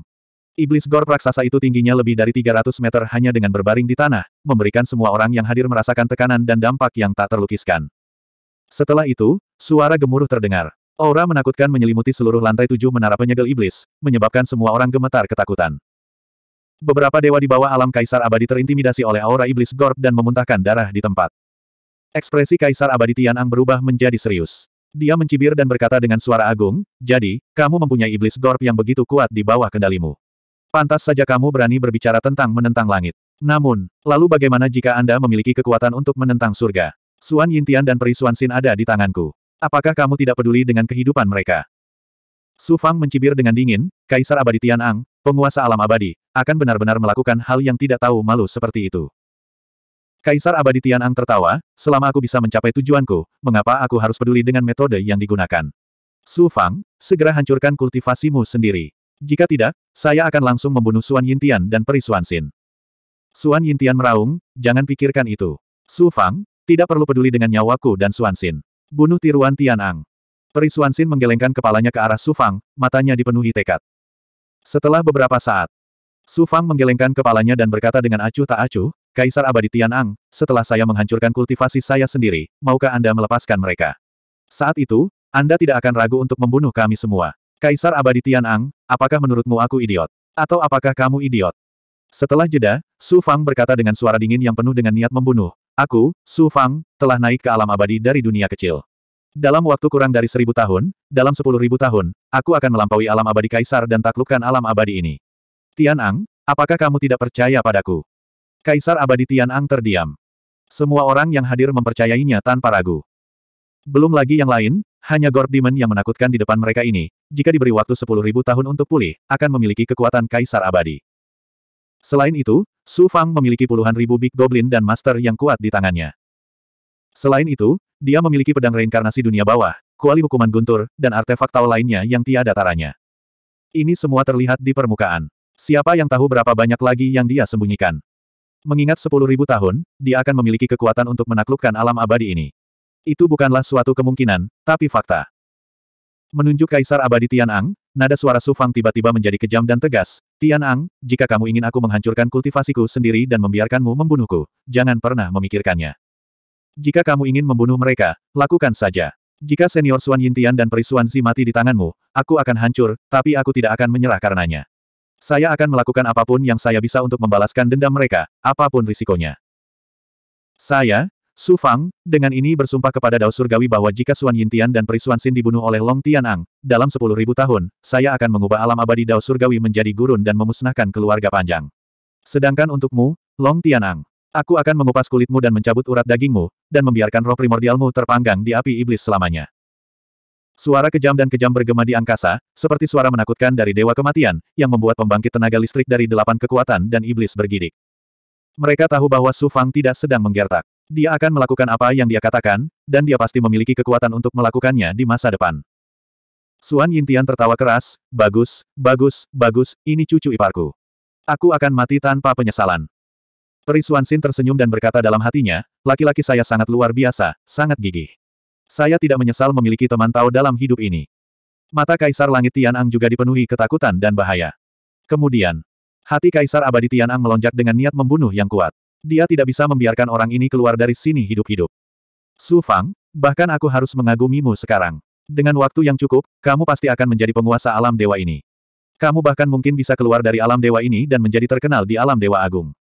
Iblis Gor praksasa itu tingginya lebih dari 300 meter hanya dengan berbaring di tanah, memberikan semua orang yang hadir merasakan tekanan dan dampak yang tak terlukiskan. Setelah itu, suara gemuruh terdengar. Aura menakutkan menyelimuti seluruh lantai tujuh menara penyegel iblis, menyebabkan semua orang gemetar ketakutan. Beberapa dewa di bawah alam Kaisar Abadi terintimidasi oleh aura iblis Gorp dan memuntahkan darah di tempat. Ekspresi Kaisar Abadi Tianang berubah menjadi serius. Dia mencibir dan berkata dengan suara agung, jadi, kamu mempunyai iblis Gorp yang begitu kuat di bawah kendalimu. Pantas saja kamu berani berbicara tentang menentang langit. Namun, lalu bagaimana jika Anda memiliki kekuatan untuk menentang surga? Suan Yintian dan Peri Suan Xin ada di tanganku. Apakah kamu tidak peduli dengan kehidupan mereka? Su Fang mencibir dengan dingin, Kaisar Abadi Tian Ang, penguasa alam abadi, akan benar-benar melakukan hal yang tidak tahu malu seperti itu. Kaisar Abadi Tian Ang tertawa, selama aku bisa mencapai tujuanku, mengapa aku harus peduli dengan metode yang digunakan? Su Fang, segera hancurkan kultivasimu sendiri. Jika tidak, saya akan langsung membunuh Suan Yintian dan Peri Suan Xin. Suan Yintian meraung, jangan pikirkan itu. Su Fang, tidak perlu peduli dengan nyawaku dan Suan Xin. Bunuh tiruan Tianang. Perisuan Xin menggelengkan kepalanya ke arah Sufang, matanya dipenuhi tekad. Setelah beberapa saat, Sufang menggelengkan kepalanya dan berkata dengan acuh tak acuh, Kaisar Abadi Tianang, setelah saya menghancurkan kultivasi saya sendiri, maukah Anda melepaskan mereka? Saat itu, Anda tidak akan ragu untuk membunuh kami semua. Kaisar Abadi Tianang, apakah menurutmu aku idiot? Atau apakah kamu idiot? Setelah jeda, Su Fang berkata dengan suara dingin yang penuh dengan niat membunuh, Aku, Su Fang, telah naik ke alam abadi dari dunia kecil. Dalam waktu kurang dari seribu tahun, dalam sepuluh ribu tahun, aku akan melampaui alam abadi kaisar dan taklukkan alam abadi ini. Tian Ang, apakah kamu tidak percaya padaku? Kaisar abadi Tian Ang terdiam. Semua orang yang hadir mempercayainya tanpa ragu. Belum lagi yang lain, hanya Gord Demon yang menakutkan di depan mereka ini, jika diberi waktu sepuluh ribu tahun untuk pulih, akan memiliki kekuatan kaisar abadi. Selain itu, Su Fang memiliki puluhan ribu Big Goblin dan Master yang kuat di tangannya. Selain itu, dia memiliki pedang reinkarnasi dunia bawah, kuali hukuman guntur, dan artefak tau lainnya yang tiada taranya. Ini semua terlihat di permukaan. Siapa yang tahu berapa banyak lagi yang dia sembunyikan? Mengingat sepuluh ribu tahun, dia akan memiliki kekuatan untuk menaklukkan alam abadi ini. Itu bukanlah suatu kemungkinan, tapi fakta. Menunjuk Kaisar Abadi Tian Ang. Nada suara Sufang tiba-tiba menjadi kejam dan tegas. Tian Ang, jika kamu ingin aku menghancurkan kultivasiku sendiri dan membiarkanmu membunuhku, jangan pernah memikirkannya. Jika kamu ingin membunuh mereka, lakukan saja. Jika senior Suan Yintian dan peri Suan Zi mati di tanganmu, aku akan hancur, tapi aku tidak akan menyerah karenanya. Saya akan melakukan apapun yang saya bisa untuk membalaskan dendam mereka, apapun risikonya. Saya, Su Fang, dengan ini bersumpah kepada Dao Surgawi bahwa jika Suan Yintian dan Perisuan Xin dibunuh oleh Long Tianang, dalam sepuluh ribu tahun, saya akan mengubah alam abadi Dao Surgawi menjadi gurun dan memusnahkan keluarga panjang. Sedangkan untukmu, Long Tianang, aku akan mengupas kulitmu dan mencabut urat dagingmu, dan membiarkan roh primordialmu terpanggang di api iblis selamanya. Suara kejam dan kejam bergema di angkasa, seperti suara menakutkan dari Dewa Kematian, yang membuat pembangkit tenaga listrik dari delapan kekuatan dan iblis bergidik. Mereka tahu bahwa Su Fang tidak sedang menggertak. Dia akan melakukan apa yang dia katakan, dan dia pasti memiliki kekuatan untuk melakukannya di masa depan. Suan Yintian tertawa keras, bagus, bagus, bagus, ini cucu iparku. Aku akan mati tanpa penyesalan. Peri Suan Sin tersenyum dan berkata dalam hatinya, laki-laki saya sangat luar biasa, sangat gigih. Saya tidak menyesal memiliki teman tahu dalam hidup ini. Mata Kaisar Langit Tianang juga dipenuhi ketakutan dan bahaya. Kemudian, hati Kaisar Abadi Tianang melonjak dengan niat membunuh yang kuat. Dia tidak bisa membiarkan orang ini keluar dari sini hidup-hidup. Su Fang, bahkan aku harus mengagumimu sekarang. Dengan waktu yang cukup, kamu pasti akan menjadi penguasa alam dewa ini. Kamu bahkan mungkin bisa keluar dari alam dewa ini dan menjadi terkenal di alam dewa agung.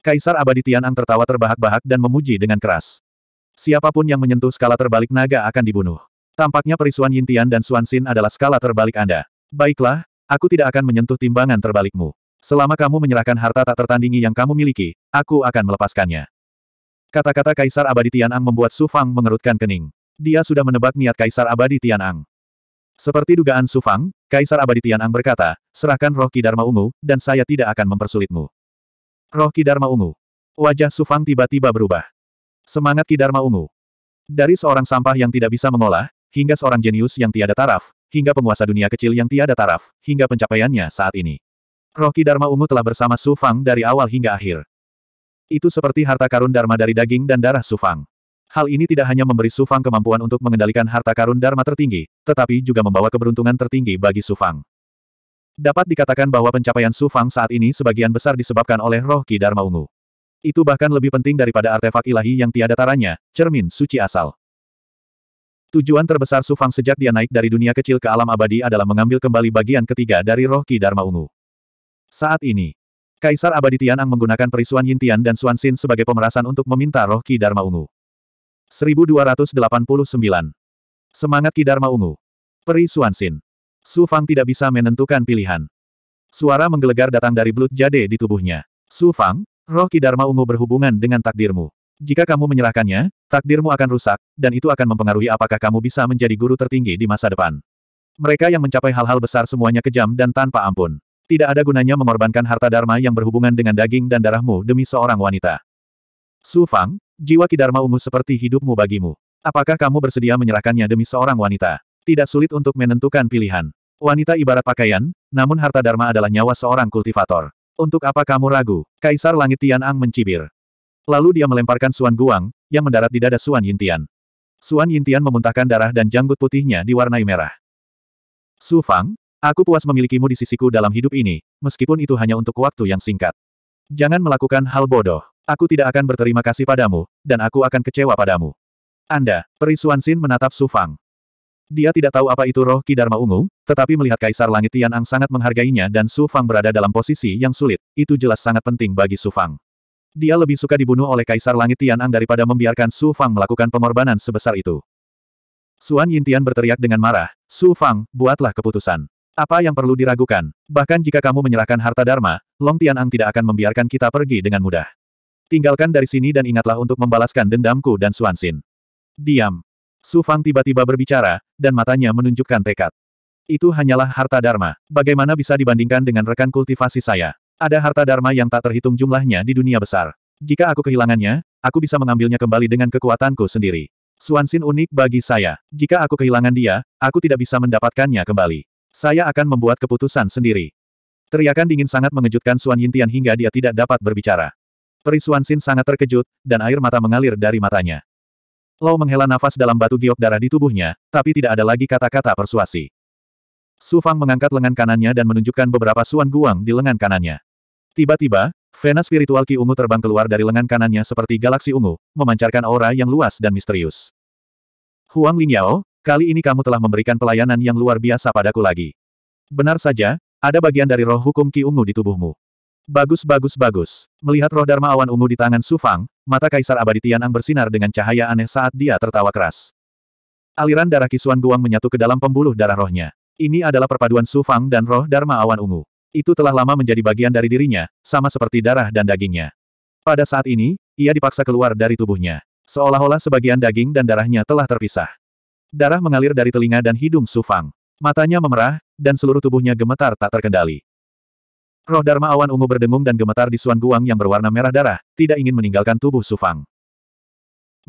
Kaisar abadi Tianang tertawa terbahak-bahak dan memuji dengan keras. Siapapun yang menyentuh skala terbalik naga akan dibunuh. Tampaknya perisuan Yintian dan Suansin adalah skala terbalik Anda. Baiklah, aku tidak akan menyentuh timbangan terbalikmu. Selama kamu menyerahkan harta tak tertandingi yang kamu miliki, aku akan melepaskannya. Kata-kata Kaisar Abadi Tianang membuat Su Fang mengerutkan kening. Dia sudah menebak niat Kaisar Abadi Tianang. Seperti dugaan Su Fang, Kaisar Abadi Tianang berkata, serahkan roh Ki Dharma Ungu, dan saya tidak akan mempersulitmu. Roh Ki Dharma Ungu. Wajah Su Fang tiba-tiba berubah. Semangat Ki Dharma Ungu. Dari seorang sampah yang tidak bisa mengolah, hingga seorang jenius yang tiada taraf, hingga penguasa dunia kecil yang tiada taraf, hingga pencapaiannya saat ini. Roki Dharma Ungu telah bersama Su Fang dari awal hingga akhir. Itu seperti harta karun Dharma dari daging dan darah Su Fang. Hal ini tidak hanya memberi Su Fang kemampuan untuk mengendalikan harta karun Dharma tertinggi, tetapi juga membawa keberuntungan tertinggi bagi Su Fang. Dapat dikatakan bahwa pencapaian Su Fang saat ini sebagian besar disebabkan oleh roh Ki Dharma Ungu. Itu bahkan lebih penting daripada artefak ilahi yang tiada taranya, cermin suci asal. Tujuan terbesar Su Fang sejak dia naik dari dunia kecil ke alam abadi adalah mengambil kembali bagian ketiga dari roh Ki Dharma Ungu. Saat ini, Kaisar Abadi Tianang menggunakan perisuan Yintian dan Xuanxin sebagai pemerasan untuk meminta roh Ki Dharma Ungu. 1289. Semangat Ki Dharma Ungu. Peri Xuanxin. Su Fang tidak bisa menentukan pilihan. Suara menggelegar datang dari belut jade di tubuhnya. Su Fang, roh Ki Dharma Ungu berhubungan dengan takdirmu. Jika kamu menyerahkannya, takdirmu akan rusak, dan itu akan mempengaruhi apakah kamu bisa menjadi guru tertinggi di masa depan. Mereka yang mencapai hal-hal besar semuanya kejam dan tanpa ampun. Tidak ada gunanya mengorbankan harta dharma yang berhubungan dengan daging dan darahmu demi seorang wanita. Su Fang, jiwa kidharma ungu seperti hidupmu bagimu. Apakah kamu bersedia menyerahkannya demi seorang wanita? Tidak sulit untuk menentukan pilihan. Wanita ibarat pakaian, namun harta dharma adalah nyawa seorang kultivator. Untuk apa kamu ragu? Kaisar Langit Tian Ang mencibir. Lalu dia melemparkan Suan Guang, yang mendarat di dada Suan Yintian. Suan Yintian memuntahkan darah dan janggut putihnya diwarnai merah. Su Fang, Aku puas memilikimu di sisiku dalam hidup ini, meskipun itu hanya untuk waktu yang singkat. Jangan melakukan hal bodoh. Aku tidak akan berterima kasih padamu, dan aku akan kecewa padamu. Anda, Perisuan Sin menatap Sufang. Dia tidak tahu apa itu roh Ki Dharma Ungu, tetapi melihat Kaisar Langit Tian Ang sangat menghargainya dan Su Fang berada dalam posisi yang sulit, itu jelas sangat penting bagi Su Fang. Dia lebih suka dibunuh oleh Kaisar Langit Tian Ang daripada membiarkan Su Fang melakukan pengorbanan sebesar itu. Suan Yintian berteriak dengan marah, Su Fang, buatlah keputusan. Apa yang perlu diragukan? Bahkan jika kamu menyerahkan harta Dharma, Long Tianang tidak akan membiarkan kita pergi dengan mudah. Tinggalkan dari sini dan ingatlah untuk membalaskan dendamku dan Suansin. Diam. Su Fang tiba-tiba berbicara, dan matanya menunjukkan tekad. Itu hanyalah harta Dharma. Bagaimana bisa dibandingkan dengan rekan kultivasi saya? Ada harta Dharma yang tak terhitung jumlahnya di dunia besar. Jika aku kehilangannya, aku bisa mengambilnya kembali dengan kekuatanku sendiri. Suansin unik bagi saya. Jika aku kehilangan dia, aku tidak bisa mendapatkannya kembali. Saya akan membuat keputusan sendiri. Teriakan dingin sangat mengejutkan Suan Yintian hingga dia tidak dapat berbicara. Peri Suan Sin sangat terkejut, dan air mata mengalir dari matanya. Lau menghela nafas dalam batu giok darah di tubuhnya, tapi tidak ada lagi kata-kata persuasi. Su Fang mengangkat lengan kanannya dan menunjukkan beberapa Suan Guang di lengan kanannya. Tiba-tiba, vena spiritual Ki Ungu terbang keluar dari lengan kanannya seperti galaksi ungu, memancarkan aura yang luas dan misterius. Huang Lingyao, Kali ini kamu telah memberikan pelayanan yang luar biasa padaku lagi. Benar saja, ada bagian dari roh hukum Ki Ungu di tubuhmu. Bagus bagus bagus. Melihat roh Dharma awan ungu di tangan Sufang, mata Kaisar Abadi Tianang bersinar dengan cahaya aneh saat dia tertawa keras. Aliran darah Kisuan Guang menyatu ke dalam pembuluh darah rohnya. Ini adalah perpaduan Sufang dan roh Dharma awan ungu. Itu telah lama menjadi bagian dari dirinya, sama seperti darah dan dagingnya. Pada saat ini, ia dipaksa keluar dari tubuhnya. Seolah-olah sebagian daging dan darahnya telah terpisah. Darah mengalir dari telinga dan hidung Sufang. Matanya memerah, dan seluruh tubuhnya gemetar tak terkendali. Roh Dharma awan ungu berdengung dan gemetar di Suan Guang yang berwarna merah darah, tidak ingin meninggalkan tubuh Sufang.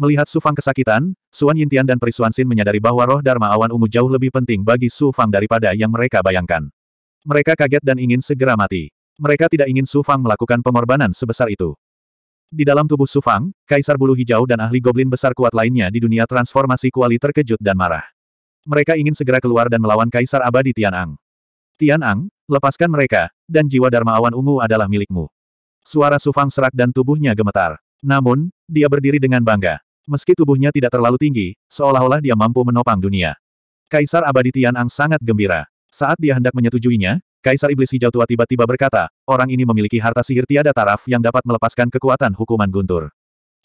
Melihat Sufang kesakitan, Suan Yintian dan Perisuan Sin menyadari bahwa roh Dharma awan ungu jauh lebih penting bagi Sufang daripada yang mereka bayangkan. Mereka kaget dan ingin segera mati. Mereka tidak ingin Sufang melakukan pengorbanan sebesar itu. Di dalam tubuh Sufang, Kaisar Bulu Hijau dan ahli goblin besar kuat lainnya di dunia transformasi kuali terkejut dan marah. Mereka ingin segera keluar dan melawan Kaisar Abadi Tianang. Tianang, lepaskan mereka, dan jiwa Dharma Awan Ungu adalah milikmu. Suara Sufang serak dan tubuhnya gemetar. Namun, dia berdiri dengan bangga. Meski tubuhnya tidak terlalu tinggi, seolah-olah dia mampu menopang dunia. Kaisar Abadi Tianang sangat gembira. Saat dia hendak menyetujuinya, Kaisar Iblis Hijau Tua tiba-tiba berkata, orang ini memiliki harta sihir tiada taraf yang dapat melepaskan kekuatan hukuman guntur.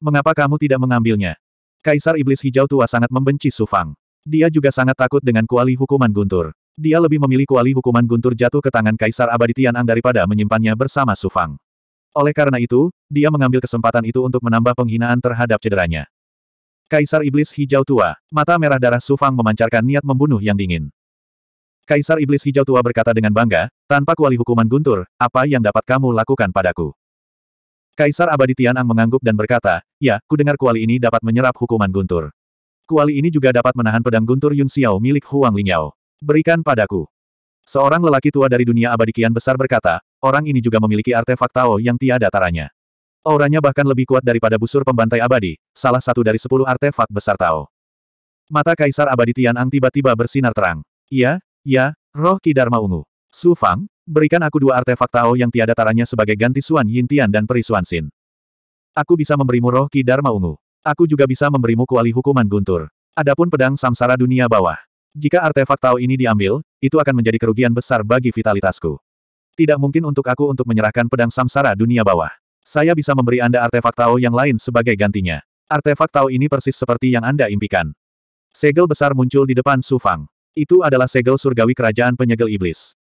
Mengapa kamu tidak mengambilnya? Kaisar Iblis Hijau Tua sangat membenci Sufang. Dia juga sangat takut dengan kuali hukuman guntur. Dia lebih memilih kuali hukuman guntur jatuh ke tangan Kaisar Abadi Tianang daripada menyimpannya bersama Sufang. Oleh karena itu, dia mengambil kesempatan itu untuk menambah penghinaan terhadap cederanya. Kaisar Iblis Hijau Tua, mata merah darah Sufang memancarkan niat membunuh yang dingin. Kaisar Iblis Hijau Tua berkata dengan bangga, tanpa kuali hukuman guntur, apa yang dapat kamu lakukan padaku? Kaisar Abadi Tianang mengangguk dan berkata, ya, ku dengar kuali ini dapat menyerap hukuman guntur. Kuali ini juga dapat menahan pedang guntur Yun Xiao milik Huang Lingyao. Berikan padaku. Seorang lelaki tua dari dunia abadi kian besar berkata, orang ini juga memiliki artefak Tao yang tiada taranya. Auranya bahkan lebih kuat daripada busur pembantai abadi, salah satu dari sepuluh artefak besar Tao. Mata Kaisar Abadi Tianang tiba-tiba bersinar terang. Ia, Ya, roh Kidarma Ungu. Su Fang, berikan aku dua artefak Tao yang tiada taranya sebagai ganti Suan Yintian dan Peri Suan Xin. Aku bisa memberimu roh Kidarma Ungu. Aku juga bisa memberimu kuali hukuman guntur. Adapun pedang samsara dunia bawah. Jika artefak Tao ini diambil, itu akan menjadi kerugian besar bagi vitalitasku. Tidak mungkin untuk aku untuk menyerahkan pedang samsara dunia bawah. Saya bisa memberi Anda artefak Tao yang lain sebagai gantinya. Artefak Tao ini persis seperti yang Anda impikan. Segel besar muncul di depan Su Fang. Itu adalah segel surgawi kerajaan penyegel iblis.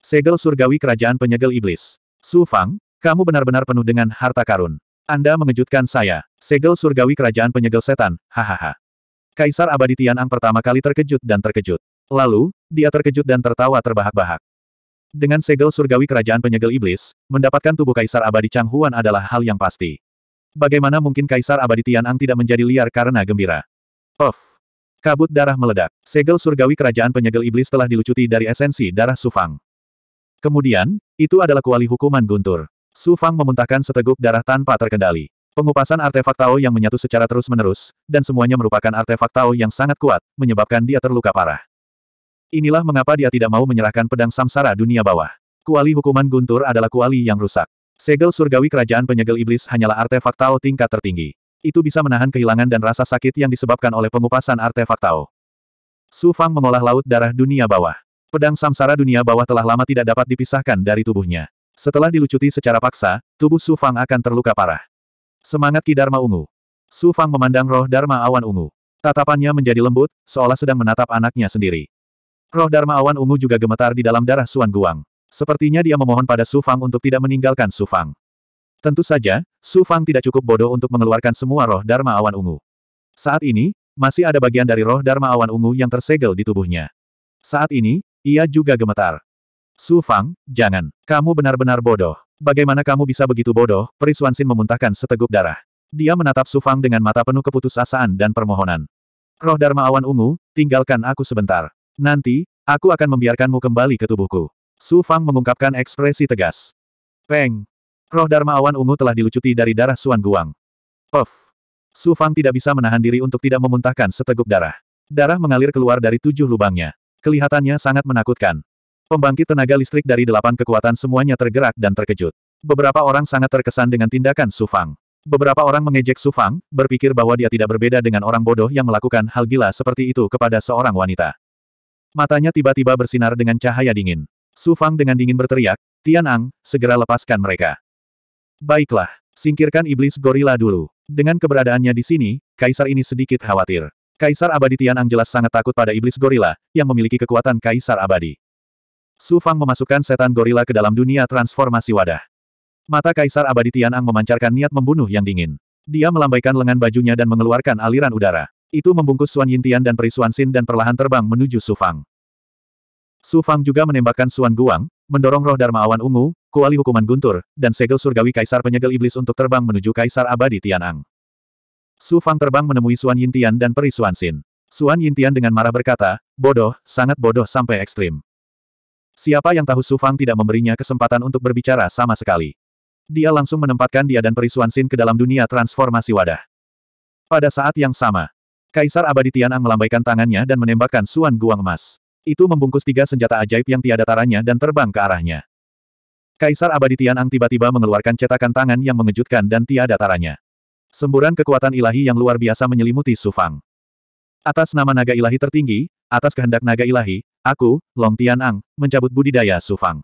Segel surgawi kerajaan penyegel iblis. Su Fang, kamu benar-benar penuh dengan harta karun. Anda mengejutkan saya. Segel surgawi kerajaan penyegel setan, hahaha. Kaisar abadi Tianang pertama kali terkejut dan terkejut. Lalu, dia terkejut dan tertawa terbahak-bahak. Dengan segel surgawi kerajaan penyegel iblis, mendapatkan tubuh Kaisar abadi Chang Huan adalah hal yang pasti. Bagaimana mungkin Kaisar abadi Tianang tidak menjadi liar karena gembira? Of, Kabut darah meledak. Segel surgawi kerajaan penyegel iblis telah dilucuti dari esensi darah Sufang. Kemudian, itu adalah kuali hukuman guntur. Sufang memuntahkan seteguk darah tanpa terkendali. Pengupasan artefak Tao yang menyatu secara terus-menerus, dan semuanya merupakan artefak Tao yang sangat kuat, menyebabkan dia terluka parah. Inilah mengapa dia tidak mau menyerahkan pedang samsara dunia bawah. Kuali hukuman guntur adalah kuali yang rusak. Segel surgawi kerajaan penyegel iblis hanyalah artefak Tao tingkat tertinggi itu bisa menahan kehilangan dan rasa sakit yang disebabkan oleh pengupasan artefak Tao. Su Fang mengolah laut darah dunia bawah. Pedang samsara dunia bawah telah lama tidak dapat dipisahkan dari tubuhnya. Setelah dilucuti secara paksa, tubuh Su Fang akan terluka parah. Semangat Ki Dharma Ungu. Su Fang memandang roh Dharma Awan Ungu. Tatapannya menjadi lembut, seolah sedang menatap anaknya sendiri. Roh Dharma Awan Ungu juga gemetar di dalam darah Suan Guang. Sepertinya dia memohon pada Su Fang untuk tidak meninggalkan Su Fang. Tentu saja, Su Fang tidak cukup bodoh untuk mengeluarkan semua roh Dharma Awan Ungu. Saat ini, masih ada bagian dari roh Dharma Awan Ungu yang tersegel di tubuhnya. Saat ini, ia juga gemetar. Su Fang, jangan. Kamu benar-benar bodoh. Bagaimana kamu bisa begitu bodoh? Perisuan Sin memuntahkan seteguk darah. Dia menatap Su Fang dengan mata penuh keputusasaan dan permohonan. Roh Dharma Awan Ungu, tinggalkan aku sebentar. Nanti, aku akan membiarkanmu kembali ke tubuhku. Su Fang mengungkapkan ekspresi tegas. Peng, Roh Dharma Awan Ungu telah dilucuti dari darah Suan Guang. Puff! Su Fang tidak bisa menahan diri untuk tidak memuntahkan seteguk darah. Darah mengalir keluar dari tujuh lubangnya. Kelihatannya sangat menakutkan. Pembangkit tenaga listrik dari delapan kekuatan semuanya tergerak dan terkejut. Beberapa orang sangat terkesan dengan tindakan Su Fang. Beberapa orang mengejek Su Fang, berpikir bahwa dia tidak berbeda dengan orang bodoh yang melakukan hal gila seperti itu kepada seorang wanita. Matanya tiba-tiba bersinar dengan cahaya dingin. Su Fang dengan dingin berteriak, Tian Ang, segera lepaskan mereka. Baiklah, singkirkan iblis gorila dulu. Dengan keberadaannya di sini, kaisar ini sedikit khawatir. Kaisar abadi Tianang jelas sangat takut pada iblis gorila, yang memiliki kekuatan kaisar abadi. Su Fang memasukkan setan gorila ke dalam dunia transformasi wadah. Mata kaisar abadi Tianang memancarkan niat membunuh yang dingin. Dia melambaikan lengan bajunya dan mengeluarkan aliran udara. Itu membungkus Suan Yintian dan Peri Suan Xin dan perlahan terbang menuju Su Fang. Su Fang juga menembakkan Suan Guang, mendorong roh Dharma awan Ungu, kuali hukuman guntur, dan segel surgawi Kaisar Penyegel Iblis untuk terbang menuju Kaisar Abadi Tianang. Su Fang terbang menemui Suan Yintian dan Peri Suan Xin. Suan Yintian dengan marah berkata, bodoh, sangat bodoh sampai ekstrim. Siapa yang tahu Su Fang tidak memberinya kesempatan untuk berbicara sama sekali. Dia langsung menempatkan dia dan Peri Suan Xin ke dalam dunia transformasi wadah. Pada saat yang sama, Kaisar Abadi Tianang melambaikan tangannya dan menembakkan Suan Guang Emas. Itu membungkus tiga senjata ajaib yang tiada taranya dan terbang ke arahnya. Kaisar Abadi Tianang tiba-tiba mengeluarkan cetakan tangan yang mengejutkan dan tiada taranya. Semburan kekuatan ilahi yang luar biasa menyelimuti Sufang. Atas nama naga ilahi tertinggi, atas kehendak naga ilahi, aku, Long Tianang, mencabut budidaya Sufang.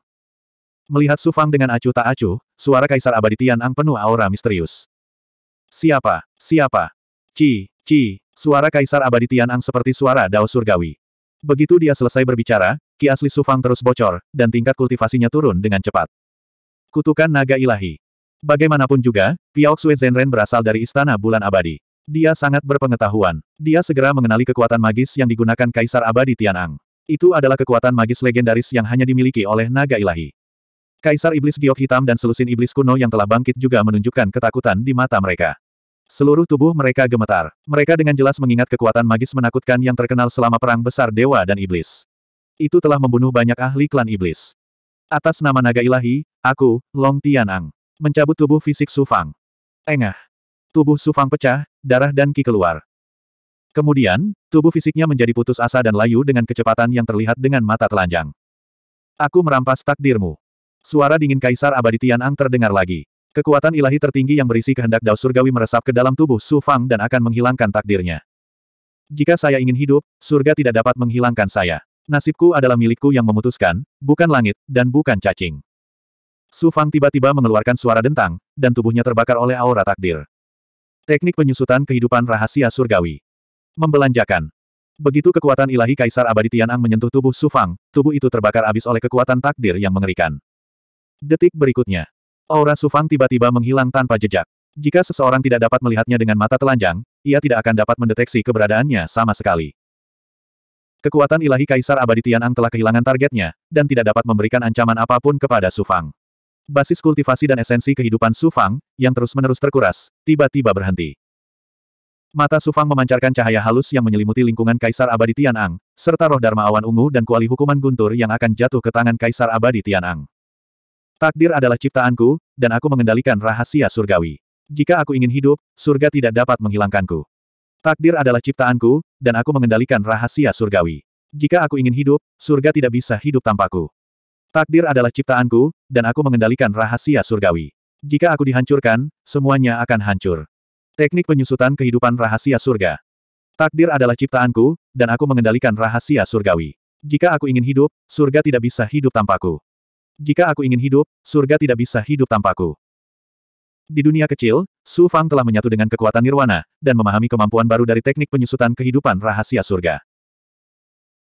Melihat Sufang dengan acuh tak acuh, suara Kaisar Abadi Tianang penuh aura misterius. Siapa? Siapa? Ci, ci, suara Kaisar Abadi Tianang seperti suara Dao Surgawi. Begitu dia selesai berbicara, ki asli Sufang terus bocor, dan tingkat kultivasinya turun dengan cepat. Kutukan naga ilahi. Bagaimanapun juga, Piao Xue Zenren berasal dari Istana Bulan Abadi. Dia sangat berpengetahuan. Dia segera mengenali kekuatan magis yang digunakan Kaisar Abadi Tianang. Itu adalah kekuatan magis legendaris yang hanya dimiliki oleh naga ilahi. Kaisar Iblis Giok Hitam dan Selusin Iblis Kuno yang telah bangkit juga menunjukkan ketakutan di mata mereka. Seluruh tubuh mereka gemetar. Mereka dengan jelas mengingat kekuatan magis menakutkan yang terkenal selama Perang Besar Dewa dan Iblis. Itu telah membunuh banyak ahli klan Iblis. Atas nama naga ilahi, aku, Long Tianang, mencabut tubuh fisik Sufang. Engah. Tubuh Sufang pecah, darah dan ki keluar. Kemudian, tubuh fisiknya menjadi putus asa dan layu dengan kecepatan yang terlihat dengan mata telanjang. Aku merampas takdirmu. Suara dingin Kaisar Abadi Tianang terdengar lagi. Kekuatan ilahi tertinggi yang berisi kehendak Dao Surgawi meresap ke dalam tubuh Su Fang dan akan menghilangkan takdirnya. Jika saya ingin hidup, surga tidak dapat menghilangkan saya. Nasibku adalah milikku yang memutuskan, bukan langit, dan bukan cacing. Su Fang tiba-tiba mengeluarkan suara dentang, dan tubuhnya terbakar oleh aura takdir. Teknik penyusutan kehidupan rahasia surgawi. Membelanjakan. Begitu kekuatan ilahi Kaisar Abadi Tianang menyentuh tubuh Su Fang, tubuh itu terbakar abis oleh kekuatan takdir yang mengerikan. Detik berikutnya, Aura Sufang tiba-tiba menghilang tanpa jejak. Jika seseorang tidak dapat melihatnya dengan mata telanjang, ia tidak akan dapat mendeteksi keberadaannya sama sekali. Kekuatan ilahi Kaisar Abadi Tianang telah kehilangan targetnya, dan tidak dapat memberikan ancaman apapun kepada Sufang. Basis kultivasi dan esensi kehidupan Sufang, yang terus-menerus terkuras, tiba-tiba berhenti. Mata Sufang memancarkan cahaya halus yang menyelimuti lingkungan Kaisar Abadi Tianang, serta roh Dharma Awan Ungu dan kuali hukuman guntur yang akan jatuh ke tangan Kaisar Abadi Tianang. Takdir adalah ciptaanku, dan aku mengendalikan rahasia surgawi. Jika aku ingin hidup, surga tidak dapat menghilangkanku. Takdir adalah ciptaanku, dan aku mengendalikan rahasia surgawi. Jika aku ingin hidup, surga tidak bisa hidup tanpaku. Takdir adalah ciptaanku, dan aku mengendalikan rahasia surgawi. Jika aku dihancurkan, semuanya akan hancur. Teknik penyusutan kehidupan rahasia surga. Takdir adalah ciptaanku, dan aku mengendalikan rahasia surgawi. Jika aku ingin hidup, surga tidak bisa hidup tanpaku jika aku ingin hidup, surga tidak bisa hidup tanpaku. Di dunia kecil, Su Fang telah menyatu dengan kekuatan nirwana, dan memahami kemampuan baru dari teknik penyusutan kehidupan rahasia surga.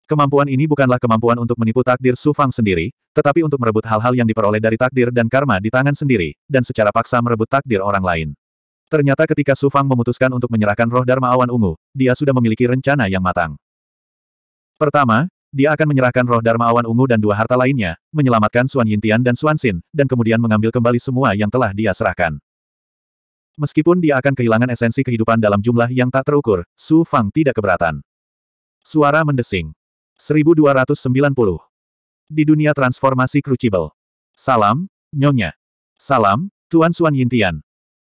Kemampuan ini bukanlah kemampuan untuk menipu takdir Su Fang sendiri, tetapi untuk merebut hal-hal yang diperoleh dari takdir dan karma di tangan sendiri, dan secara paksa merebut takdir orang lain. Ternyata ketika Su Fang memutuskan untuk menyerahkan roh Dharma Awan Ungu, dia sudah memiliki rencana yang matang. Pertama, dia akan menyerahkan roh Dharma Awan Ungu dan dua harta lainnya, menyelamatkan Suan Yintian dan Suan Xin, dan kemudian mengambil kembali semua yang telah dia serahkan. Meskipun dia akan kehilangan esensi kehidupan dalam jumlah yang tak terukur, Su Fang tidak keberatan. Suara mendesing. 1290. Di dunia transformasi Crucible. Salam, Nyonya. Salam, Tuan Suan Yintian.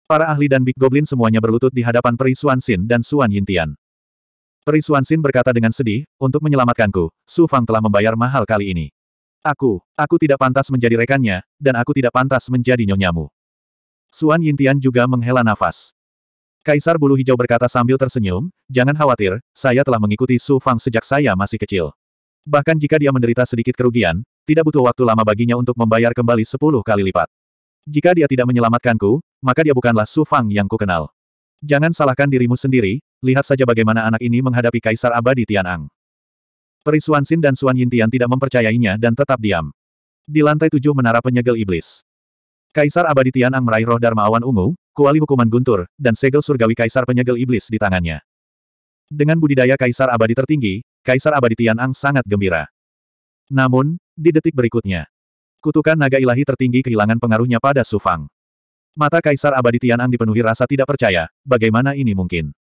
Para ahli dan Big Goblin semuanya berlutut di hadapan peri Suan Xin dan Suan Yintian. Suansin berkata dengan sedih, untuk menyelamatkanku, Su Fang telah membayar mahal kali ini. Aku, aku tidak pantas menjadi rekannya, dan aku tidak pantas menjadi nyonyamu. Suan Yintian juga menghela nafas. Kaisar Bulu Hijau berkata sambil tersenyum, jangan khawatir, saya telah mengikuti Su Fang sejak saya masih kecil. Bahkan jika dia menderita sedikit kerugian, tidak butuh waktu lama baginya untuk membayar kembali sepuluh kali lipat. Jika dia tidak menyelamatkanku, maka dia bukanlah Su Fang yang kukenal. Jangan salahkan dirimu sendiri, lihat saja bagaimana anak ini menghadapi Kaisar Abadi Tianang. Perisuan Xin dan Suan Yintian tidak mempercayainya dan tetap diam. Di lantai tujuh menara penyegel iblis. Kaisar Abadi Tianang meraih roh Darmawan Ungu, kuali hukuman guntur, dan segel surgawi Kaisar penyegel iblis di tangannya. Dengan budidaya Kaisar Abadi tertinggi, Kaisar Abadi Tianang sangat gembira. Namun, di detik berikutnya, kutukan naga ilahi tertinggi kehilangan pengaruhnya pada Sufang. Mata Kaisar Abadi Tianang dipenuhi rasa tidak percaya, bagaimana ini mungkin?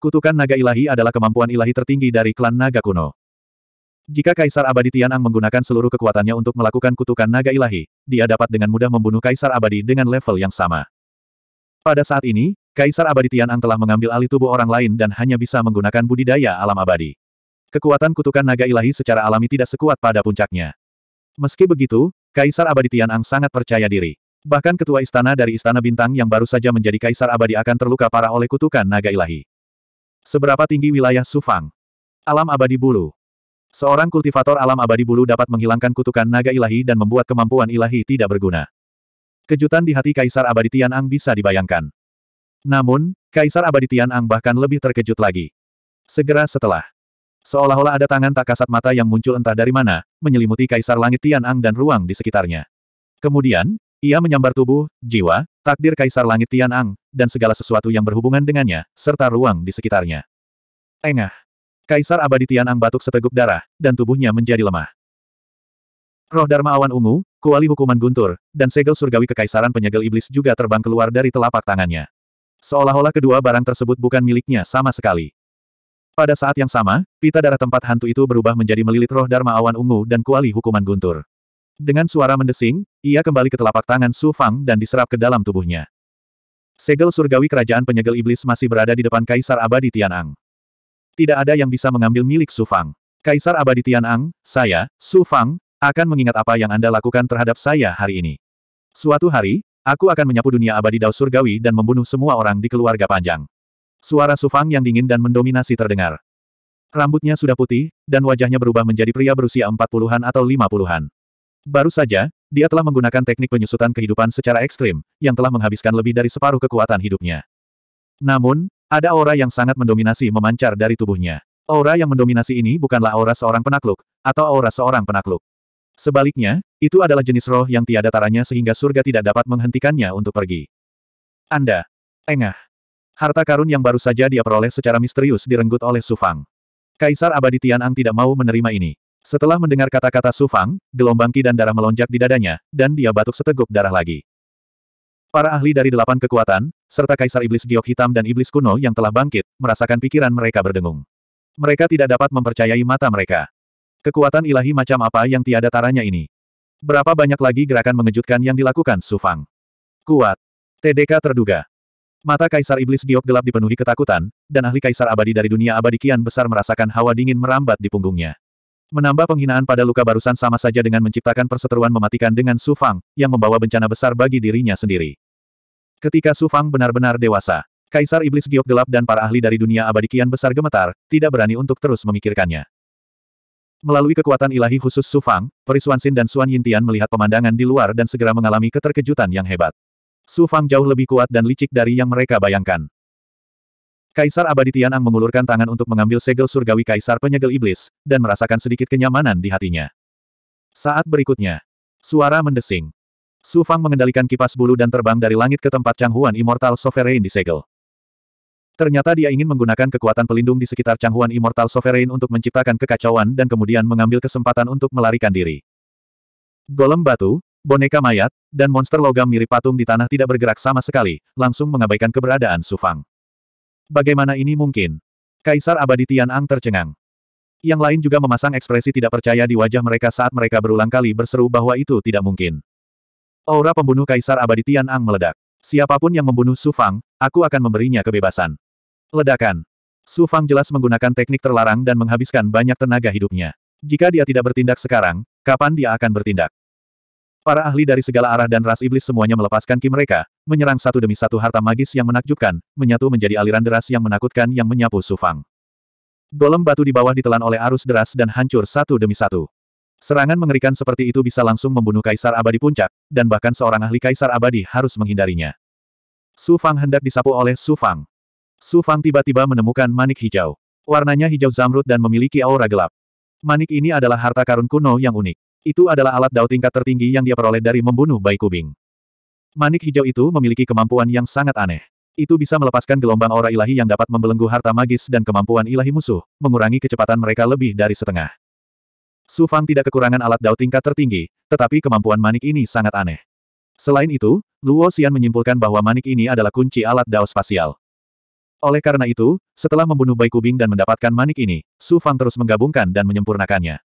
Kutukan naga ilahi adalah kemampuan ilahi tertinggi dari klan naga kuno. Jika Kaisar Abadi Tianang menggunakan seluruh kekuatannya untuk melakukan kutukan naga ilahi, dia dapat dengan mudah membunuh Kaisar Abadi dengan level yang sama. Pada saat ini, Kaisar Abadi Tianang telah mengambil alih tubuh orang lain dan hanya bisa menggunakan budidaya alam abadi. Kekuatan kutukan naga ilahi secara alami tidak sekuat pada puncaknya. Meski begitu, Kaisar Abadi Tianang sangat percaya diri. Bahkan ketua istana dari Istana Bintang yang baru saja menjadi Kaisar Abadi akan terluka parah oleh kutukan naga ilahi. Seberapa tinggi wilayah Sufang? Alam abadi bulu. Seorang kultivator alam abadi bulu dapat menghilangkan kutukan naga ilahi dan membuat kemampuan ilahi tidak berguna. Kejutan di hati Kaisar Abadi Tian Ang bisa dibayangkan. Namun, Kaisar Abadi Tian Ang bahkan lebih terkejut lagi. Segera setelah, seolah-olah ada tangan tak kasat mata yang muncul entah dari mana, menyelimuti Kaisar Langit Tian Ang dan ruang di sekitarnya. Kemudian, ia menyambar tubuh, jiwa, takdir Kaisar Langit Tianang, dan segala sesuatu yang berhubungan dengannya, serta ruang di sekitarnya. Engah. Kaisar Abadi Tianang batuk seteguk darah, dan tubuhnya menjadi lemah. Roh Dharma Awan Ungu, kuali hukuman guntur, dan segel surgawi kekaisaran penyegel iblis juga terbang keluar dari telapak tangannya. Seolah-olah kedua barang tersebut bukan miliknya sama sekali. Pada saat yang sama, pita darah tempat hantu itu berubah menjadi melilit roh Dharma Awan Ungu dan kuali hukuman guntur. Dengan suara mendesing, ia kembali ke telapak tangan Su Fang dan diserap ke dalam tubuhnya. Segel surgawi kerajaan penyegel iblis masih berada di depan Kaisar Abadi Tianang. Tidak ada yang bisa mengambil milik Su Fang. Kaisar Abadi Tianang, saya, Su Fang, akan mengingat apa yang Anda lakukan terhadap saya hari ini. Suatu hari, aku akan menyapu dunia abadi Dao Surgawi dan membunuh semua orang di keluarga panjang. Suara Su Fang yang dingin dan mendominasi terdengar. Rambutnya sudah putih, dan wajahnya berubah menjadi pria berusia empat puluhan atau lima puluhan. Baru saja, dia telah menggunakan teknik penyusutan kehidupan secara ekstrim, yang telah menghabiskan lebih dari separuh kekuatan hidupnya. Namun, ada aura yang sangat mendominasi memancar dari tubuhnya. Aura yang mendominasi ini bukanlah aura seorang penakluk, atau aura seorang penakluk. Sebaliknya, itu adalah jenis roh yang tiada taranya sehingga surga tidak dapat menghentikannya untuk pergi. Anda. Engah. Harta karun yang baru saja dia peroleh secara misterius direnggut oleh Sufang. Kaisar Abadi Tianang tidak mau menerima ini. Setelah mendengar kata-kata Su Fang, gelombang ki dan darah melonjak di dadanya, dan dia batuk seteguk darah lagi. Para ahli dari delapan kekuatan, serta Kaisar Iblis Giok Hitam dan Iblis Kuno yang telah bangkit, merasakan pikiran mereka berdengung. Mereka tidak dapat mempercayai mata mereka. Kekuatan ilahi macam apa yang tiada taranya ini? Berapa banyak lagi gerakan mengejutkan yang dilakukan Su Fang? Kuat. TDK terduga. Mata Kaisar Iblis Giok gelap dipenuhi ketakutan, dan ahli Kaisar Abadi dari dunia abadi kian besar merasakan hawa dingin merambat di punggungnya. Menambah penghinaan pada luka barusan sama saja dengan menciptakan perseteruan mematikan dengan Su Fang, yang membawa bencana besar bagi dirinya sendiri. Ketika Su Fang benar-benar dewasa, Kaisar Iblis Giok Gelap dan para ahli dari dunia abadi kian besar gemetar, tidak berani untuk terus memikirkannya. Melalui kekuatan ilahi khusus Su Fang, Perisuan Xin dan Suan Yintian melihat pemandangan di luar dan segera mengalami keterkejutan yang hebat. Su Fang jauh lebih kuat dan licik dari yang mereka bayangkan. Kaisar Abadi Tianang mengulurkan tangan untuk mengambil segel surgawi Kaisar Penyegel Iblis, dan merasakan sedikit kenyamanan di hatinya. Saat berikutnya, suara mendesing. Su Fang mengendalikan kipas bulu dan terbang dari langit ke tempat Chang Huan Immortal Sovereign segel. Ternyata dia ingin menggunakan kekuatan pelindung di sekitar Chang Huan Immortal Sovereign untuk menciptakan kekacauan dan kemudian mengambil kesempatan untuk melarikan diri. Golem batu, boneka mayat, dan monster logam mirip patung di tanah tidak bergerak sama sekali, langsung mengabaikan keberadaan Su Fang. Bagaimana ini mungkin? Kaisar abadi Tian Ang tercengang. Yang lain juga memasang ekspresi tidak percaya di wajah mereka saat mereka berulang kali berseru bahwa itu tidak mungkin. Aura pembunuh Kaisar abadi Tian Ang meledak. Siapapun yang membunuh Su Fang, aku akan memberinya kebebasan. Ledakan. Su Fang jelas menggunakan teknik terlarang dan menghabiskan banyak tenaga hidupnya. Jika dia tidak bertindak sekarang, kapan dia akan bertindak? Para ahli dari segala arah dan ras iblis semuanya melepaskan ki mereka, menyerang satu demi satu harta magis yang menakjubkan, menyatu menjadi aliran deras yang menakutkan yang menyapu Sufang. Golem batu di bawah ditelan oleh arus deras dan hancur satu demi satu. Serangan mengerikan seperti itu bisa langsung membunuh Kaisar Abadi Puncak, dan bahkan seorang ahli Kaisar Abadi harus menghindarinya. Sufang hendak disapu oleh Sufang. Sufang tiba-tiba menemukan manik hijau. Warnanya hijau zamrud dan memiliki aura gelap. Manik ini adalah harta karun kuno yang unik. Itu adalah alat dao tingkat tertinggi yang dia peroleh dari membunuh bayi kubing. Manik hijau itu memiliki kemampuan yang sangat aneh. Itu bisa melepaskan gelombang aura ilahi yang dapat membelenggu harta magis dan kemampuan ilahi musuh, mengurangi kecepatan mereka lebih dari setengah. Su Fang tidak kekurangan alat dao tingkat tertinggi, tetapi kemampuan manik ini sangat aneh. Selain itu, Luo Xian menyimpulkan bahwa manik ini adalah kunci alat dao spasial. Oleh karena itu, setelah membunuh Bai Kubing dan mendapatkan manik ini, Su Fang terus menggabungkan dan menyempurnakannya.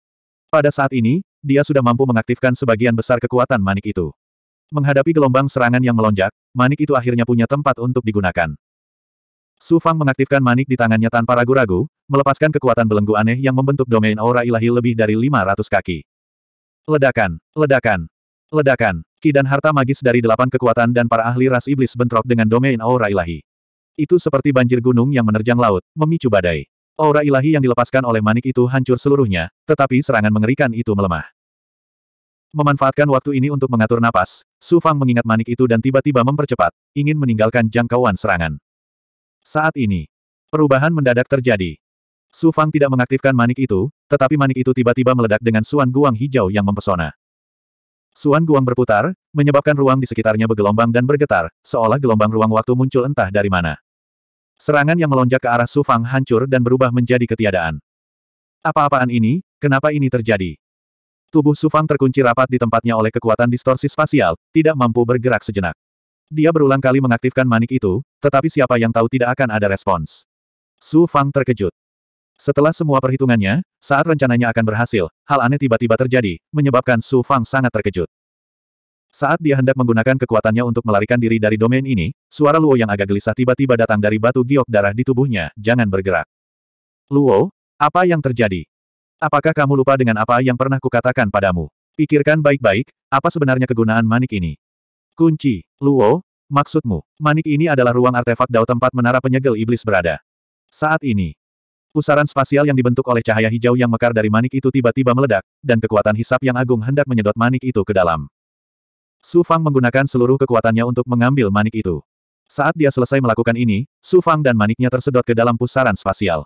Pada saat ini, dia sudah mampu mengaktifkan sebagian besar kekuatan manik itu. Menghadapi gelombang serangan yang melonjak, manik itu akhirnya punya tempat untuk digunakan. Su Fang mengaktifkan manik di tangannya tanpa ragu-ragu, melepaskan kekuatan belenggu aneh yang membentuk domain aura ilahi lebih dari 500 kaki. Ledakan, ledakan, ledakan, ki dan harta magis dari delapan kekuatan dan para ahli ras iblis bentrok dengan domain aura ilahi. Itu seperti banjir gunung yang menerjang laut, memicu badai. Aura ilahi yang dilepaskan oleh manik itu hancur seluruhnya, tetapi serangan mengerikan itu melemah. Memanfaatkan waktu ini untuk mengatur napas, Su Fang mengingat manik itu dan tiba-tiba mempercepat, ingin meninggalkan jangkauan serangan. Saat ini, perubahan mendadak terjadi. Su Fang tidak mengaktifkan manik itu, tetapi manik itu tiba-tiba meledak dengan suan guang hijau yang mempesona. Suan guang berputar, menyebabkan ruang di sekitarnya bergelombang dan bergetar, seolah gelombang ruang waktu muncul entah dari mana. Serangan yang melonjak ke arah Sufang hancur dan berubah menjadi ketiadaan. Apa-apaan ini, kenapa ini terjadi? Tubuh Sufang terkunci rapat di tempatnya oleh kekuatan distorsi spasial, tidak mampu bergerak sejenak. Dia berulang kali mengaktifkan manik itu, tetapi siapa yang tahu tidak akan ada respons. Su Fang terkejut. Setelah semua perhitungannya, saat rencananya akan berhasil, hal aneh tiba-tiba terjadi, menyebabkan Su Fang sangat terkejut. Saat dia hendak menggunakan kekuatannya untuk melarikan diri dari domain ini, suara Luo yang agak gelisah tiba-tiba datang dari batu giok darah di tubuhnya, jangan bergerak. Luo, apa yang terjadi? Apakah kamu lupa dengan apa yang pernah kukatakan padamu? Pikirkan baik-baik, apa sebenarnya kegunaan manik ini? Kunci, Luo, maksudmu, manik ini adalah ruang artefak dao tempat menara penyegel iblis berada. Saat ini, pusaran spasial yang dibentuk oleh cahaya hijau yang mekar dari manik itu tiba-tiba meledak, dan kekuatan hisap yang agung hendak menyedot manik itu ke dalam. Su Fang menggunakan seluruh kekuatannya untuk mengambil manik itu. Saat dia selesai melakukan ini, Su Fang dan maniknya tersedot ke dalam pusaran spasial.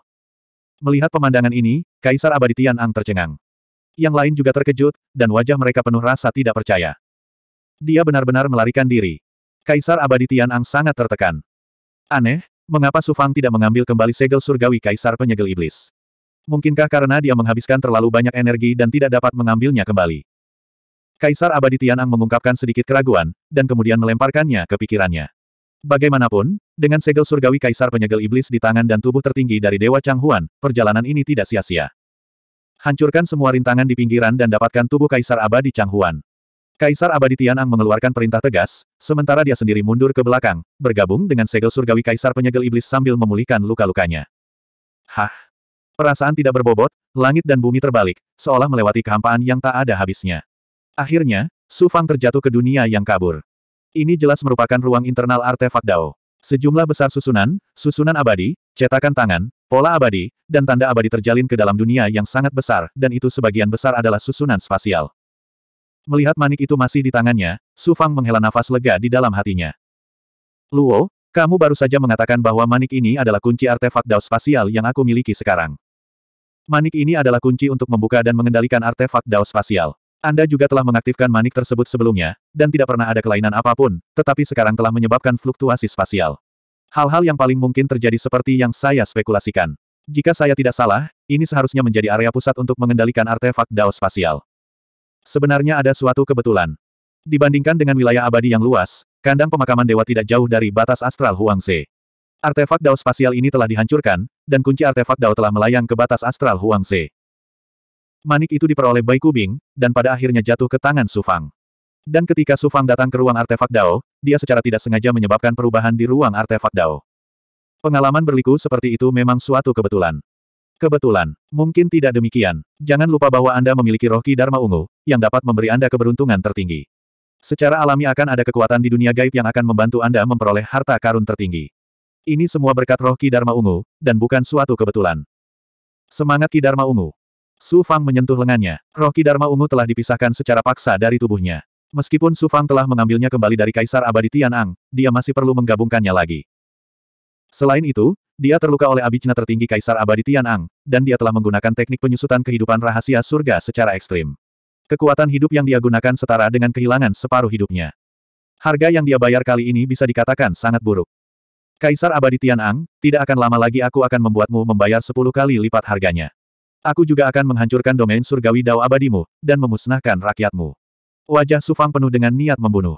Melihat pemandangan ini, Kaisar Abadi Tian Ang tercengang. Yang lain juga terkejut, dan wajah mereka penuh rasa tidak percaya. Dia benar-benar melarikan diri. Kaisar Abadi Tian Ang sangat tertekan. Aneh, mengapa Su Fang tidak mengambil kembali segel surgawi Kaisar Penyegel Iblis? Mungkinkah karena dia menghabiskan terlalu banyak energi dan tidak dapat mengambilnya kembali? Kaisar Abadi Tianang mengungkapkan sedikit keraguan, dan kemudian melemparkannya ke pikirannya. Bagaimanapun, dengan segel surgawi Kaisar Penyegel Iblis di tangan dan tubuh tertinggi dari Dewa Changhuan, perjalanan ini tidak sia-sia. Hancurkan semua rintangan di pinggiran dan dapatkan tubuh Kaisar Abadi Changhuan. Kaisar Abadi Tianang mengeluarkan perintah tegas, sementara dia sendiri mundur ke belakang, bergabung dengan segel surgawi Kaisar Penyegel Iblis sambil memulihkan luka-lukanya. Hah! Perasaan tidak berbobot, langit dan bumi terbalik, seolah melewati kehampaan yang tak ada habisnya. Akhirnya, Su Fang terjatuh ke dunia yang kabur. Ini jelas merupakan ruang internal artefak Dao. Sejumlah besar susunan, susunan abadi, cetakan tangan, pola abadi, dan tanda abadi terjalin ke dalam dunia yang sangat besar, dan itu sebagian besar adalah susunan spasial. Melihat manik itu masih di tangannya, Su Fang menghela nafas lega di dalam hatinya. Luo, kamu baru saja mengatakan bahwa manik ini adalah kunci artefak Dao spasial yang aku miliki sekarang. Manik ini adalah kunci untuk membuka dan mengendalikan artefak Dao spasial. Anda juga telah mengaktifkan manik tersebut sebelumnya, dan tidak pernah ada kelainan apapun, tetapi sekarang telah menyebabkan fluktuasi spasial. Hal-hal yang paling mungkin terjadi seperti yang saya spekulasikan. Jika saya tidak salah, ini seharusnya menjadi area pusat untuk mengendalikan artefak dao spasial. Sebenarnya ada suatu kebetulan. Dibandingkan dengan wilayah abadi yang luas, kandang pemakaman dewa tidak jauh dari batas astral Huangze. Artefak dao spasial ini telah dihancurkan, dan kunci artefak dao telah melayang ke batas astral Huangze. Manik itu diperoleh Bai Kubing, dan pada akhirnya jatuh ke tangan Sufang. Dan ketika Sufang datang ke ruang artefak Dao, dia secara tidak sengaja menyebabkan perubahan di ruang artefak Dao. Pengalaman berliku seperti itu memang suatu kebetulan. Kebetulan. Mungkin tidak demikian. Jangan lupa bahwa Anda memiliki roh Ki Dharma Ungu, yang dapat memberi Anda keberuntungan tertinggi. Secara alami akan ada kekuatan di dunia gaib yang akan membantu Anda memperoleh harta karun tertinggi. Ini semua berkat roh Ki Dharma Ungu, dan bukan suatu kebetulan. Semangat Ki Dharma Ungu. Su Fang menyentuh lengannya. Roh Dharma ungu telah dipisahkan secara paksa dari tubuhnya. Meskipun Su Fang telah mengambilnya kembali dari Kaisar Abadi Tianang, dia masih perlu menggabungkannya lagi. Selain itu, dia terluka oleh abicna tertinggi Kaisar Abadi Tianang, dan dia telah menggunakan teknik penyusutan kehidupan rahasia surga secara ekstrim. Kekuatan hidup yang dia gunakan setara dengan kehilangan separuh hidupnya. Harga yang dia bayar kali ini bisa dikatakan sangat buruk. Kaisar Abadi Tianang, tidak akan lama lagi aku akan membuatmu membayar sepuluh kali lipat harganya. Aku juga akan menghancurkan domain surgawi dao abadimu, dan memusnahkan rakyatmu. Wajah Sufang penuh dengan niat membunuh.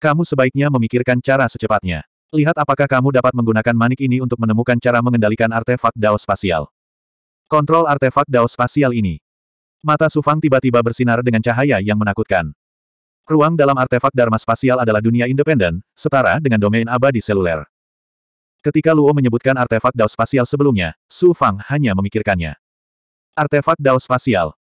Kamu sebaiknya memikirkan cara secepatnya. Lihat apakah kamu dapat menggunakan manik ini untuk menemukan cara mengendalikan artefak dao spasial. Kontrol artefak dao spasial ini. Mata Sufang tiba-tiba bersinar dengan cahaya yang menakutkan. Ruang dalam artefak Dharma Spasial adalah dunia independen, setara dengan domain abadi seluler. Ketika Luo menyebutkan artefak Dao Spasial sebelumnya, Sufang hanya memikirkannya artefak dao spasial.